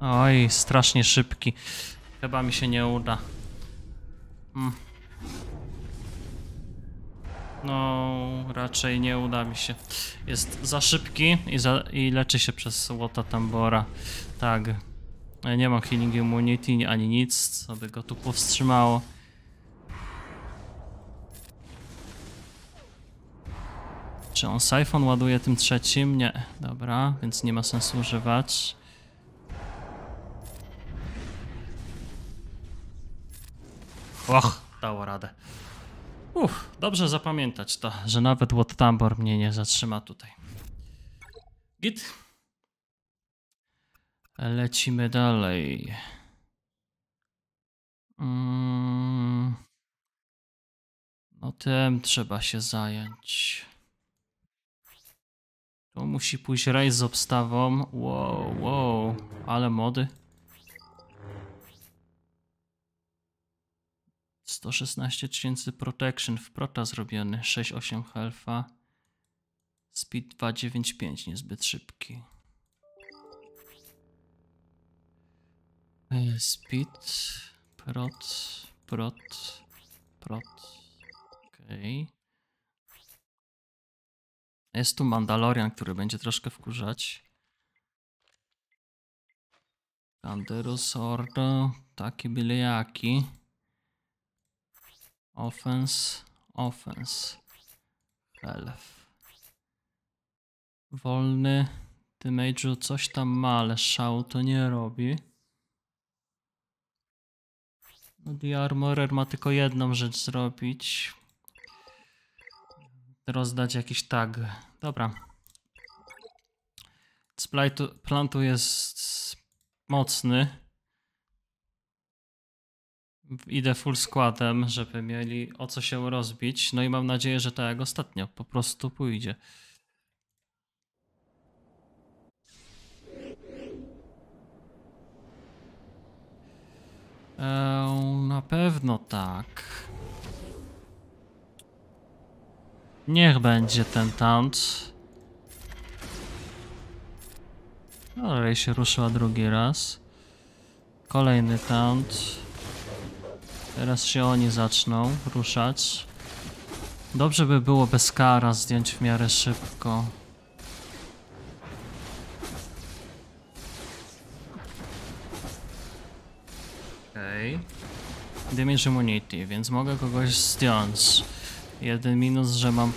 Oj, strasznie szybki. Chyba mi się nie uda. Mm. No, raczej nie uda mi się. Jest za szybki i, za, i leczy się przez Łota Tambora. Tak, nie mam healing immunity ani nic, co by go tu powstrzymało. Czy on Siphon ładuje tym trzecim? Nie, dobra, więc nie ma sensu używać. Och, dało radę. Uff, dobrze zapamiętać to, że nawet Tambor mnie nie zatrzyma tutaj. Git. Lecimy dalej. Mm. No tym trzeba się zająć. Tu musi pójść rejs z obstawą. Wow, wow, ale mody. 116 tysięcy protection w prota zrobiony. 6,8 helfa. Speed 295, niezbyt szybki. E, speed, prot, prot, prot. Okej. Okay. Jest tu Mandalorian, który będzie troszkę wkurzać. Kanderus Ordo, taki byle jaki. Offense, offense. Elf. Wolny. Ty Major coś tam ma, ale szału to nie robi. The Armorer ma tylko jedną rzecz zrobić. Rozdać jakiś tag. Dobra. Display plantu jest mocny. Idę full składem, żeby mieli o co się rozbić. No i mam nadzieję, że tak jak ostatnio po prostu pójdzie. Eee, na pewno tak. Niech będzie ten tant. No, Ale się ruszyła drugi raz. Kolejny tant. Teraz się oni zaczną ruszać. Dobrze by było bez kara zdjąć w miarę szybko. Okej. Okay. Damage immunity, więc mogę kogoś zdjąć. Jeden minus, że mam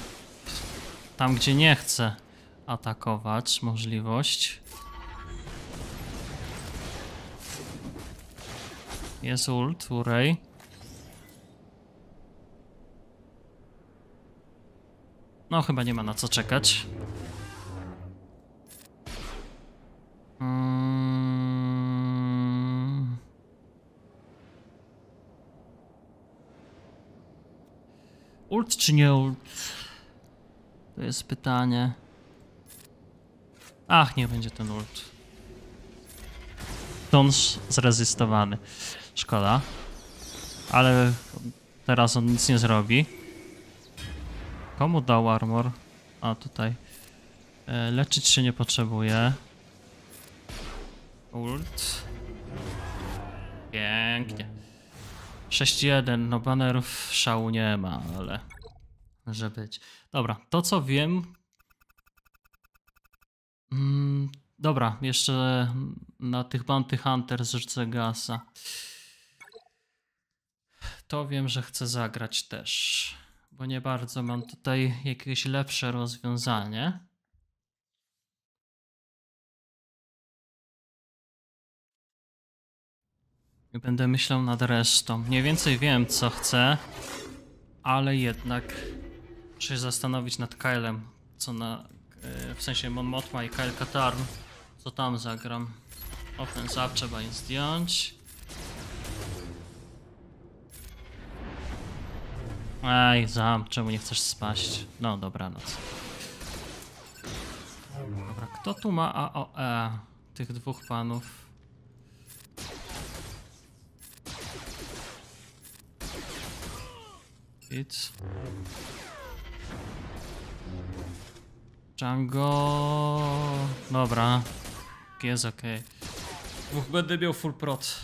tam, gdzie nie chcę atakować możliwość. Jest ult, urej. No chyba nie ma na co czekać. Mm. Ult czy nie ult? To jest pytanie. Ach, nie będzie ten ult. Dąż zrezystowany. Szkoda. Ale teraz on nic nie zrobi. Komu dał armor? A, tutaj. E, leczyć się nie potrzebuje. Ult. Pięknie. 6-1, no bannerów szału nie ma, ale może być. Dobra, to co wiem... Mm, dobra, jeszcze na tych Bounty Hunters zrzucę gasa. To wiem, że chcę zagrać też, bo nie bardzo mam tutaj jakieś lepsze rozwiązanie. Będę myślał nad resztą. Mniej więcej wiem, co chcę, ale jednak muszę się zastanowić nad Kylem, co na... E, w sensie Mon Mothma i Kyle Katarn, co tam zagram. Offense up trzeba im zdjąć. Ej, zam, czemu nie chcesz spaść? No, dobranoc. Dobra, kto tu ma AOE? Tych dwóch panów. It's... Django... Dobra. Jest ok. Dwóch będę miał full prot.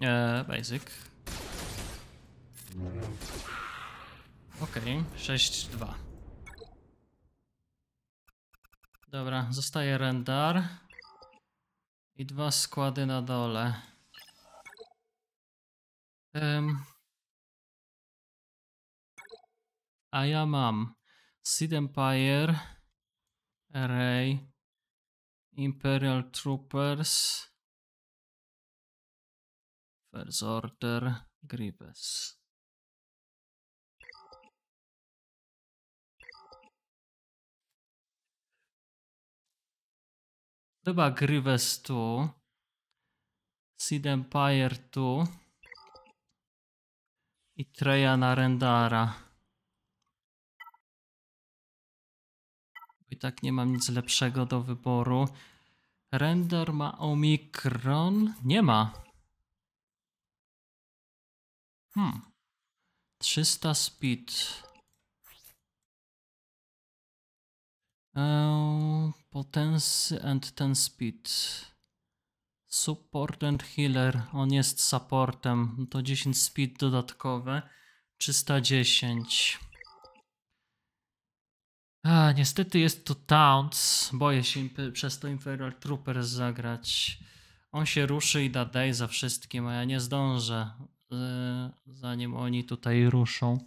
Eee, basic. okay, 6-2. Dobra, zostaje rendar. I dwa składy na dole. Um, a ja mam Seed Empire, Array, Imperial Troopers, First Order, Grievous. Chyba Grievous tu, Seed Empire tu i Trejana Rendara. I tak nie mam nic lepszego do wyboru. Render ma Omikron? Nie ma. Hmm. 300 speed. Eee, potency and ten speed. Support and healer, on jest supportem, to 10 speed dodatkowe, 310. A, niestety jest to Towns, boję się przez to Imperial Trooper zagrać. On się ruszy i da day za wszystkim, a ja nie zdążę, yy, zanim oni tutaj ruszą.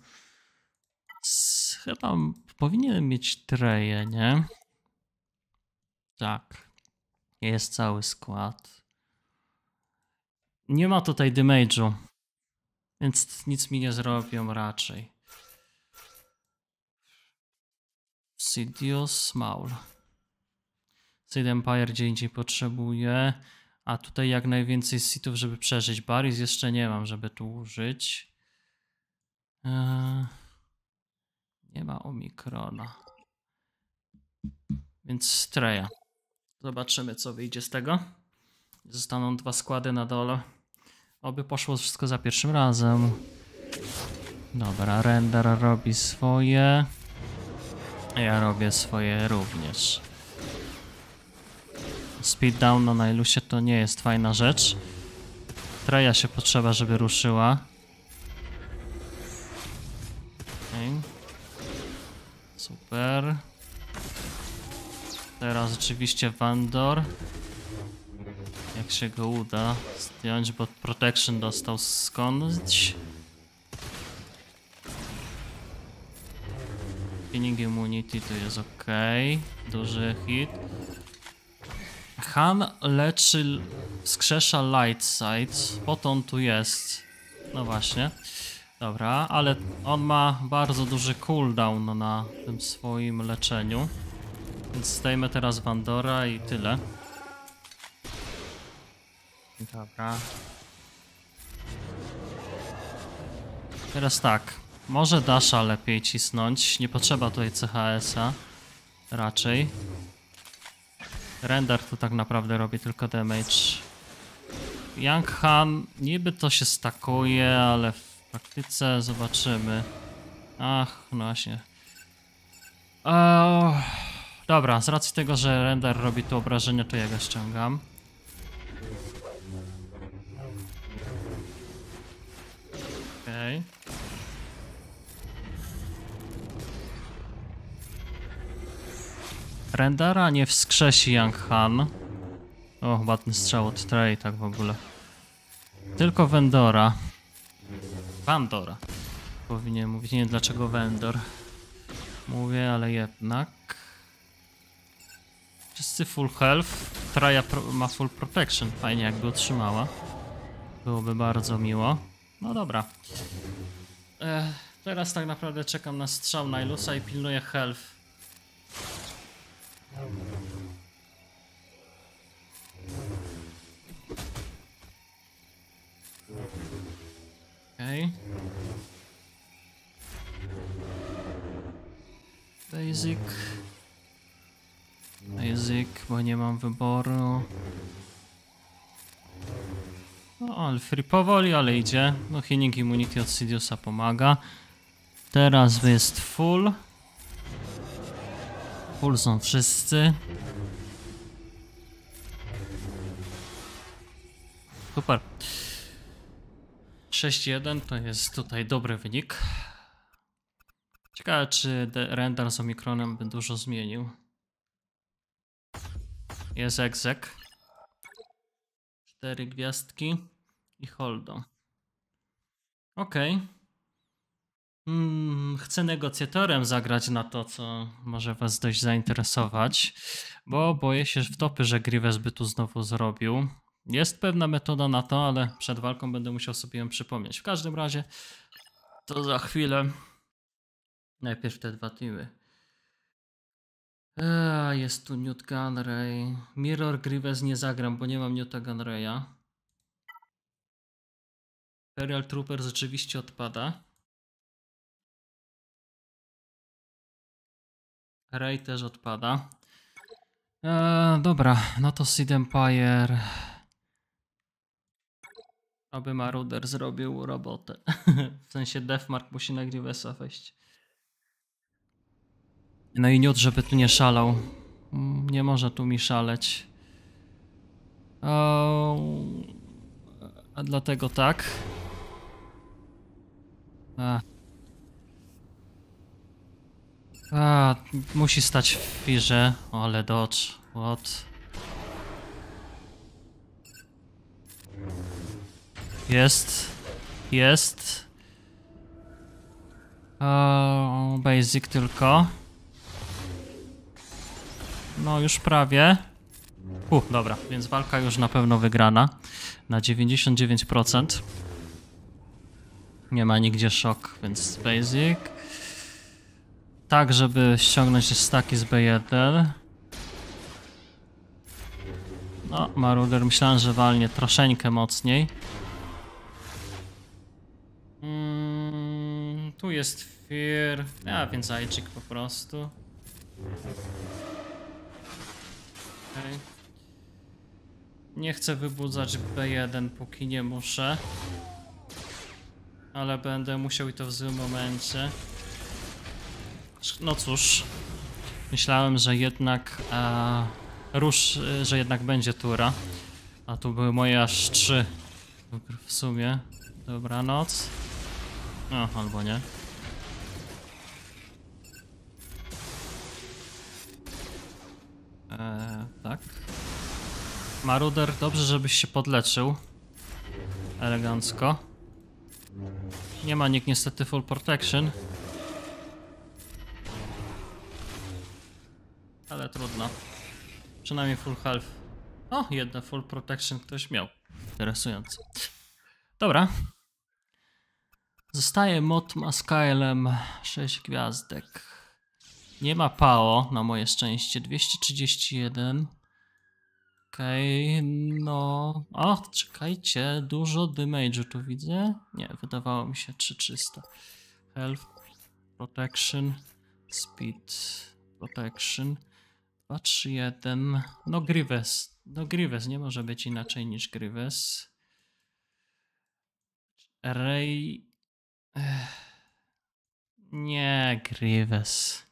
Chyba powinienem mieć treje, nie? Tak, jest cały skład. Nie ma tutaj damage'u, więc nic mi nie zrobią raczej. Sidious Maul. Seed Empire gdzie indziej potrzebuje, a tutaj jak najwięcej sitów, żeby przeżyć. Baris jeszcze nie mam, żeby tu użyć. Eee, nie ma Omikrona. Więc Streja. Zobaczymy, co wyjdzie z tego. Zostaną dwa składy na dole. Oby poszło wszystko za pierwszym razem. Dobra, render robi swoje. Ja robię swoje również. Speed down na ilusie to nie jest fajna rzecz. Treja się potrzeba, żeby ruszyła. Super. Teraz oczywiście Vandor. Jak się go uda zdjąć, bo protection dostał skądś. Pinning immunity to jest ok. Duży hit. Han leczy, wskrzesza light side. Po to on tu jest. No właśnie. Dobra, ale on ma bardzo duży cooldown na tym swoim leczeniu. Więc zdejmę teraz Wandora i tyle. Dobra. Teraz tak. Może Dasha lepiej cisnąć. Nie potrzeba tutaj CHS-a. Raczej. Render tu tak naprawdę robi tylko damage. Yang Han, niby to się stakuje, ale w praktyce zobaczymy. Ach, no właśnie. Eee, dobra, z racji tego, że render robi tu obrażenia, to ja go ściągam. Okej. Okay. Rendara nie wskrzesi Yang Han. O, chyba ten strzał od Trey, tak w ogóle. Tylko Wendora Pandora. Powinien mówić, nie wiem dlaczego Wendor Mówię, ale jednak. Wszyscy full health. Traja ma full protection. Fajnie jakby otrzymała. Byłoby bardzo miło. No dobra. Ech, teraz tak naprawdę czekam na strzał Nailusa i pilnuję health. Okej. Okay. Basic. Basic, bo nie mam wyboru. No, powoli, ale idzie. No, healing immunity od Sidiosa pomaga. Teraz jest full. Full są wszyscy. Super. 6-1 to jest tutaj dobry wynik. Ciekawe, czy render z Omikronem by dużo zmienił. Jest egzek. Cztery gwiazdki i holdo. Ok. Hmm, chcę negocjatorem zagrać na to, co może was dość zainteresować, bo boję się w topy, że Grievous by tu znowu zrobił. Jest pewna metoda na to, ale przed walką będę musiał sobie ją przypomnieć. W każdym razie to za chwilę. Najpierw te dwa teamy. Eee, jest tu Newt Gunray. Mirror Grievous nie zagram, bo nie mam Newta Gunraya. Imperial Trooper rzeczywiście odpada. Ray też odpada. Eee, dobra, no to Seed Empire. Aby Maruder zrobił robotę. <laughs> w sensie Defmark musi na Grievousa wejść. No i niut, żeby tu nie szalał. Mm, nie może tu mi szaleć. A dlatego tak. A. A, musi stać w firze. ale dodge. What? Jest. Jest. O, basic tylko. No już prawie. Uh, dobra, więc walka już na pewno wygrana. Na 99%. Nie ma nigdzie szok, więc basic. Tak, żeby ściągnąć staki z B1. No, Maruder myślałem, że walnie troszeczkę mocniej. Mm, tu jest Fear, a więc Ajczyk po prostu. Okay. Nie chcę wybudzać B1 póki nie muszę. Ale będę musiał i to w złym momencie. No cóż. Myślałem, że jednak e, rusz, że jednak będzie tura. A tu były moje aż trzy w sumie. Dobranoc. No, albo nie. Eee, tak. Maruder, dobrze, żebyś się podleczył. Elegancko. Nie ma nikt niestety full protection. Ale trudno. Przynajmniej full health. O, jedna full protection ktoś miał. Interesujące. Dobra. Zostaje mod Maskaelem 6 gwiazdek. Nie ma PAO, na moje szczęście. 231. Okej, okay, no... O, czekajcie, dużo damage'u tu widzę. Nie, wydawało mi się 300. Health, protection, speed, protection. 2, 3, 1. No Grievous. No Grievous, nie może być inaczej niż Grievous. Ray... Ech. Nie, Grievous.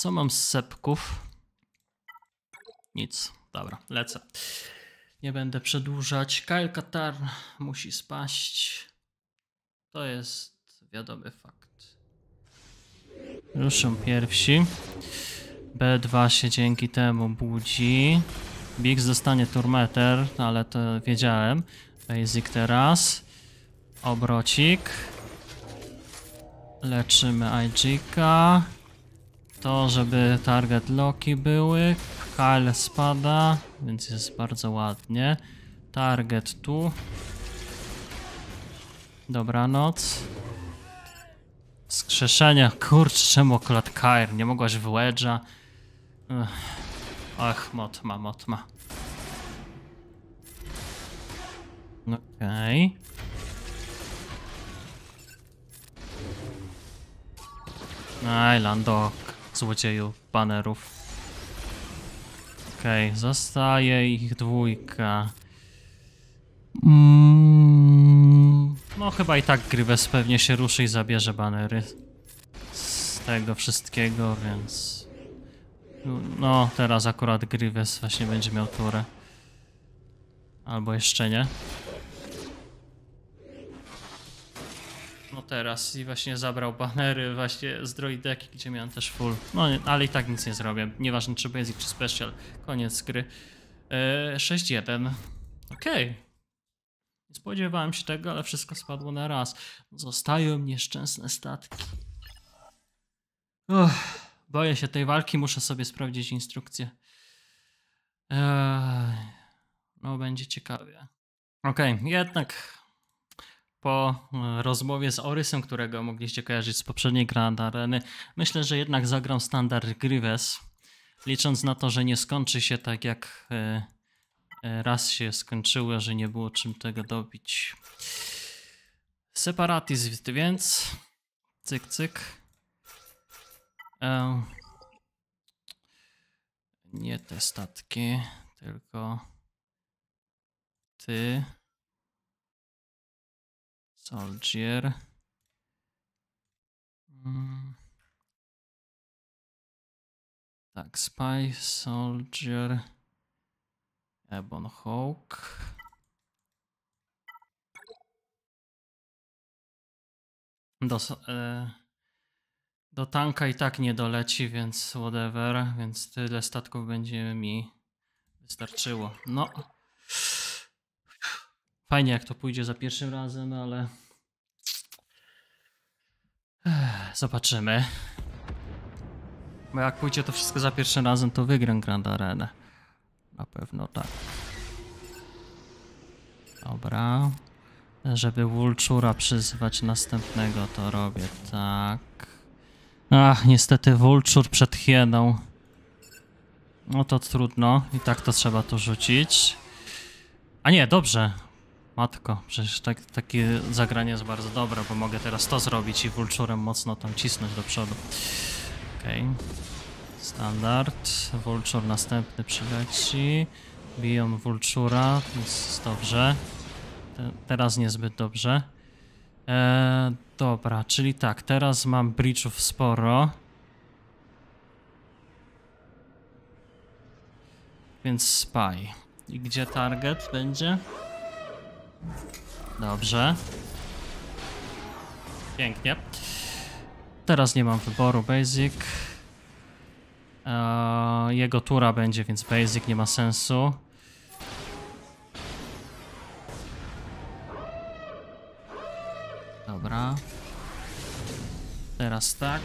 Co mam z sepków? Nic. Dobra, lecę. Nie będę przedłużać. Kyle Katar musi spaść. To jest wiadomy fakt. Ruszą pierwsi. B2 się dzięki temu budzi. Biggs dostanie turmeter, ale to wiedziałem. Basic teraz. Obrocik. Leczymy IG-ka to, żeby target locki były. Kyle spada, więc jest bardzo ładnie. Target tu. Dobranoc. Skrzeszenia. Kurcz, czemu klatkair? Nie mogłaś w Ach, motma, motma. No, okej. Okay. Aj, Landok złodzieju banerów. Okej, okay, zostaje ich dwójka. Mm, no chyba i tak Grives pewnie się ruszy i zabierze banery z tego wszystkiego, więc... No, teraz akurat Grives właśnie będzie miał turę. Albo jeszcze nie. No teraz i właśnie zabrał banery właśnie z droideki, gdzie miałem też full. No ale i tak nic nie zrobię, nieważne czy basic czy special, koniec gry. Yy, e, 6-1, okej. Okay. Nie spodziewałem się tego, ale wszystko spadło na raz. Zostają nieszczęsne statki. Uff, boję się tej walki, muszę sobie sprawdzić instrukcję. Eee, no będzie ciekawie. Okej, okay, jednak po e, rozmowie z Orysem, którego mogliście kojarzyć z poprzedniej Grand Areny, myślę, że jednak zagram standard Grives, licząc na to, że nie skończy się tak jak e, e, raz się skończyło, że nie było czym tego dobić. Separatyzm, więc cyk, cyk. nie te statki, tylko ty. Soldier. Mm. Tak, Spy, Soldier, Ebon Hawk. Do, e, do tanka i tak nie doleci, więc whatever, więc tyle statków będzie mi wystarczyło. No. Fajnie jak to pójdzie za pierwszym razem, ale... Zobaczymy. Bo jak pójdzie to wszystko za pierwszym razem, to wygram Grand Arenę. Na pewno tak. Dobra. Żeby Wulczura przyzywać następnego, to robię tak. Ach, niestety Wulczur przed hieną. No to trudno. I tak to trzeba tu rzucić. A nie, dobrze. Matko, przecież tak, takie zagranie jest bardzo dobre, bo mogę teraz to zrobić i wulczurem mocno tam cisnąć do przodu. Okej. Okay. Standard. Wulczur następny przyleci. Biją wulczura, więc dobrze. Te, teraz niezbyt dobrze. E, dobra, czyli tak, teraz mam breachów sporo. Więc spy. I gdzie target będzie? Dobrze. Pięknie. Teraz nie mam wyboru, basic. Eee, jego tura będzie, więc basic nie ma sensu. Dobra. Teraz tak.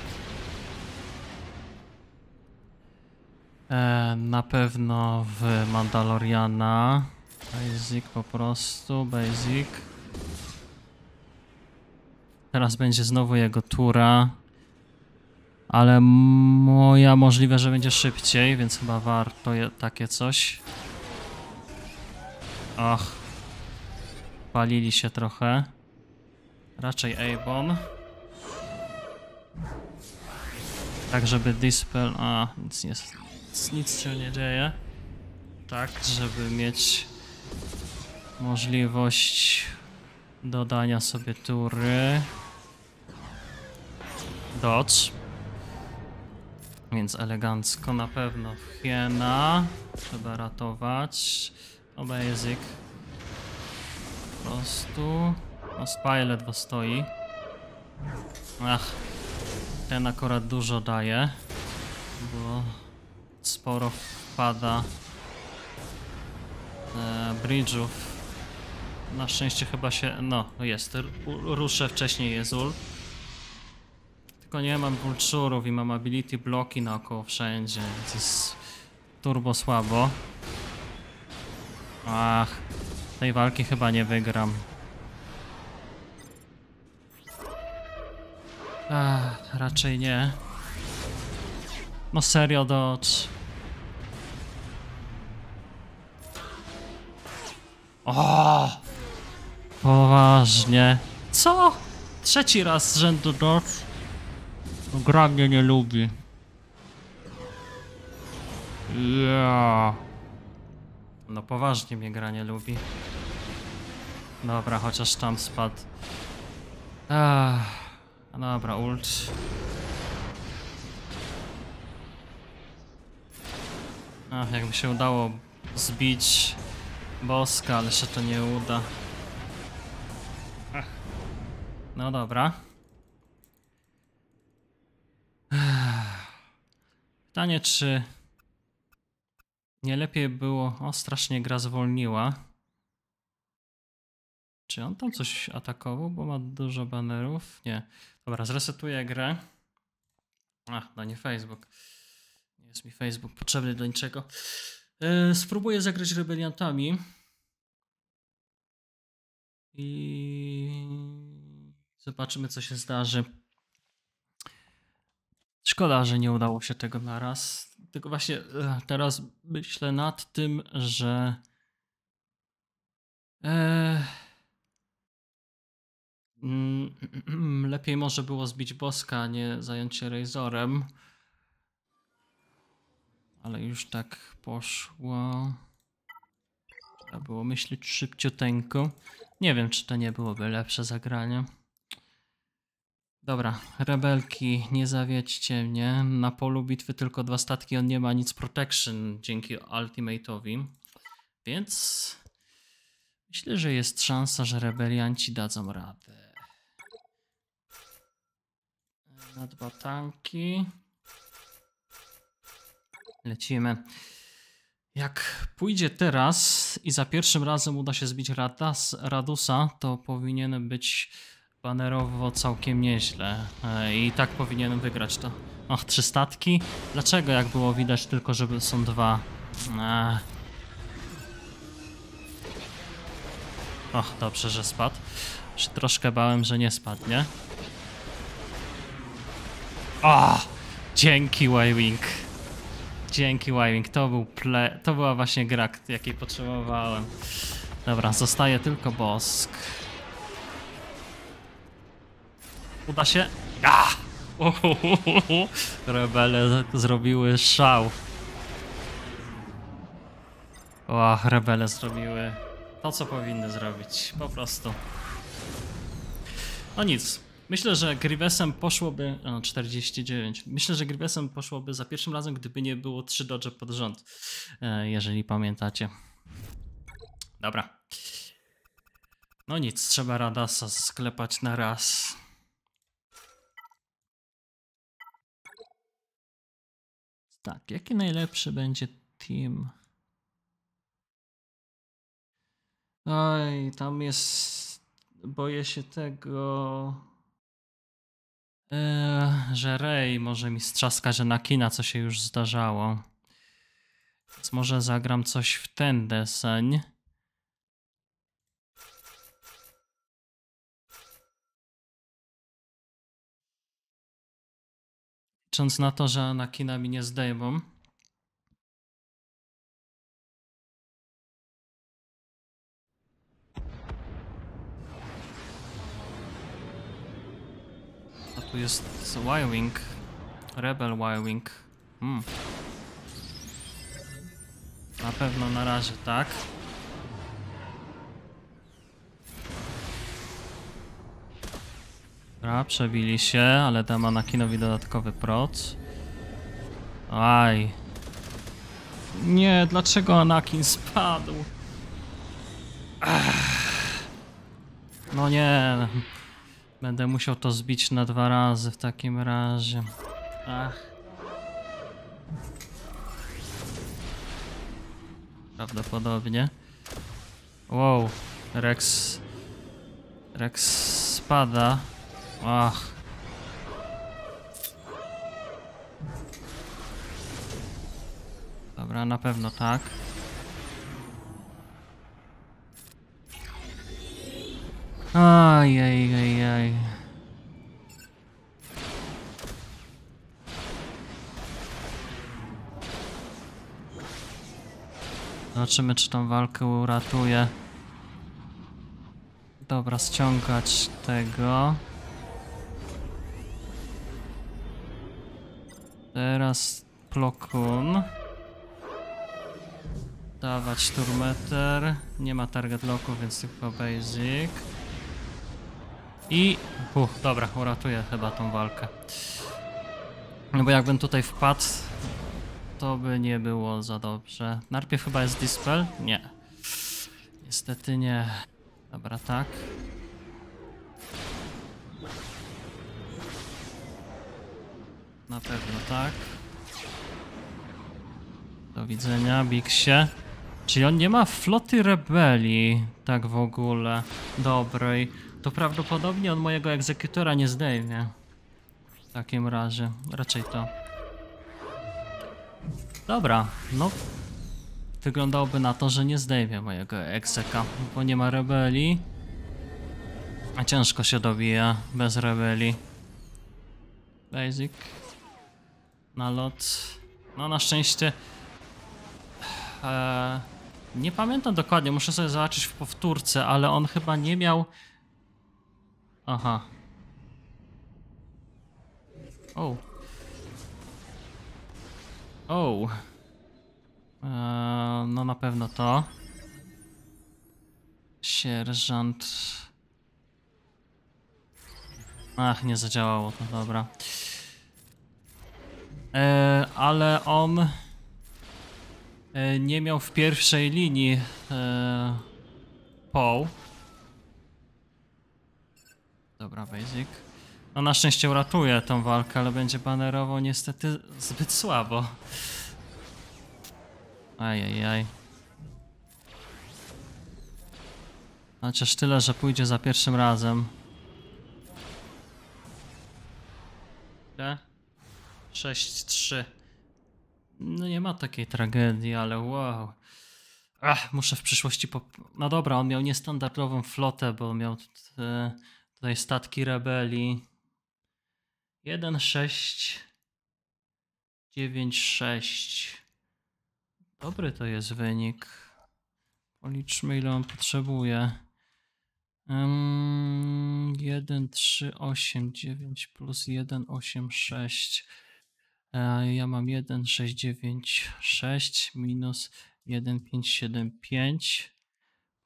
Eee, na pewno w Mandaloriana. Basic po prostu, basic. Teraz będzie znowu jego tura. Ale moja możliwe, że będzie szybciej, więc chyba warto takie coś. Ach. Palili się trochę. Raczej A-bomb. Tak, żeby dispel... A, nic, nie, nic się nie dzieje. Tak, żeby mieć możliwość dodania sobie tury. Dodge. Więc elegancko na pewno hiena. Trzeba ratować. Oba basic. Po prostu. O spy ledwo stoi. Ach. Ten akurat dużo daje. Bo sporo wpada e, bridge'ów na szczęście chyba się... no, jest. Ruszę wcześniej Jezul. Tylko nie mam vulture'ów i mam ability bloki naokoło wszędzie, więc jest turbo słabo. Ach, tej walki chyba nie wygram. Ach, raczej nie. No serio, Dodge. O! Poważnie. Co? Trzeci raz z rzędu noc? Gra mnie nie lubi. Ja. No poważnie mnie gra nie lubi. Dobra, chociaż tam spadł. Ach, no dobra, ult. Ach, jakby się udało zbić boska, ale się to nie uda. No dobra. <sighs> Pytanie, czy nie lepiej było... O, strasznie gra zwolniła. Czy on tam coś atakował, bo ma dużo banerów? Nie. Dobra, zresetuję grę. Ach, no nie Facebook. Nie jest mi Facebook potrzebny do niczego. Yy, spróbuję zagrać rebeliantami. I... Zobaczymy, co się zdarzy. Szkoda, że nie udało się tego na raz. Tylko właśnie e, teraz myślę nad tym, że. E, mm, <clears throat> lepiej może było zbić boska, a nie zająć się Razorem. Ale już tak poszło. Trzeba było myśleć szybciuteńko. Nie wiem, czy to nie byłoby lepsze zagranie. Dobra, rebelki, nie zawiedźcie mnie. Na polu bitwy tylko dwa statki, on nie ma nic protection dzięki ultimate'owi. Więc myślę, że jest szansa, że rebelianci dadzą radę. Na dwa tanki. Lecimy. Jak pójdzie teraz i za pierwszym razem uda się zbić Radas, Radusa, to powinien być Banerowo całkiem nieźle e, i tak powinienem wygrać to. Och, trzy statki? Dlaczego jak było widać tylko, że są dwa? Ech. Och, dobrze, że spadł. Się troszkę bałem, że nie spadnie. O! Dzięki Waywing. wing Dzięki Waywing. wing To, był ple... to była właśnie gra, jakiej potrzebowałem. Dobra, zostaje tylko bosk. Uda się? Ja! <laughs> Rebele zrobiły szał. O, rebele zrobiły to, co powinny zrobić. Po prostu. No nic. Myślę, że Grivesem poszłoby... O, 49. Myślę, że Grivesem poszłoby za pierwszym razem, gdyby nie było 3 dodge pod rząd. E, jeżeli pamiętacie. Dobra. No nic, trzeba Radasa sklepać na raz. Tak, jaki najlepszy będzie team? Oj, tam jest. Boję się tego. Eee, że Ray może mi że kina, co się już zdarzało. Więc może zagram coś w ten deseń. licząc na to, że Anakina mi nie zdejmą. A tu jest Wing, Rebel Wyoming. Hmm. Na pewno na razie tak. Dobra, przebili się, ale dam Anakinowi dodatkowy proc. Aj. Nie, dlaczego Anakin spadł? No nie. Będę musiał to zbić na dwa razy w takim razie. Ach. Prawdopodobnie. Wow. Rex... Rex spada. Ach. Dobra, na pewno tak. Ajajajaj. Zobaczymy, czy tą walkę uratuje. Dobra, ściągać tego. Teraz plokun. Dawać turmeter. Nie ma target locku, więc tylko basic. I... Uh, dobra, uratuję chyba tą walkę. No bo jakbym tutaj wpadł, to by nie było za dobrze. Najpierw chyba jest dispel? Nie. Niestety nie. Dobra, tak. Na pewno tak. Do widzenia, Bixie. Czyli on nie ma floty rebelii, tak w ogóle, dobrej. To prawdopodobnie on mojego egzekutora nie zdejmie. W takim razie, raczej to. Dobra, no. Wyglądałoby na to, że nie zdejmie mojego egzeka, bo nie ma rebelii. A ciężko się dobija bez rebelii. Basic na lot. No na szczęście... Eee, nie pamiętam dokładnie, muszę sobie zobaczyć w powtórce, ale on chyba nie miał... Aha. O. O. Eee, no na pewno to. Sierżant... Ach, nie zadziałało to, dobra. E, ale on e, nie miał w pierwszej linii e, Paul. Dobra, basic. No na szczęście uratuje tą walkę, ale będzie banerowo niestety zbyt słabo. Ajajaj. Chociaż tyle, że pójdzie za pierwszym razem. 6-3. No nie ma takiej tragedii, ale wow. Ach, muszę w przyszłości. Pop... No dobra, on miał niestandardową flotę, bo miał te, tutaj statki rebelii. 1, 6, 9, 6. Dobry to jest wynik. Policzmy, ile on potrzebuje. Um, 1, 3, 8, 9 plus 1, 8, 6. E, ja mam 1696 minus 1575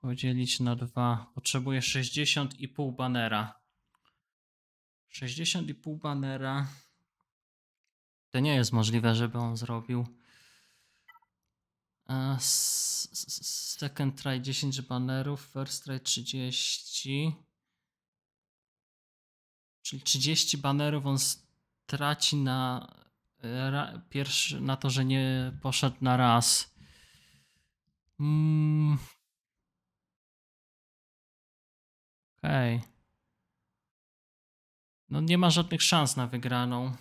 podzielić na 2. Potrzebuję 60,5 banera. 60,5 banera. To nie jest możliwe, żeby on zrobił. E, second try 10 banerów, first try 30. Czyli 30 banerów on straci na Pierwszy na to, że nie poszedł na raz. Mm. Okej. Okay. No nie ma żadnych szans na wygraną.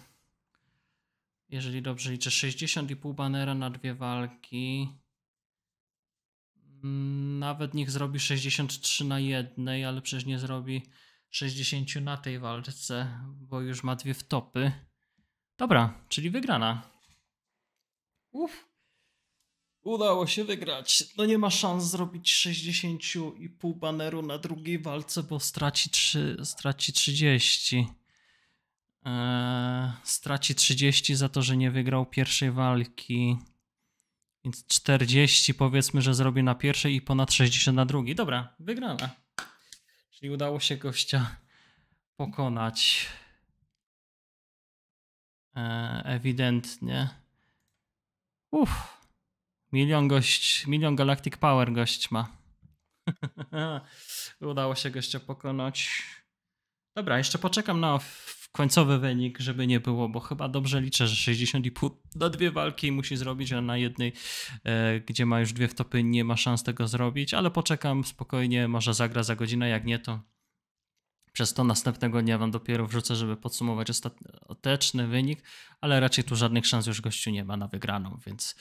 Jeżeli dobrze liczę, 60,5 banera na dwie walki. Mm, nawet niech zrobi 63 na jednej, ale przecież nie zrobi 60 na tej walce, bo już ma dwie wtopy. Dobra, czyli wygrana. Uff. Udało się wygrać. No nie ma szans zrobić 60,5 baneru na drugiej walce, bo straci, 3, straci 30. Eee, straci 30 za to, że nie wygrał pierwszej walki. Więc 40 powiedzmy, że zrobi na pierwszej i ponad 60 na drugiej. Dobra, wygrana. Czyli udało się gościa pokonać. E, ewidentnie. Uff. Milion gość, milion Galactic Power gość ma. <laughs> Udało się gościa pokonać. Dobra, jeszcze poczekam na końcowy wynik, żeby nie było, bo chyba dobrze liczę, że 60,5 na dwie walki musi zrobić, a na jednej, e, gdzie ma już dwie wtopy, nie ma szans tego zrobić, ale poczekam spokojnie, może zagra za godzinę, jak nie to przez to następnego dnia wam dopiero wrzucę, żeby podsumować ostateczny wynik, ale raczej tu żadnych szans już gościu nie ma na wygraną, więc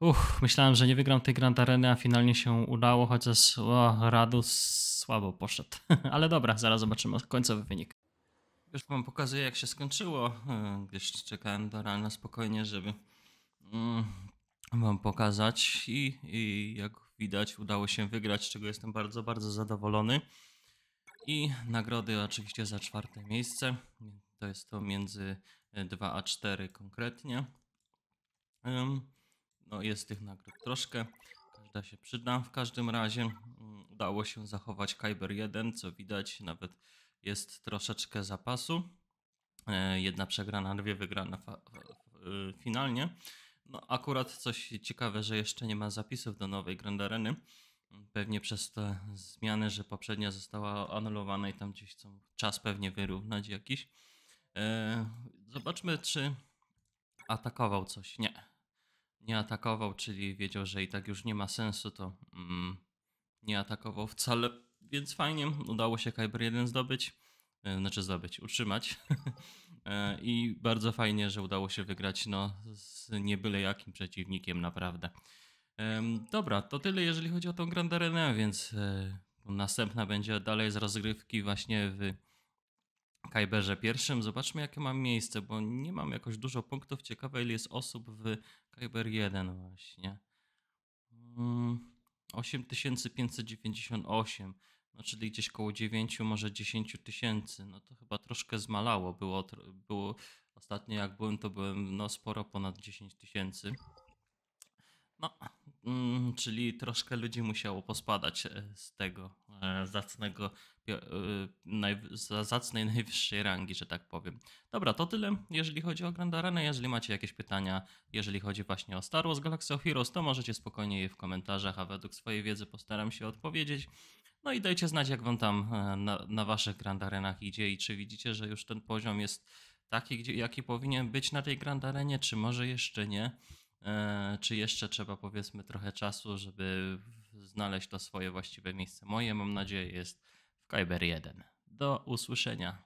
uch, myślałem, że nie wygram tej Grand Areny, a finalnie się udało, chociaż o, Radus słabo poszedł. <laughs> ale dobra, zaraz zobaczymy końcowy wynik. Już wam pokazuję jak się skończyło, hmm, gdyż czekałem do rana spokojnie, żeby mm, wam pokazać i, i jak widać udało się wygrać, z czego jestem bardzo, bardzo zadowolony. I nagrody oczywiście za czwarte miejsce. To jest to między 2 e, a 4 konkretnie. No jest tych nagród troszkę. Każda się przyda. W każdym razie mm, udało się zachować Kyber 1, co widać nawet jest troszeczkę zapasu. E, jedna przegrana, dwie wygrana e, finalnie. No akurat coś ciekawe, że jeszcze nie ma zapisów do nowej Grand Areny. Pewnie przez te zmiany, że poprzednia została anulowana i tam gdzieś co czas pewnie wyrównać jakiś. E, zobaczmy, czy atakował coś. Nie. Nie atakował, czyli wiedział, że i tak już nie ma sensu, to mm, nie atakował wcale, więc fajnie. Udało się Kyber 1 zdobyć. E, znaczy zdobyć, utrzymać. <laughs> E, I bardzo fajnie, że udało się wygrać no, z niebyle jakim przeciwnikiem, naprawdę. Dobra, to tyle jeżeli chodzi o tą Grand Arenę, więc e, no, następna będzie dalej z rozgrywki właśnie w Kajberze pierwszym. Zobaczmy jakie mam miejsce, bo nie mam jakoś dużo punktów. Ciekawe ile jest osób w Kajber 1 właśnie. 8598, mm, no czyli gdzieś koło 9, może 10 tysięcy. No to chyba troszkę zmalało. Było, było ostatnio jak byłem, to byłem no sporo ponad 10 tysięcy. No, mm, czyli troszkę ludzi musiało pospadać e, z tego e, zacnego, e, zacnej <laughs> najwyższej rangi, że tak powiem. Dobra, to tyle, jeżeli chodzi o Grand Arena. Jeżeli macie jakieś pytania, jeżeli chodzi właśnie o Star Wars Galaxy of Heroes, to możecie spokojnie je w komentarzach, a według swojej wiedzy postaram się odpowiedzieć. No i dajcie znać, jak wam tam na, na waszych Grand Arenach idzie i czy widzicie, że już ten poziom jest taki, jaki powinien być na tej Grand Arenie, czy może jeszcze nie. E, czy jeszcze trzeba powiedzmy trochę czasu, żeby znaleźć to swoje właściwe miejsce. Moje, mam nadzieję, jest w Kyber 1. Do usłyszenia.